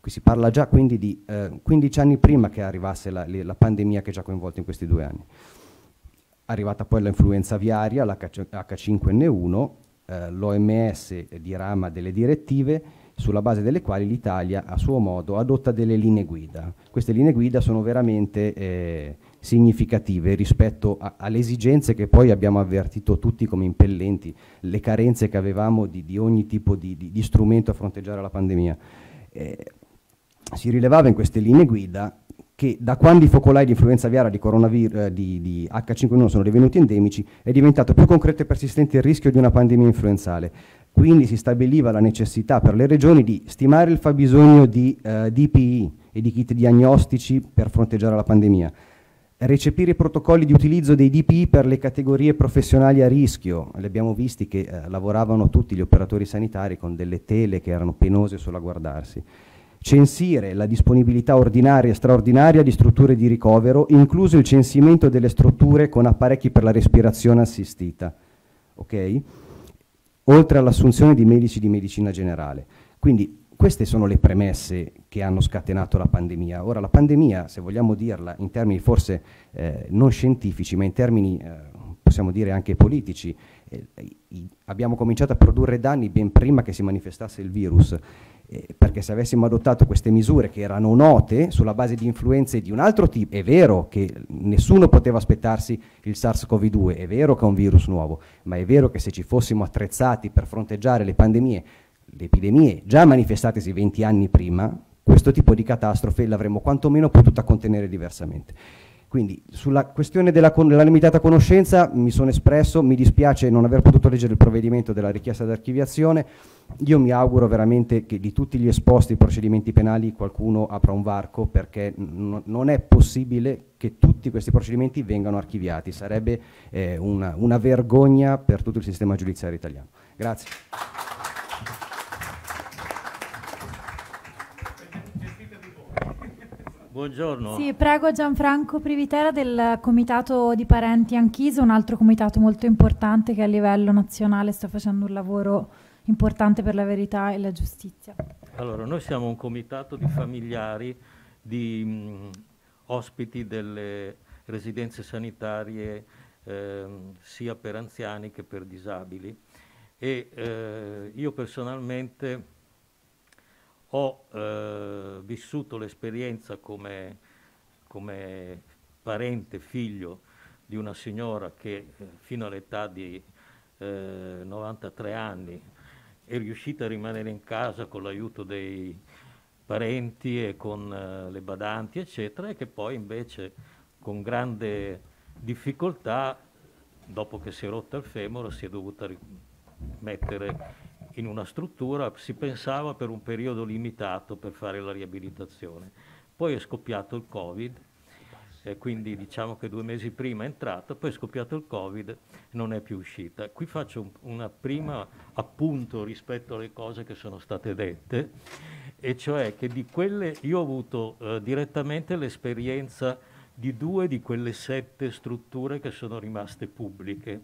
Qui si parla già quindi di eh, 15 anni prima che arrivasse la, la pandemia che ci ha coinvolto in questi due anni. Arrivata poi l'influenza aviaria, l'H5N1, eh, l'OMS dirama delle direttive sulla base delle quali l'Italia a suo modo adotta delle linee guida. Queste linee guida sono veramente eh, significative rispetto a, alle esigenze che poi abbiamo avvertito tutti come impellenti, le carenze che avevamo di, di ogni tipo di, di, di, strumento a fronteggiare la pandemia. Eh, si rilevava in queste linee guida che da quando i focolai di influenza aviaria eh, di, di, di H5N1 sono divenuti endemici è diventato più concreto e persistente il rischio di una pandemia influenzale. Quindi si stabiliva la necessità per le regioni di stimare il fabbisogno di eh, DPI e di kit diagnostici per fronteggiare la pandemia, recepire i protocolli di utilizzo dei DPI per le categorie professionali a rischio. Li abbiamo visti che eh, lavoravano tutti gli operatori sanitari con delle tele che erano penose solo a guardarsi censire la disponibilità ordinaria e straordinaria di strutture di ricovero, incluso il censimento delle strutture con apparecchi per la respirazione assistita. Okay? oltre all'assunzione di medici di medicina generale. Quindi queste sono le premesse che hanno scatenato la pandemia. Ora la pandemia, se vogliamo dirla in termini forse eh, non scientifici, ma in termini eh, possiamo dire anche politici, eh, abbiamo cominciato a produrre danni ben prima che si manifestasse il virus eh, perché se avessimo adottato queste misure che erano note sulla base di influenze di un altro tipo, è vero che nessuno poteva aspettarsi il SARS-CoV-2, è vero che è un virus nuovo, ma è vero che se ci fossimo attrezzati per fronteggiare le pandemie, le epidemie già manifestatesi 20 anni prima, questo tipo di catastrofe l'avremmo quantomeno potuta contenere diversamente. Quindi sulla questione della, della, limitata conoscenza mi sono espresso, mi dispiace non aver potuto leggere il provvedimento della richiesta di archiviazione, io mi auguro veramente che di tutti gli esposti procedimenti penali qualcuno apra un varco perché non è possibile che tutti questi procedimenti vengano archiviati, sarebbe eh, una, una vergogna per tutto il sistema giudiziario italiano. Grazie. Buongiorno. Sì, prego Gianfranco Privitera del Comitato di Parenti Anchiso, un altro comitato molto importante che a livello nazionale sta facendo un lavoro importante per la verità e la giustizia. Allora, noi siamo un comitato di familiari di mh, ospiti delle residenze sanitarie eh, sia per anziani che per disabili e eh, io personalmente ho eh, vissuto l'esperienza come, come, parente, figlio di una signora che eh, fino all'età di eh, 93 anni è riuscita a rimanere in casa con l'aiuto dei parenti e con eh, le badanti, eccetera, e che poi invece con grande difficoltà, dopo che si è rotta il femore, si è dovuta mettere in una struttura, si pensava per un periodo limitato per fare la riabilitazione. Poi è scoppiato il Covid, e quindi diciamo che due mesi prima è entrata, poi è scoppiato il Covid, e non è più uscita. Qui faccio un una prima appunto rispetto alle cose che sono state dette, e cioè che di quelle io ho avuto eh, direttamente l'esperienza di due di quelle sette strutture che sono rimaste pubbliche.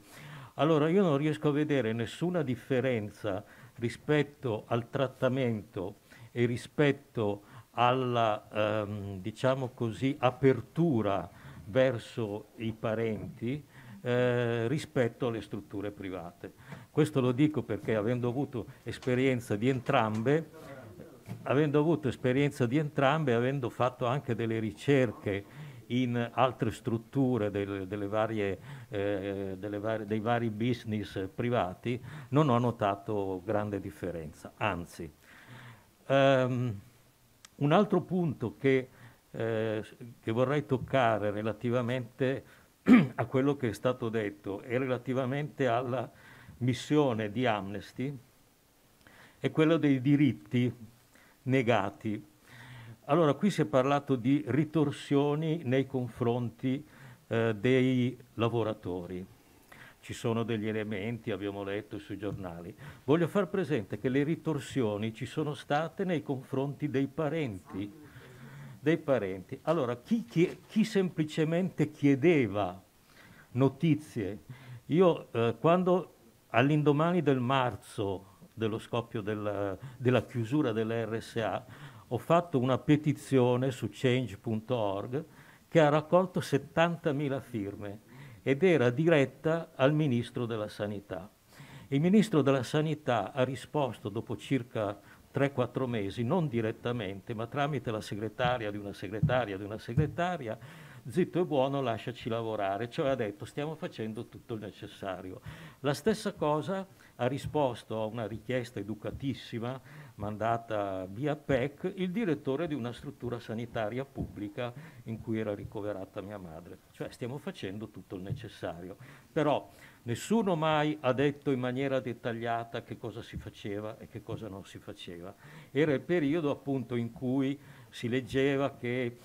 Allora io non riesco a vedere nessuna differenza rispetto al trattamento e rispetto alla ehm, diciamo così, apertura verso i parenti eh, rispetto alle strutture private. Questo lo dico perché avendo avuto esperienza di entrambe, avendo avuto esperienza di entrambe, avendo fatto anche delle ricerche in altre strutture delle, delle varie eh, varie, dei vari business privati, non ho notato grande differenza, anzi. Um, un altro punto che, eh, che vorrei toccare relativamente a quello che è stato detto e relativamente alla missione di Amnesty è quello dei diritti negati. Allora, qui si è parlato di ritorsioni nei confronti eh, dei lavoratori. Ci sono degli elementi, abbiamo letto sui giornali. Voglio far presente che le ritorsioni ci sono state nei confronti dei parenti. Dei parenti. Allora, chi, chi, chi semplicemente chiedeva notizie? Io eh, quando all'indomani del marzo dello scoppio della, della chiusura della RSA, ho fatto una petizione su change.org che ha raccolto 70.000 firme ed era diretta al Ministro della Sanità. Il Ministro della Sanità ha risposto dopo circa 3-4 mesi, non direttamente, ma tramite la segretaria di una segretaria di una segretaria, zitto e buono lasciaci lavorare, cioè ha detto stiamo facendo tutto il necessario. La stessa cosa ha risposto a una richiesta educatissima mandata via PEC, il direttore di una struttura sanitaria pubblica in cui era ricoverata mia madre. Cioè stiamo facendo tutto il necessario. Però nessuno mai ha detto in maniera dettagliata che cosa si faceva e che cosa non si faceva. Era il periodo appunto in cui si leggeva che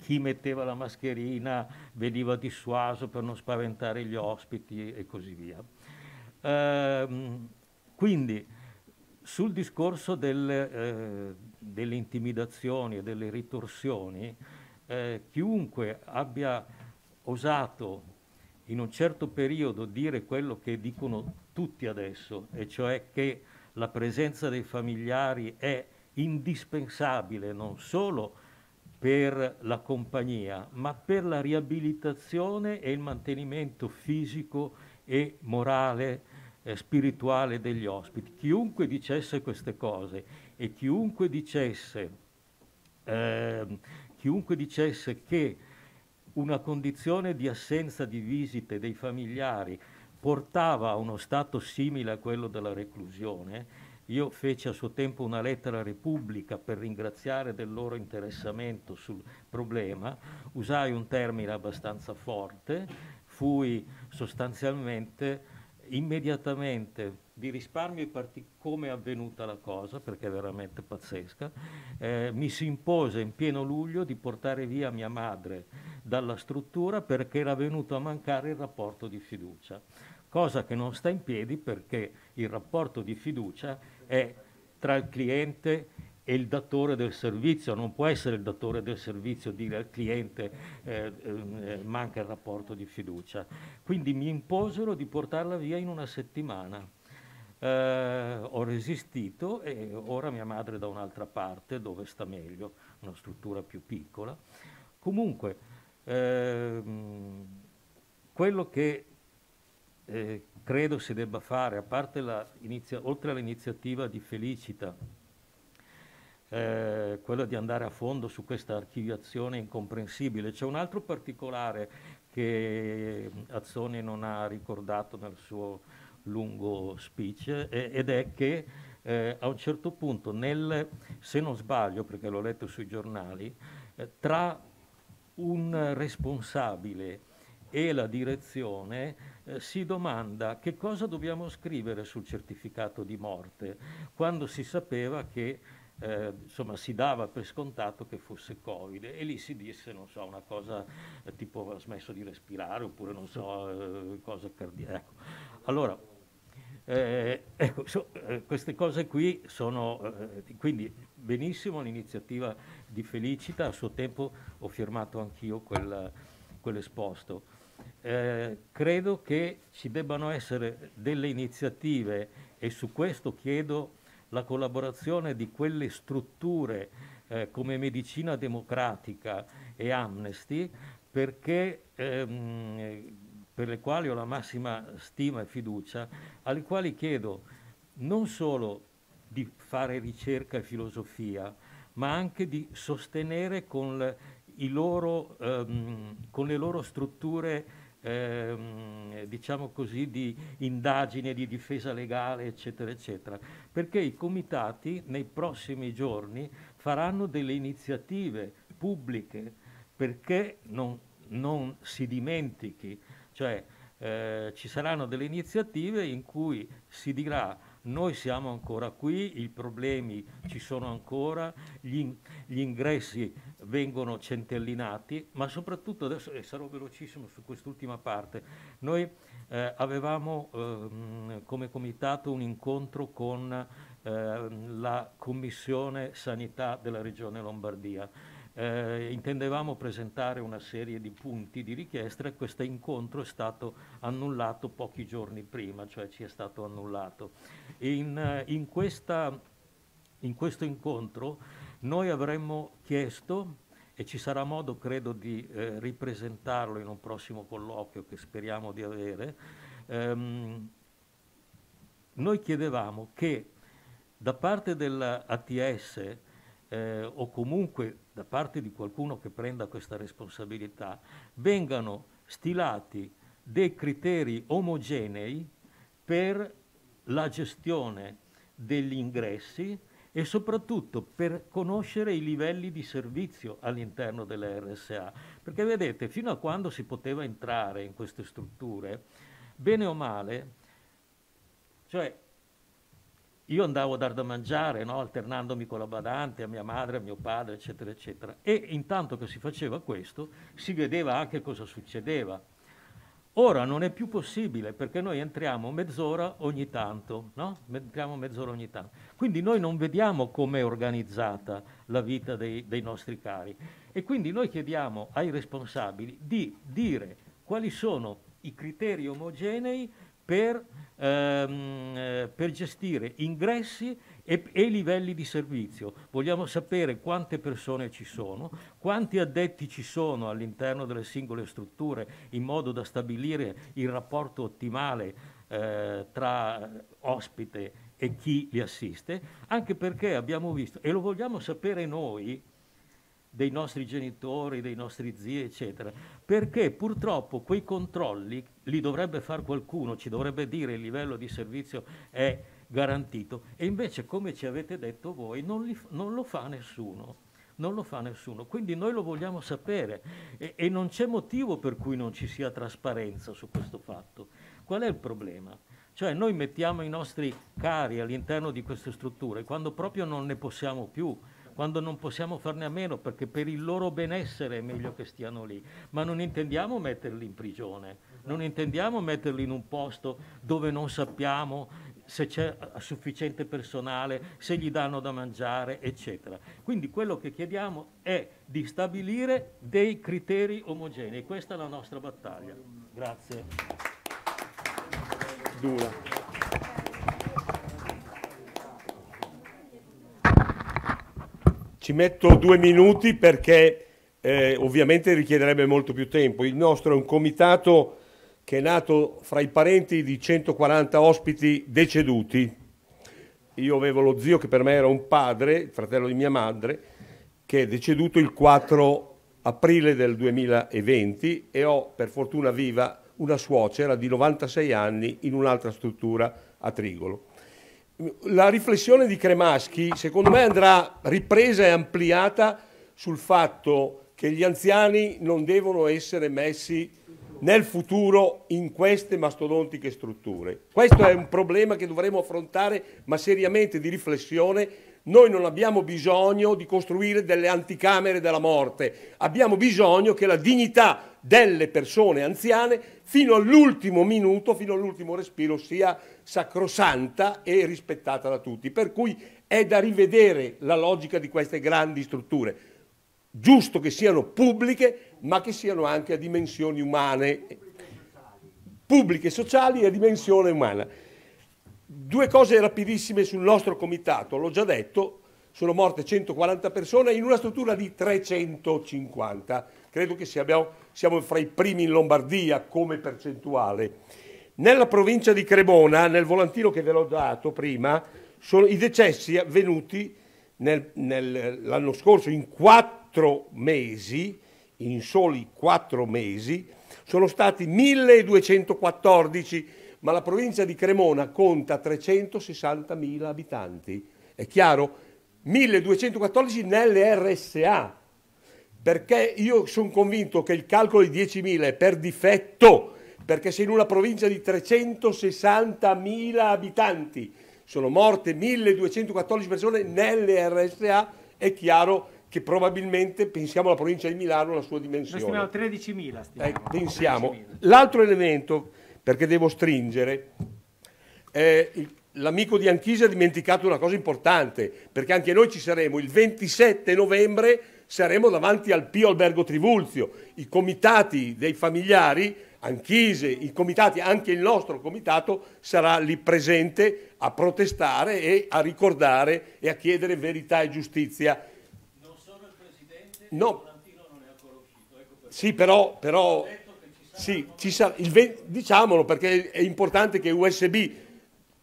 chi metteva la mascherina veniva dissuaso per non spaventare gli ospiti e così via. Ehm, quindi sul discorso delle, eh, delle, intimidazioni e delle ritorsioni, eh, chiunque abbia osato in un certo periodo dire quello che dicono tutti adesso, e cioè che la presenza dei familiari è indispensabile non solo per la compagnia, ma per la riabilitazione e il mantenimento fisico e morale eh, spirituale degli ospiti. Chiunque dicesse queste cose e chiunque dicesse, eh, chiunque dicesse che una condizione di assenza di visite dei familiari portava a uno stato simile a quello della reclusione, io feci a suo tempo una lettera a Repubblica per ringraziare del loro interessamento sul problema, usai un termine abbastanza forte, fui sostanzialmente immediatamente vi risparmio i parti- come è avvenuta la cosa, perché è veramente pazzesca. Eh, mi si impose in pieno luglio di portare via mia madre dalla struttura perché era venuto a mancare il rapporto di fiducia, cosa che non sta in piedi perché il rapporto di fiducia è tra il cliente è il datore del servizio, non può essere il datore del servizio dire al cliente eh, eh, manca il rapporto di fiducia. Quindi mi imposero di portarla via in una settimana. Eh, ho resistito e ora mia madre è da un'altra parte dove sta meglio, una struttura più piccola. Comunque, ehm, quello che eh, credo si debba fare, a oltre all'iniziativa di Felicita, eh, quello di andare a fondo su questa archiviazione incomprensibile. C'è un altro particolare che Azzoni non ha ricordato nel suo lungo speech eh, ed è che eh, a un certo punto, nel, se non sbaglio perché l'ho letto sui giornali, eh, tra un responsabile e la direzione eh, si domanda che cosa dobbiamo scrivere sul certificato di morte quando si sapeva che eh, insomma, si dava per scontato che fosse Covid e lì si disse, non so, una cosa eh, tipo ha smesso di respirare oppure non so, eh, cosa cardiaca. Ecco. Allora, eh, ecco, so, eh, queste cose qui sono, eh, quindi benissimo l'iniziativa di Felicita, a suo tempo ho firmato anch'io quel, quell'esposto. credo che ci debbano essere delle iniziative e su questo chiedo la collaborazione di quelle strutture eh, come Medicina Democratica e Amnesty, perché, ehm, per le quali ho la massima stima e fiducia, alle quali chiedo non solo di fare ricerca e filosofia, ma anche di sostenere con, le, loro, ehm, con le loro strutture ehm, diciamo così, di indagine, di difesa legale, eccetera, eccetera. Perché i comitati nei prossimi giorni faranno delle iniziative pubbliche perché non, non si dimentichi, cioè eh, ci saranno delle iniziative in cui si dirà noi siamo ancora qui, i problemi ci sono ancora, gli, gli ingressi vengono centellinati, ma soprattutto adesso, e sarò velocissimo su quest'ultima parte, noi eh, avevamo ehm, come comitato un incontro con ehm, la Commissione Sanità della Regione Lombardia. Eh, intendevamo presentare una serie di punti di richiesta e questo incontro è stato annullato pochi giorni prima, cioè ci è stato annullato. In, in, questa, in questo incontro noi avremmo chiesto, e ci sarà modo credo di eh, ripresentarlo in un prossimo colloquio che speriamo di avere, ehm, noi chiedevamo che da parte dell'ATS eh, o comunque da parte di qualcuno che prenda questa responsabilità vengano stilati dei criteri omogenei per la gestione degli ingressi, e soprattutto per conoscere i livelli di servizio all'interno delle RSA. Perché vedete, fino a quando si poteva entrare in queste strutture, bene o male, cioè io andavo a dar da mangiare, no? alternandomi con la badante, a mia madre, a mio padre, eccetera, eccetera. E intanto che si faceva questo, si vedeva anche cosa succedeva Ora non è più possibile perché noi entriamo mezz'ora ogni tanto, no? Entriamo mezz'ora ogni tanto. Quindi noi non vediamo com'è organizzata la vita dei, dei nostri cari. E quindi noi chiediamo ai responsabili di dire quali sono i criteri omogenei per, ehm, eh, per gestire ingressi e, e livelli di servizio. Vogliamo sapere quante persone ci sono, quanti addetti ci sono all'interno delle singole strutture in modo da stabilire il rapporto ottimale eh, tra ospite e chi li assiste, anche perché abbiamo visto, e lo vogliamo sapere noi, dei nostri genitori, dei nostri zii, eccetera, perché purtroppo quei controlli li dovrebbe fare qualcuno, ci dovrebbe dire il livello di servizio è garantito. E invece, come ci avete detto voi, non, li, non lo fa nessuno. Non lo fa nessuno, quindi noi lo vogliamo sapere e, e non c'è motivo per cui non ci sia trasparenza su questo fatto. Qual è il problema? Cioè noi mettiamo i nostri cari all'interno di queste strutture quando proprio non ne possiamo più, quando non possiamo farne a meno perché per il loro benessere è meglio che stiano lì, ma non intendiamo metterli in prigione, non intendiamo metterli in un posto dove non sappiamo se c'è sufficiente personale, se gli danno da mangiare, eccetera. Quindi quello che chiediamo è di stabilire dei criteri omogenei. Questa è la nostra battaglia. Grazie. Dura. Ci metto due minuti perché eh, ovviamente richiederebbe molto più tempo. Il nostro è un comitato che è nato fra i parenti di 140 ospiti deceduti. Io avevo lo zio che per me era un padre, fratello di mia madre, che è deceduto il 4 aprile del 2020 e ho per fortuna viva una suocera di 96 anni in un'altra struttura a Trigolo. La riflessione di Cremaschi secondo me andrà ripresa e ampliata sul fatto che gli anziani non devono essere messi nel futuro in queste mastodontiche strutture. Questo è un problema che dovremo affrontare, ma seriamente di riflessione. Noi non abbiamo bisogno di costruire delle anticamere della morte, abbiamo bisogno che la dignità delle persone anziane fino all'ultimo minuto, fino all'ultimo respiro sia sacrosanta e rispettata da tutti. Per cui è da rivedere la logica di queste grandi strutture giusto che siano pubbliche, ma che siano anche a dimensioni umane, pubbliche, sociali e a dimensione umana. Due cose rapidissime sul nostro comitato, l'ho già detto, sono morte 140 persone in una struttura di 350, credo che siamo, siamo fra i primi in Lombardia come percentuale. Nella provincia di Cremona, nel volantino che ve l'ho dato prima, sono i decessi avvenuti l'anno scorso in quattro quattro mesi, in soli quattro mesi, sono stati 1214, ma la provincia di Cremona conta 360.000 abitanti. È chiaro? 1214 nelle RSA, perché io sono convinto che il calcolo di 10.000 è per difetto, perché se in una provincia di 360.000 abitanti sono morte 1214 persone nelle RSA, è chiaro che che probabilmente pensiamo alla provincia di Milano, la sua dimensione. Noi stiamo 13.000. Eh, pensiamo. 13 L'altro elemento, perché devo stringere, l'amico di Anchise ha dimenticato una cosa importante, perché anche noi ci saremo il 27 novembre, saremo davanti al Pio Albergo Trivulzio, i comitati dei familiari Anchise, i comitati, anche il nostro comitato sarà lì presente a protestare e a ricordare e a chiedere verità e giustizia No. Sì, però, però sì, ci sarà, il, diciamolo perché è importante che USB,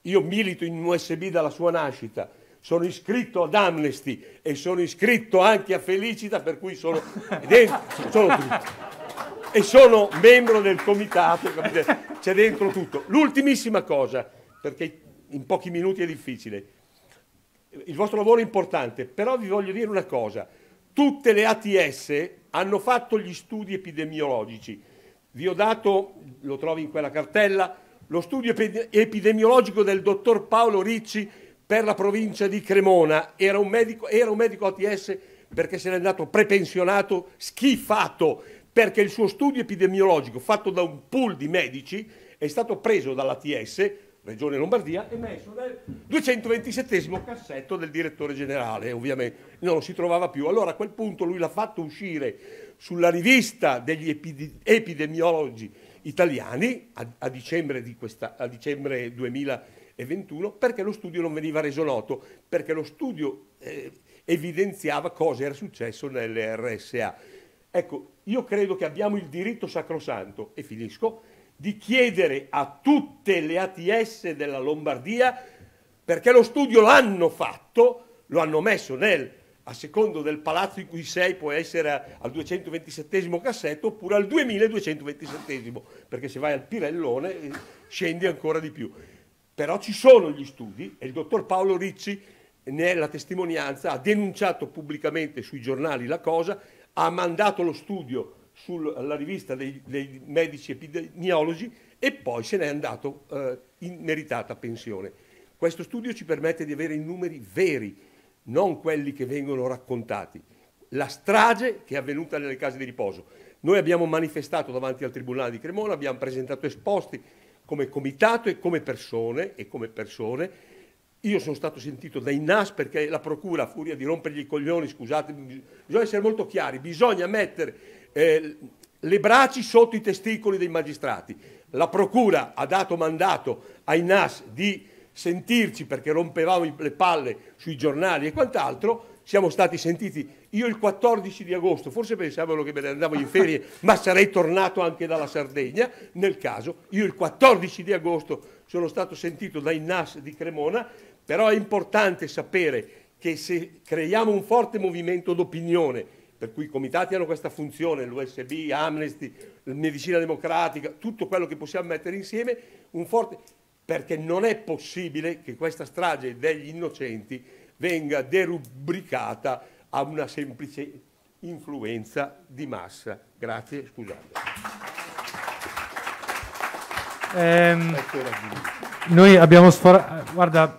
io milito in USB dalla sua nascita, sono iscritto ad Amnesty e sono iscritto anche a Felicita, per cui sono, dentro, sono e sono membro del comitato, c'è dentro tutto. L'ultimissima cosa, perché in pochi minuti è difficile, il vostro lavoro è importante, però vi voglio dire una cosa Tutte le ATS hanno fatto gli studi epidemiologici. Vi ho dato, lo trovi in quella cartella, lo studio epidemiologico del dottor Paolo Ricci per la provincia di Cremona. Era un medico, era un medico ATS perché se n'è andato prepensionato, schifato, perché il suo studio epidemiologico fatto da un pool di medici è stato preso dall'ATS Regione Lombardia, è messo nel 227 cassetto del direttore generale, ovviamente, non si trovava più. Allora a quel punto lui l'ha fatto uscire sulla rivista degli epidemiologi italiani a, a, dicembre questa, a, dicembre 2021 perché lo studio non veniva reso noto, perché lo studio eh, evidenziava cosa era successo nelle RSA. Ecco, io credo che abbiamo il diritto sacrosanto, e finisco, di chiedere a tutte le ATS della Lombardia, perché lo studio l'hanno fatto, lo hanno messo nel, a secondo del palazzo in cui sei, può essere al 227 cassetto oppure al 2227, perché se vai al Pirellone eh, scendi ancora di più. Però ci sono gli studi e il dottor Paolo Ricci nella testimonianza, ha denunciato pubblicamente sui giornali la cosa, ha mandato lo studio sulla rivista dei, dei, medici epidemiologi e poi se n'è andato eh, in meritata pensione. Questo studio ci permette di avere i numeri veri, non quelli che vengono raccontati. La strage che è avvenuta nelle case di riposo. Noi abbiamo manifestato davanti al Tribunale di Cremona, abbiamo presentato esposti come comitato e come persone, e come persone io sono stato sentito dai NAS perché la procura, a furia di rompergli i coglioni, scusatemi, bisogna essere molto chiari, bisogna mettere eh, le braci sotto i testicoli dei magistrati. La procura ha dato mandato ai NAS di sentirci perché rompevamo le palle sui giornali e quant'altro, siamo stati sentiti io il 14 di agosto, forse pensavano che me ne andavo in ferie, ma sarei tornato anche dalla Sardegna, nel caso io il 14 di agosto sono stato sentito dai NAS di Cremona però è importante sapere che se creiamo un forte movimento d'opinione, per cui i comitati hanno questa funzione, l'USB, Amnesty, Medicina Democratica, tutto quello che possiamo mettere insieme, forte... perché non è possibile che questa strage degli innocenti venga derubricata a una semplice influenza di massa. Grazie, scusate. Um... Noi abbiamo sforato, guarda,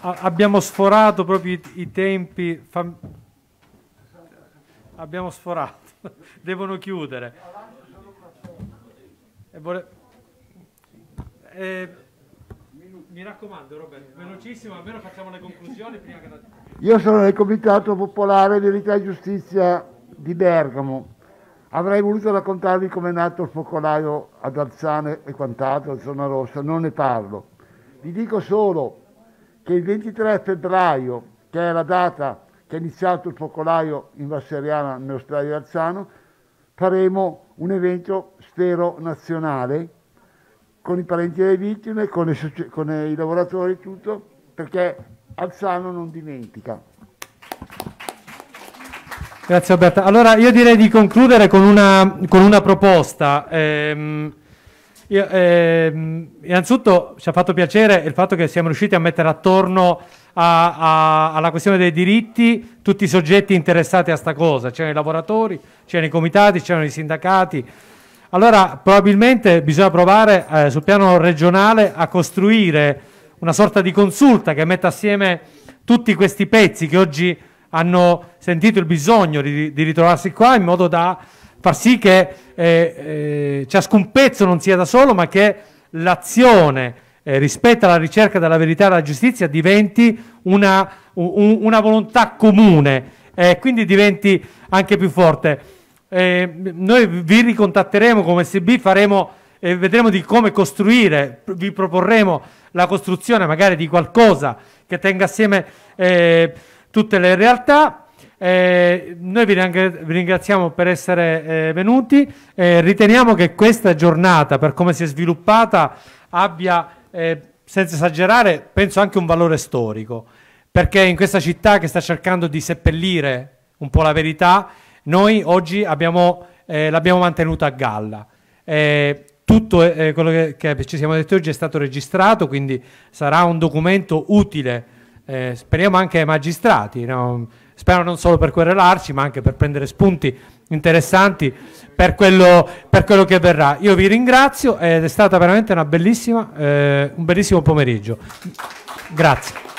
abbiamo sforato proprio i, i tempi, fam... abbiamo sforato, devono chiudere. E vole... e... Mi raccomando Roberto, velocissimo, almeno facciamo le conclusioni prima che... Io sono del Comitato Popolare Verità e Giustizia di Bergamo Avrei voluto raccontarvi come è nato il focolaio ad Alzane e quant'altro, zona rossa, non ne parlo. Vi dico solo che il 23 febbraio, che è la data che è iniziato il focolaio in Vasseriana, nello stadio di Alzano, faremo un evento spero nazionale con i parenti delle vittime, con, le, con i lavoratori e tutto, perché Alzano non dimentica. Grazie Alberto. Allora io direi di concludere con una, con una proposta. Ehm, io, ehm, innanzitutto ci ha fatto piacere il fatto che siamo riusciti a mettere attorno a, a, alla questione dei diritti tutti i soggetti interessati a sta cosa. C'erano i lavoratori, c'erano i comitati, c'erano i sindacati. Allora probabilmente bisogna provare eh, sul piano regionale a costruire una sorta di consulta che metta assieme tutti questi pezzi che oggi hanno sentito il bisogno di, di ritrovarsi qua in modo da far sì che eh, eh, ciascun pezzo non sia da solo, ma che l'azione eh, rispetto alla ricerca della verità e della giustizia diventi una, un, una volontà comune e quindi diventi anche più forte. Eh, noi vi ricontatteremo come SB, faremo, eh, vedremo di come costruire, vi proporremo la costruzione magari di qualcosa che tenga assieme eh, tutte le realtà. Eh, noi vi, ringraziamo per essere eh, venuti. Eh, riteniamo che questa giornata, per come si è sviluppata, abbia, eh, senza esagerare, penso anche un valore storico, perché in questa città che sta cercando di seppellire un po' la verità, noi oggi eh, l'abbiamo mantenuta a galla eh, tutto quello che, ci siamo detti oggi è stato registrato, quindi sarà un documento utile eh, speriamo anche ai magistrati, no? spero non solo per querelarci ma anche per prendere spunti interessanti per quello, per quello che verrà. Io vi ringrazio ed è stato veramente una bellissima, eh, un bellissimo pomeriggio. Grazie.